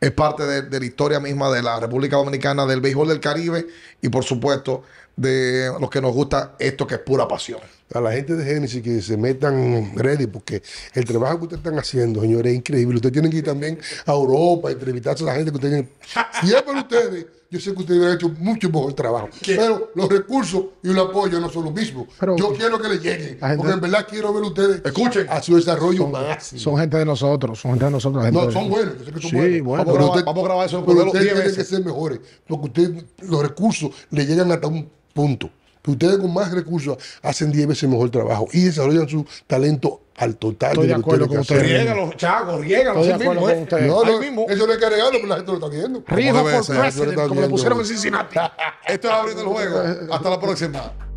es parte de, de, la historia misma de la República Dominicana, del béisbol del Caribe y por supuesto de los que nos gusta esto que es pura pasión a la gente de Génesis que se metan ready, porque el trabajo que ustedes están haciendo, señores, es increíble. Ustedes tienen que ir también a Europa, entrevistarse a la gente que ustedes tienen. Si es para ustedes, yo sé que ustedes han hecho mucho mejor trabajo. Pero los recursos y el apoyo no son los mismos. yo quiero que le lleguen, gente, porque en verdad quiero ver ustedes escuchen a su desarrollo son, Son gente de nosotros, son gente de nosotros. no, son buenos, yo sé que son sí, buenos. Bueno, vamos, a grabar eso. Pero ustedes tienen que ser mejores, porque ustedes, los recursos le llegan hasta un punto. Que ustedes con más recursos hacen 10 veces mejor trabajo y desarrollan su talento al total. Estoy de acuerdo con usted. los chagos, riega mismo. ¿eh? No, Eso no hay que regalo, pero la gente lo está viendo. Riego por president, como le pusieron en Cincinnati. Esto es abriendo el juego. Hasta la próxima.